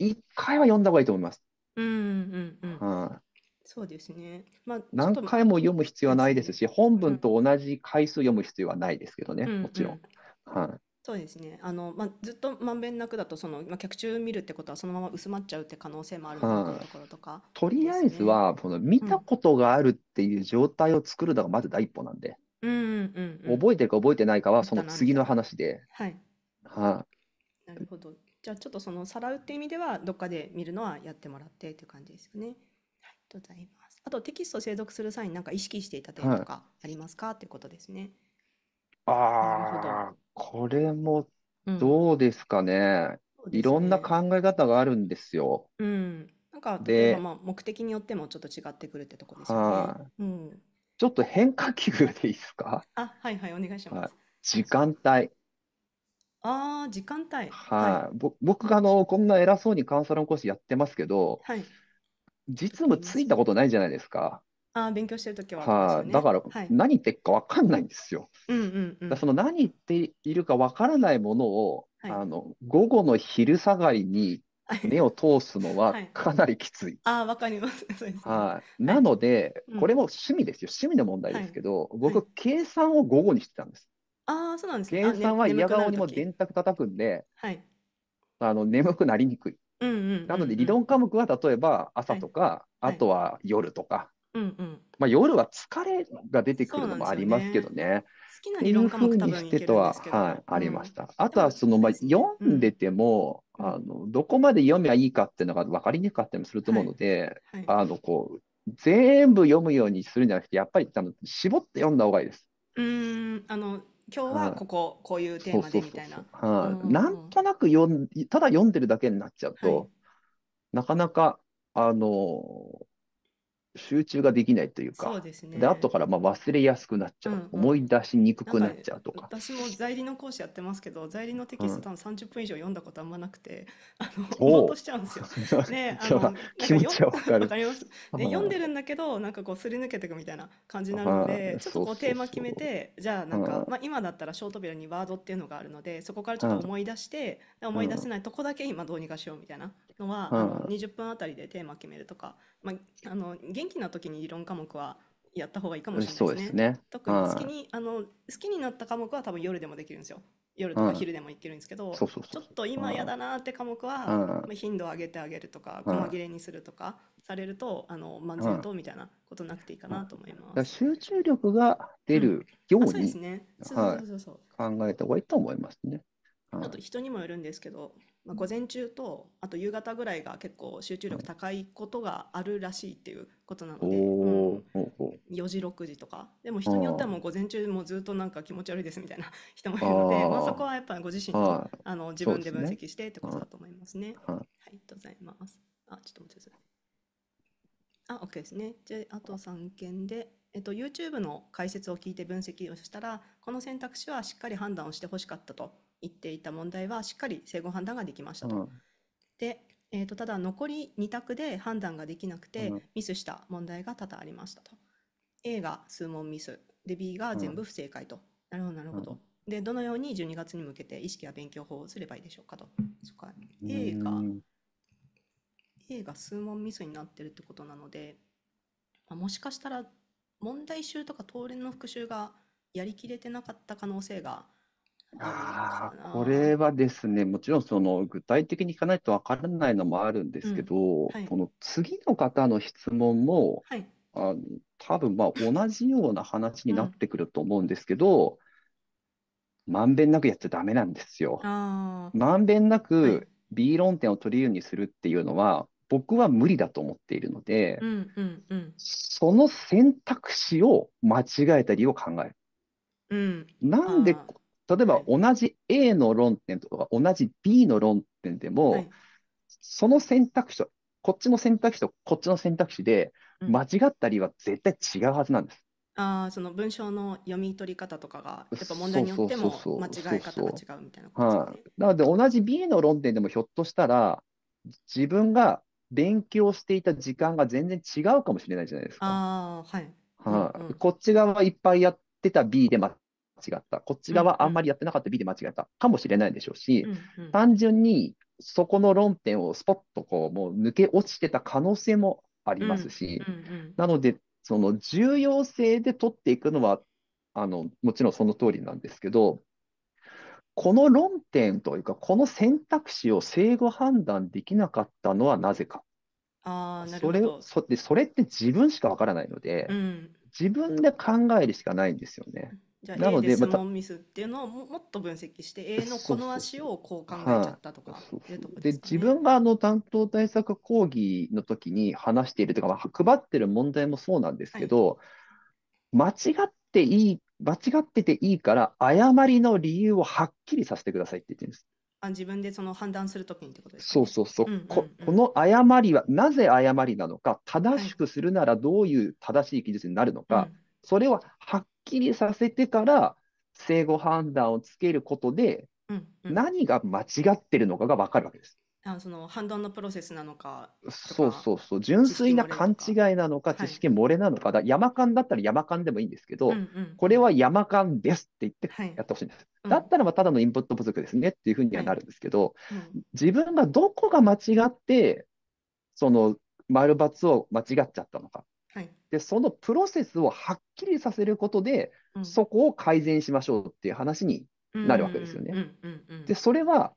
1回は読んだ方がいいと思います。うんうんうん。そうですね。まあ、何回も読む必要はないですし、本文と同じ回数読む必要はないですけどね、うんもちろん。はい。そうですね。あの、まあ、ずっとまんべんなくだと、その、まあ、客中見るってことは、そのまま薄まっちゃうって可能性もあるところとか、とりあえずは、この見たことがあるっていう状態を作るのがまず第一歩なんで。うんうんうん、うん、覚えてるか覚えてないかは、その次の話で。はい。はい、あ。なるほど。じゃあちょっとそのさらうっていう意味ではどっかで見るのはやってもらってという感じですよね。はい、ございます。あとテキストを生読する際に何か意識していた点とかありますか、はい、ってことですね。ああ、これもどうですかね。うん、ねいろんな考え方があるんですよ。うん。なんか例えばまあ目的によってもちょっと違ってくるってとこですよね。うん、ちょっと変化球でいいですかあ、はいはい、お願いします。時間帯。ああ、時間帯。はい。はい、ぼ僕があのこんな偉そうにカウンセラー講師やってますけど、はい。実務ついたことないじゃないですか。ああ、勉強してるときは、はあ、だからはい何言ってるかわかんないんですよ。うんうんだその何言っているかわからないものをあの午後の昼下がりに目を通すのはかなりきつい。ああ、わかります。<laughs> そうですね。はい、なので、これも趣味ですよ。趣味の問題ですけど、僕、計算を午後にしてたんです。ああ、そうなんですね。あ、減ね産は眠嫌くな顔るにともき。電卓叩くんで、はい。あの眠くなりにくい。うんうんなので、理論科目は例えば朝とか、あとは夜とか、うんうん。まあ、夜は疲れが出てくそうるのなんでもあすよりますけどね。好きなって理い論う科ふ目う多に分しいてけとるんでは、すけはい、ありましん。た。あでとはも、その、まあ、私、読んでても、うあん。の、どこまで読めばいいかっていうのが分かりにくかったりもすると思うのい、で、はい。あの、こう、全部読むようにするんじゃなくて、やっぱりあの絞って読んだ方がいいです。うん、あの、今日はここ、こういうテーマでみたいな。なんとなくよんただ読んでるだけになっちゃうと、はい、なかなかあの集中ができないというか、そうですね、で後からまあ忘れやすくなっちゃう、うんうん、思い出しにくくなっちゃうとか私も在理の講師やってますけど在理のテキスト多分30分以上読んだことあんまなくて、うん、あのとしちゃうんですよ。<laughs> ね、あの気持ちは分かるかります、ね、読んでるんだけどなんかこうすり抜けていくみたいな感じなのでちょっとこうテーマ決めてじゃあなんか、まあ、今だったらショートビ扉にワードっていうのがあるのでそこからちょっと思い出して、思い出せないとこだけ今どうにかしようみたいな。のは、うん、あの20分あたりでテーマ決めるとか、まあ、あの元気な時に理論科目はやった方がいいかもしれないですね。すね特に好きに、あの好きになった科目は多分夜でもできるんですよ。夜とか昼でもいけるんですけど、ちょっと今嫌だなって科目は、うん、頻度を上げてあげるとか、細切れにするとかされると、あの満足とみたいなことなくていいかなと思います。うん、集中力が出るように、そうですね。そうそうそうそう、考えた方がいいと思いますね。あと人にもよるんですけど、まあ、午前中とあと夕方ぐらいが結構集中力高いことがあるらしいっていうことなので、うん、4時6時とかでも人によってはもう午前中もずっとなんか気持ち悪いですみたいな人もいるのでまあ、そこはやっぱご自身のあの自分で分析してってことだと思いますね。すねはい、ありがとうございます。あちょっと待ってください。あ OK ですね。じゃああと3件で。えっと、YouTube の解説を聞いて分析をしたらこの選択肢はしっかり判断をしてほしかったと言っていた問題はしっかり整合判断ができましたと。うん、で、えーと、ただ残り2択で判断ができなくて、ミスした問題が多々ありましたと。A が数問ミスで B が全部不正解と。なるほどなるほど。でどのように12月に向けて意識や勉強法をすればいいでしょうかと。そか A が、A が数問ミスになってるってことなので、まあ、もしかしたら問題集とか当連の復習がやりきれてなかった可能性がああ、これはですね、もちろんその具体的にいかないとわからないのもあるんですけど、はいこの次の方の質問も、はいあの多分まあ同じような話になってくると思うんですけど、まんべんなくやっちゃだめなんですよ。まんべんなく B 論点を取り入にするっていうのは、僕は無理だと思っているので、うんうんうんその選択肢を間違えた理由を考える。うんなんで例えば同じ A の論点とか同じ B の論点でも、はい、その選択肢と、こっちの選択肢とこっちの選択肢で、間違ったりは絶対違うはずなんです。うん、あその文章の読み取り方とかが、やっぱ問題によっても間違い方が違うみたいなことですね、なので、同じ B の論点でもひょっとしたら、自分が勉強していた時間が全然違うかもしれないじゃないですか。あはい、はあ、うんうん、こっち側いっぱいやってた B で間違った、こっち側あんまりやってなかった B で間違えたかもしれないでしょうし、単純にそこの論点をスポッとこうもう抜け落ちてた可能性もありますし、なので、その重要性で取っていくのはあのもちろんその通りなんですけど、この論点というか、この選択肢を正誤判断できなかったのはなぜか。あなるほどそれそでそれって自分しかわからないので、うん、自分で考えるしかないんですよね。じゃあな A のででスまたミスっていうのをもっと分析して A のこの足をこう考えちゃったとかで自分があの担当対策講義の時に話しているとか、まあ、配ってる問題もそうなんですはけい。ど、間違っていい、間違ってていいから、誤りの理由をはっきりさせてくださいって言ってるんです。あ、自分でその判断するときにってことですかそうそうそう。うんうこ、んうこん。の誤りはなぜ誤りなのか、正しくするならどういう正しい記述になるのうか、ん。それははっきりさせてから、正誤判断をつけることで、うんうん、何が間違ってるのかが分かるわけです。あその判断のプロセスなのかそうそうそう、純粋な勘違いなのか、知識漏れなのか、はい、山間だったら山間でもいいんですけど、うんうん、これは山間ですって言ってやってほしいんです。はいだったらまあただのインプット不足ですねっていうふうにはなるんですけど、はいうん、自分がどこが間違って、その丸×を間違っちゃったのか、で、そのプロセスをはっきりさせることで、うん、そこを改善しましょうっていう話になるわけですよね。で、それは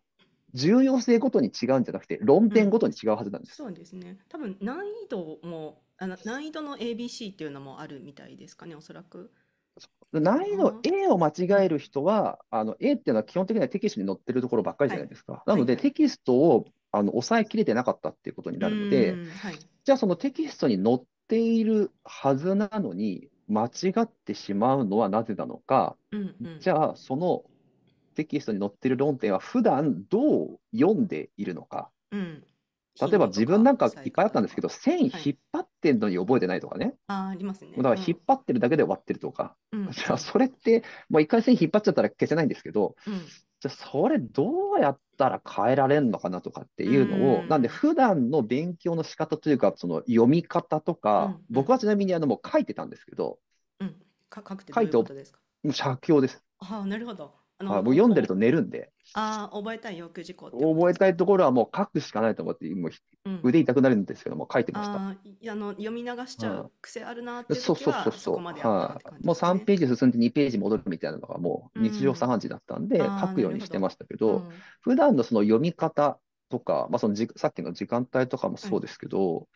重要性ごとに違うんじゃなくて、論点ごとに違うはずなんです。うん、そうですね。多分難易度もあの難易度の ABC っていうのもあるみたいですかね、おそらく。難易度 A を間違える人は、あの A っていうのは基本的にはテキストに載ってるところばっかりじゃないですか。はい、なので、テキストをあの抑えきれてなかったっていうことになるので、はい、じゃあそのテキストに載っているはずなのに間違ってしまうのはなぜなのか、うんうん、じゃあそのテキストに載っている論点は普段どう読んでいるのか、うん、例えば自分なんかいっぱいあったんですけど線引っ張ってるのに覚えてないとかね、あありますねだから引っ張ってるだけで終わってるとか、うん、<laughs> じゃあそれって、まう一回線引っ張っちゃったら消せないんですけど、うん、じゃそれどうやったら変えられるのかなとかっていうのを、うん、なんで普段の勉強の仕方というかその読み方とか、うん、僕はちなみにあのもう書いてたんですけど、うん、書くってどういうことですか借用です。あなるほどあの、は僕読んでると寝るんで。ああ、覚えたい要求事項ってと覚えたいところはもう書くしかないと思って、もう、うん、腕痛くなるんですけども、書いてました。ああの読み流しちゃう癖あるなって時は、そうそうそうそう、はい、もう3ページ進んで2ページ戻るみたいなのがもう日常茶飯事だったんで、うん、書くようにしてましたけど、どうん、普段のその読み方とか、まあ、そのじさっきの時間帯とかもそうですけど、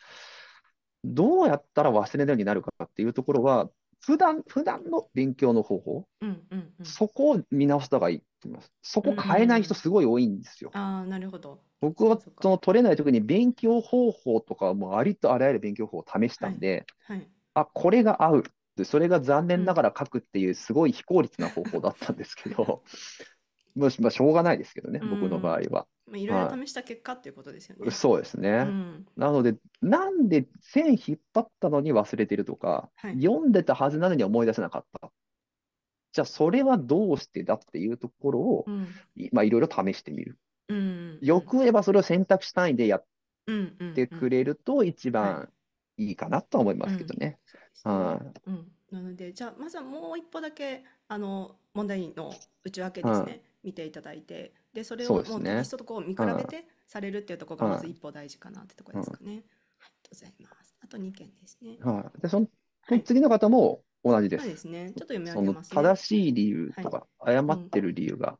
どうやったら忘れないようになるかっていうところは、普段普段の勉強の方法、うんうんうん、そこを見直した方がいいと思います。そこ変えない人すごい多いんですよ。うんうん、あなるほど僕はその取れない時に勉強方法とかもありとあらゆる勉強法を試したんで、はい、はい、あこれが合うそれが残念ながら書くっていうすごい非効率な方法だったんですけど、まあ、しょうがないですけどね、うん僕の場合は。まあ、いろいろ試した結果っていうことですよね。そうですね。うんなので、なんで線引っ張ったのに忘れてるとか、はい読んでたはずなのに思い出せなかった。じゃあ、それはどうしてだっていうところを、うんいまあ、いろいろ試してみる。うんよく言えばそれを選択肢単位でやっうんうんてくれると一番いいかなと思いますけどね。うんんうんうん、はいうんなので、じゃあ、まずはもう一歩だけ、あの、問題の内訳ですん、ね、見ていただいて、で、それをもうテキストとこう見比べてされるっていうところが、まず一歩大事かなってところですかね。はい、ありがとうございます。あと2件ですね。はい。で、その、はい。次の方も同じでそうですね。ちょっと読み上げますね。正しい理由とい。か、う誤っん。てる理由が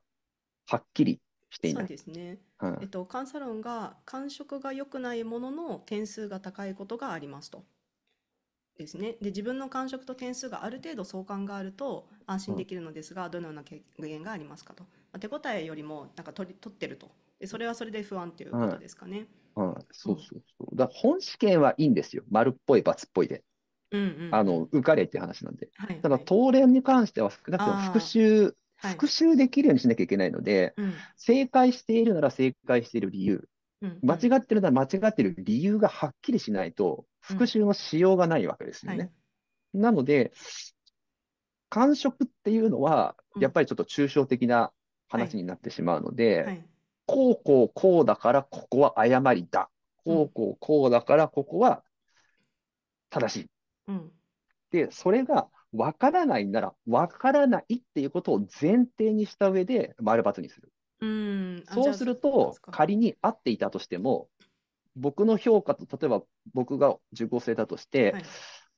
はっきりしていそうない。ですね。うん。えっと、カンサロンが感触が良くないものの点数が高いことがありますと。ですねで自分の感触と点数がある程度相関があると安心できるのですが、どのような具現がありますかと、まあ、手応えよりもなんか取り取ってるとでそれはそれで不安ということですかね。うんうん、そうそうそう。だ本試験はいいんですよ。丸っぽい、×っぽいで。うんうん、あの受かれっていう話なんで、はいはい、ただ、当連に関しては少なくとも復習、復習できるようにしなきゃいけないので、はい、正解しているなら正解している理由、間違ってるなら間違ってる理由がはっきりしないと、復習のしようがないわけですよはい。ね。なので、感触っていうのは、やっぱりちょっと抽象的な話になってしまうのはで、い。こうこうこうだからここは誤りだ。こうこうこうだからここは正しい。うんで、それがわからないなら、わからないっていうことを前提にした上で、丸×にする。うんそうすると仮に合っていたとしても僕の評価と例えば僕が受講生だとして、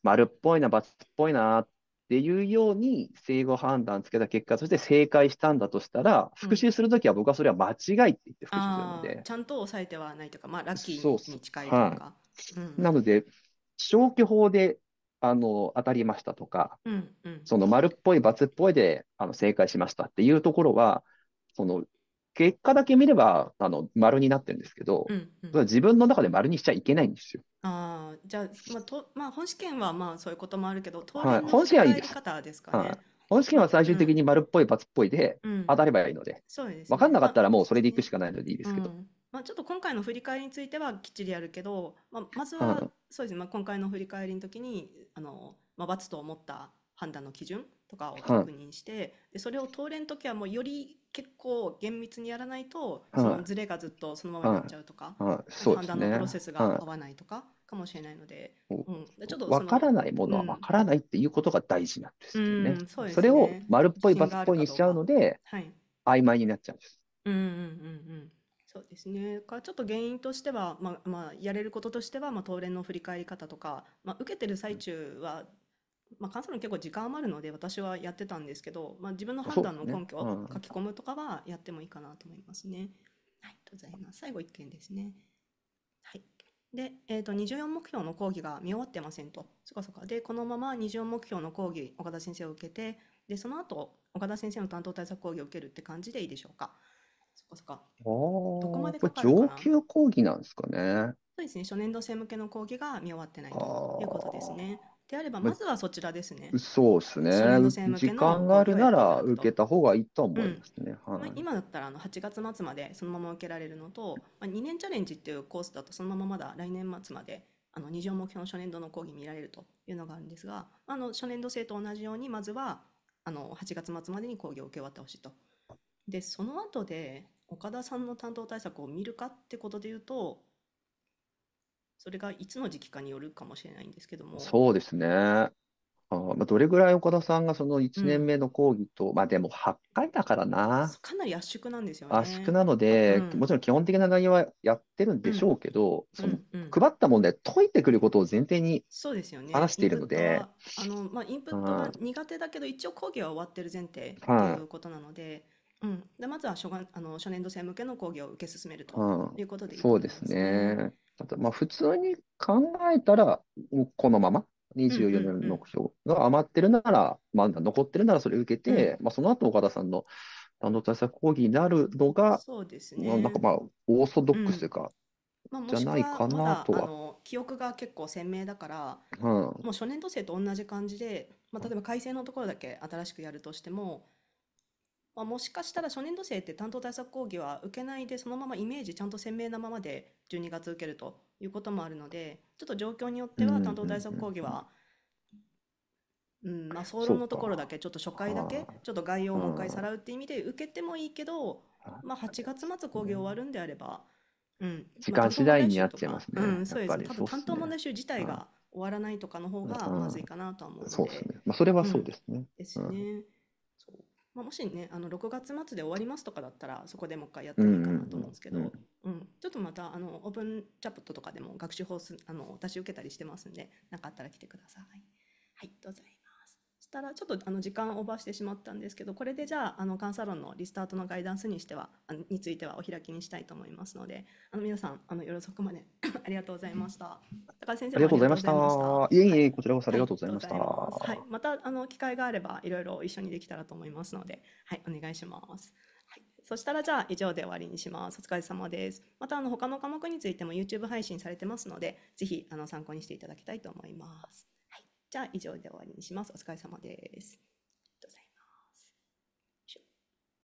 丸っぽいな×っぽいなっていうように正誤判断つけた結果として正解したんだとしたら、復習するときは僕はそれは間違いって言って復習するので、ちゃんと抑えてはないというか、まあ、ラッキーに近いとか、なので消去法であの当たりましたとか、うんうん、その丸っぽい×っぽいであの正解しましたっていうところはその結果だけ見ればあの丸になってるんですけど、うんうん、自分の中で丸にしちゃいけないんですよ。あじゃあ、まあとまあ、本試験はまあそういうこともあるけど、当然の考え方ですかね。はい本試験は最終的に丸っぽい、バツっぽいで、当たればいいので、うんね、分かんなかったらもうそれでいくしかないのでいいですけど。まあ、うんまあ、ちょっと今回の振り返りについてはきっちりやるけど、まあ、まずは、そうですね、まあ、今回の振り返りの時にあの、まあ、ツと思った判断の基準とかを確認して、でそれを通れん時はもうより結構厳密にやらないと、そのズレがずっとそのままになっちゃうとか、判断のプロセスが合わないとか。かもしれないので、うん、ちょっと分からないものは分からないっていうことが大事なんですよね。うんそねそれを丸っぽいバツっぽいにしちゃうので、はい、曖昧になっちゃうんです。うんうんうんうんそうですね。かちょっと原因としては、まあまあ、やれることとしては、まあ、当連の振り返り方とか、まあ、受けてる最中はまあ、関西論結構時間余るので私はやってたんですけど、まあ、自分の判断の根拠を書き込むとかはやってもいいかなと思いますね。はい、ございます。最後1件ですね。はい。で、えーと、と24目標の講義が見終わってませんと。そかそか。で、このまま24目標の講義、岡田先生を受けて、で、その後、岡田先生の担当対策講義を受けるって感じでいいでしょうか。そかそか。どこまでかかる上級講義なんですかね。そうですね。初年度生向けの講義が見終わってないということですね。であれば、まずはそちらですね。そうですね。時間があるなら受けた方がいいとは思いますね。はあい。今だったらあの8月末までそのまま受けられるのと、まあ、2年チャレンジっていうコースだとそのまままだ来年末まであの二条目標の初年度の講義見られるというのがあるんですがあの初年度生と同じようにまずはあの8月末までに講義を受け終わってほしいと。でその後で岡田さんの担当対策を見るかってことで言うとそれがいつの時期かによるかもしれないんですけども。そうですね。あまあ、どれぐらい岡田さんがその1年目の講義と、まあでも8回だからな、かなり圧縮なんですよね。圧縮なのうで、もちろん基本的な内容はやってるんでしょうけど、うそのん、うん。配った問題解いてくることを前提にそうですよね。話しイてンいるプのットで、は、あの、まあ、インプットは苦手だけど、一応講義は終わってる前提っていうことなので、うん。で、まずは初が、あの、初年度生向けの講義を受け進めるということでいいと思いますすね。まあ普通に考えたら、このまま24年の目標が余ってるなら、まだ残ってるならそれ受けて、まあ、その後岡田さんの担当対策講義になるのが、そうですね、なんかまあ、オーソドックスというか、まあ、じゃないかなとは。あ記憶が結構鮮明だから、うん、もう初年度生と同じ感じで、まあ、例えば改正のところだけ新しくやるとしても、まあ、もしかしたら初年度生って担当対策講義は受けないでそのままイメージちゃんと鮮明なままで12月受けるということもあるのでちょっと状況によっては担当対策講義は、うん、まあ、総論のところだけちょっと初回だけちょっと概要をもう一回さらうっていう意味で受けてもいいけど、まあ、8月末講義終わるんであれば、うん、時間次第になっちゃいますね。うん、そうです多分担当問題集自体が終わらないとかの方がまずいかなとは思うのそうですね、まあ、それはそうですね。ですね。まあ、もしねあの6月末で終わりますとかだったらそこでもう一回やってもいいかなと思うんですけど、うん、うん、ちょっとまたあのオープンチャットとかでも学習法すあの私受けたりしてますんで何かあったら来てください。はいどうぞしたらちょっとあの時間をオーバーしてしまったんですけどこれでじゃああの監査論のリスタートのガイダンスにしてはあのについてはお開きにしたいと思いますのであの皆さんあの夜遅くまで <laughs> ありがとうございました。高橋先生ありがとうございました。いえいえこちらこそありがとうございました。はい、またあの機会があればいろいろ一緒にできたらと思いますのではいお願いします。そしたらじゃあ以上で終わりにします。お疲れ様です。またあの他の科目についても YouTube 配信されてますので、ぜひあの参考にしていただきたいと思います。じゃあ以上で終わりにします。お疲れ様です。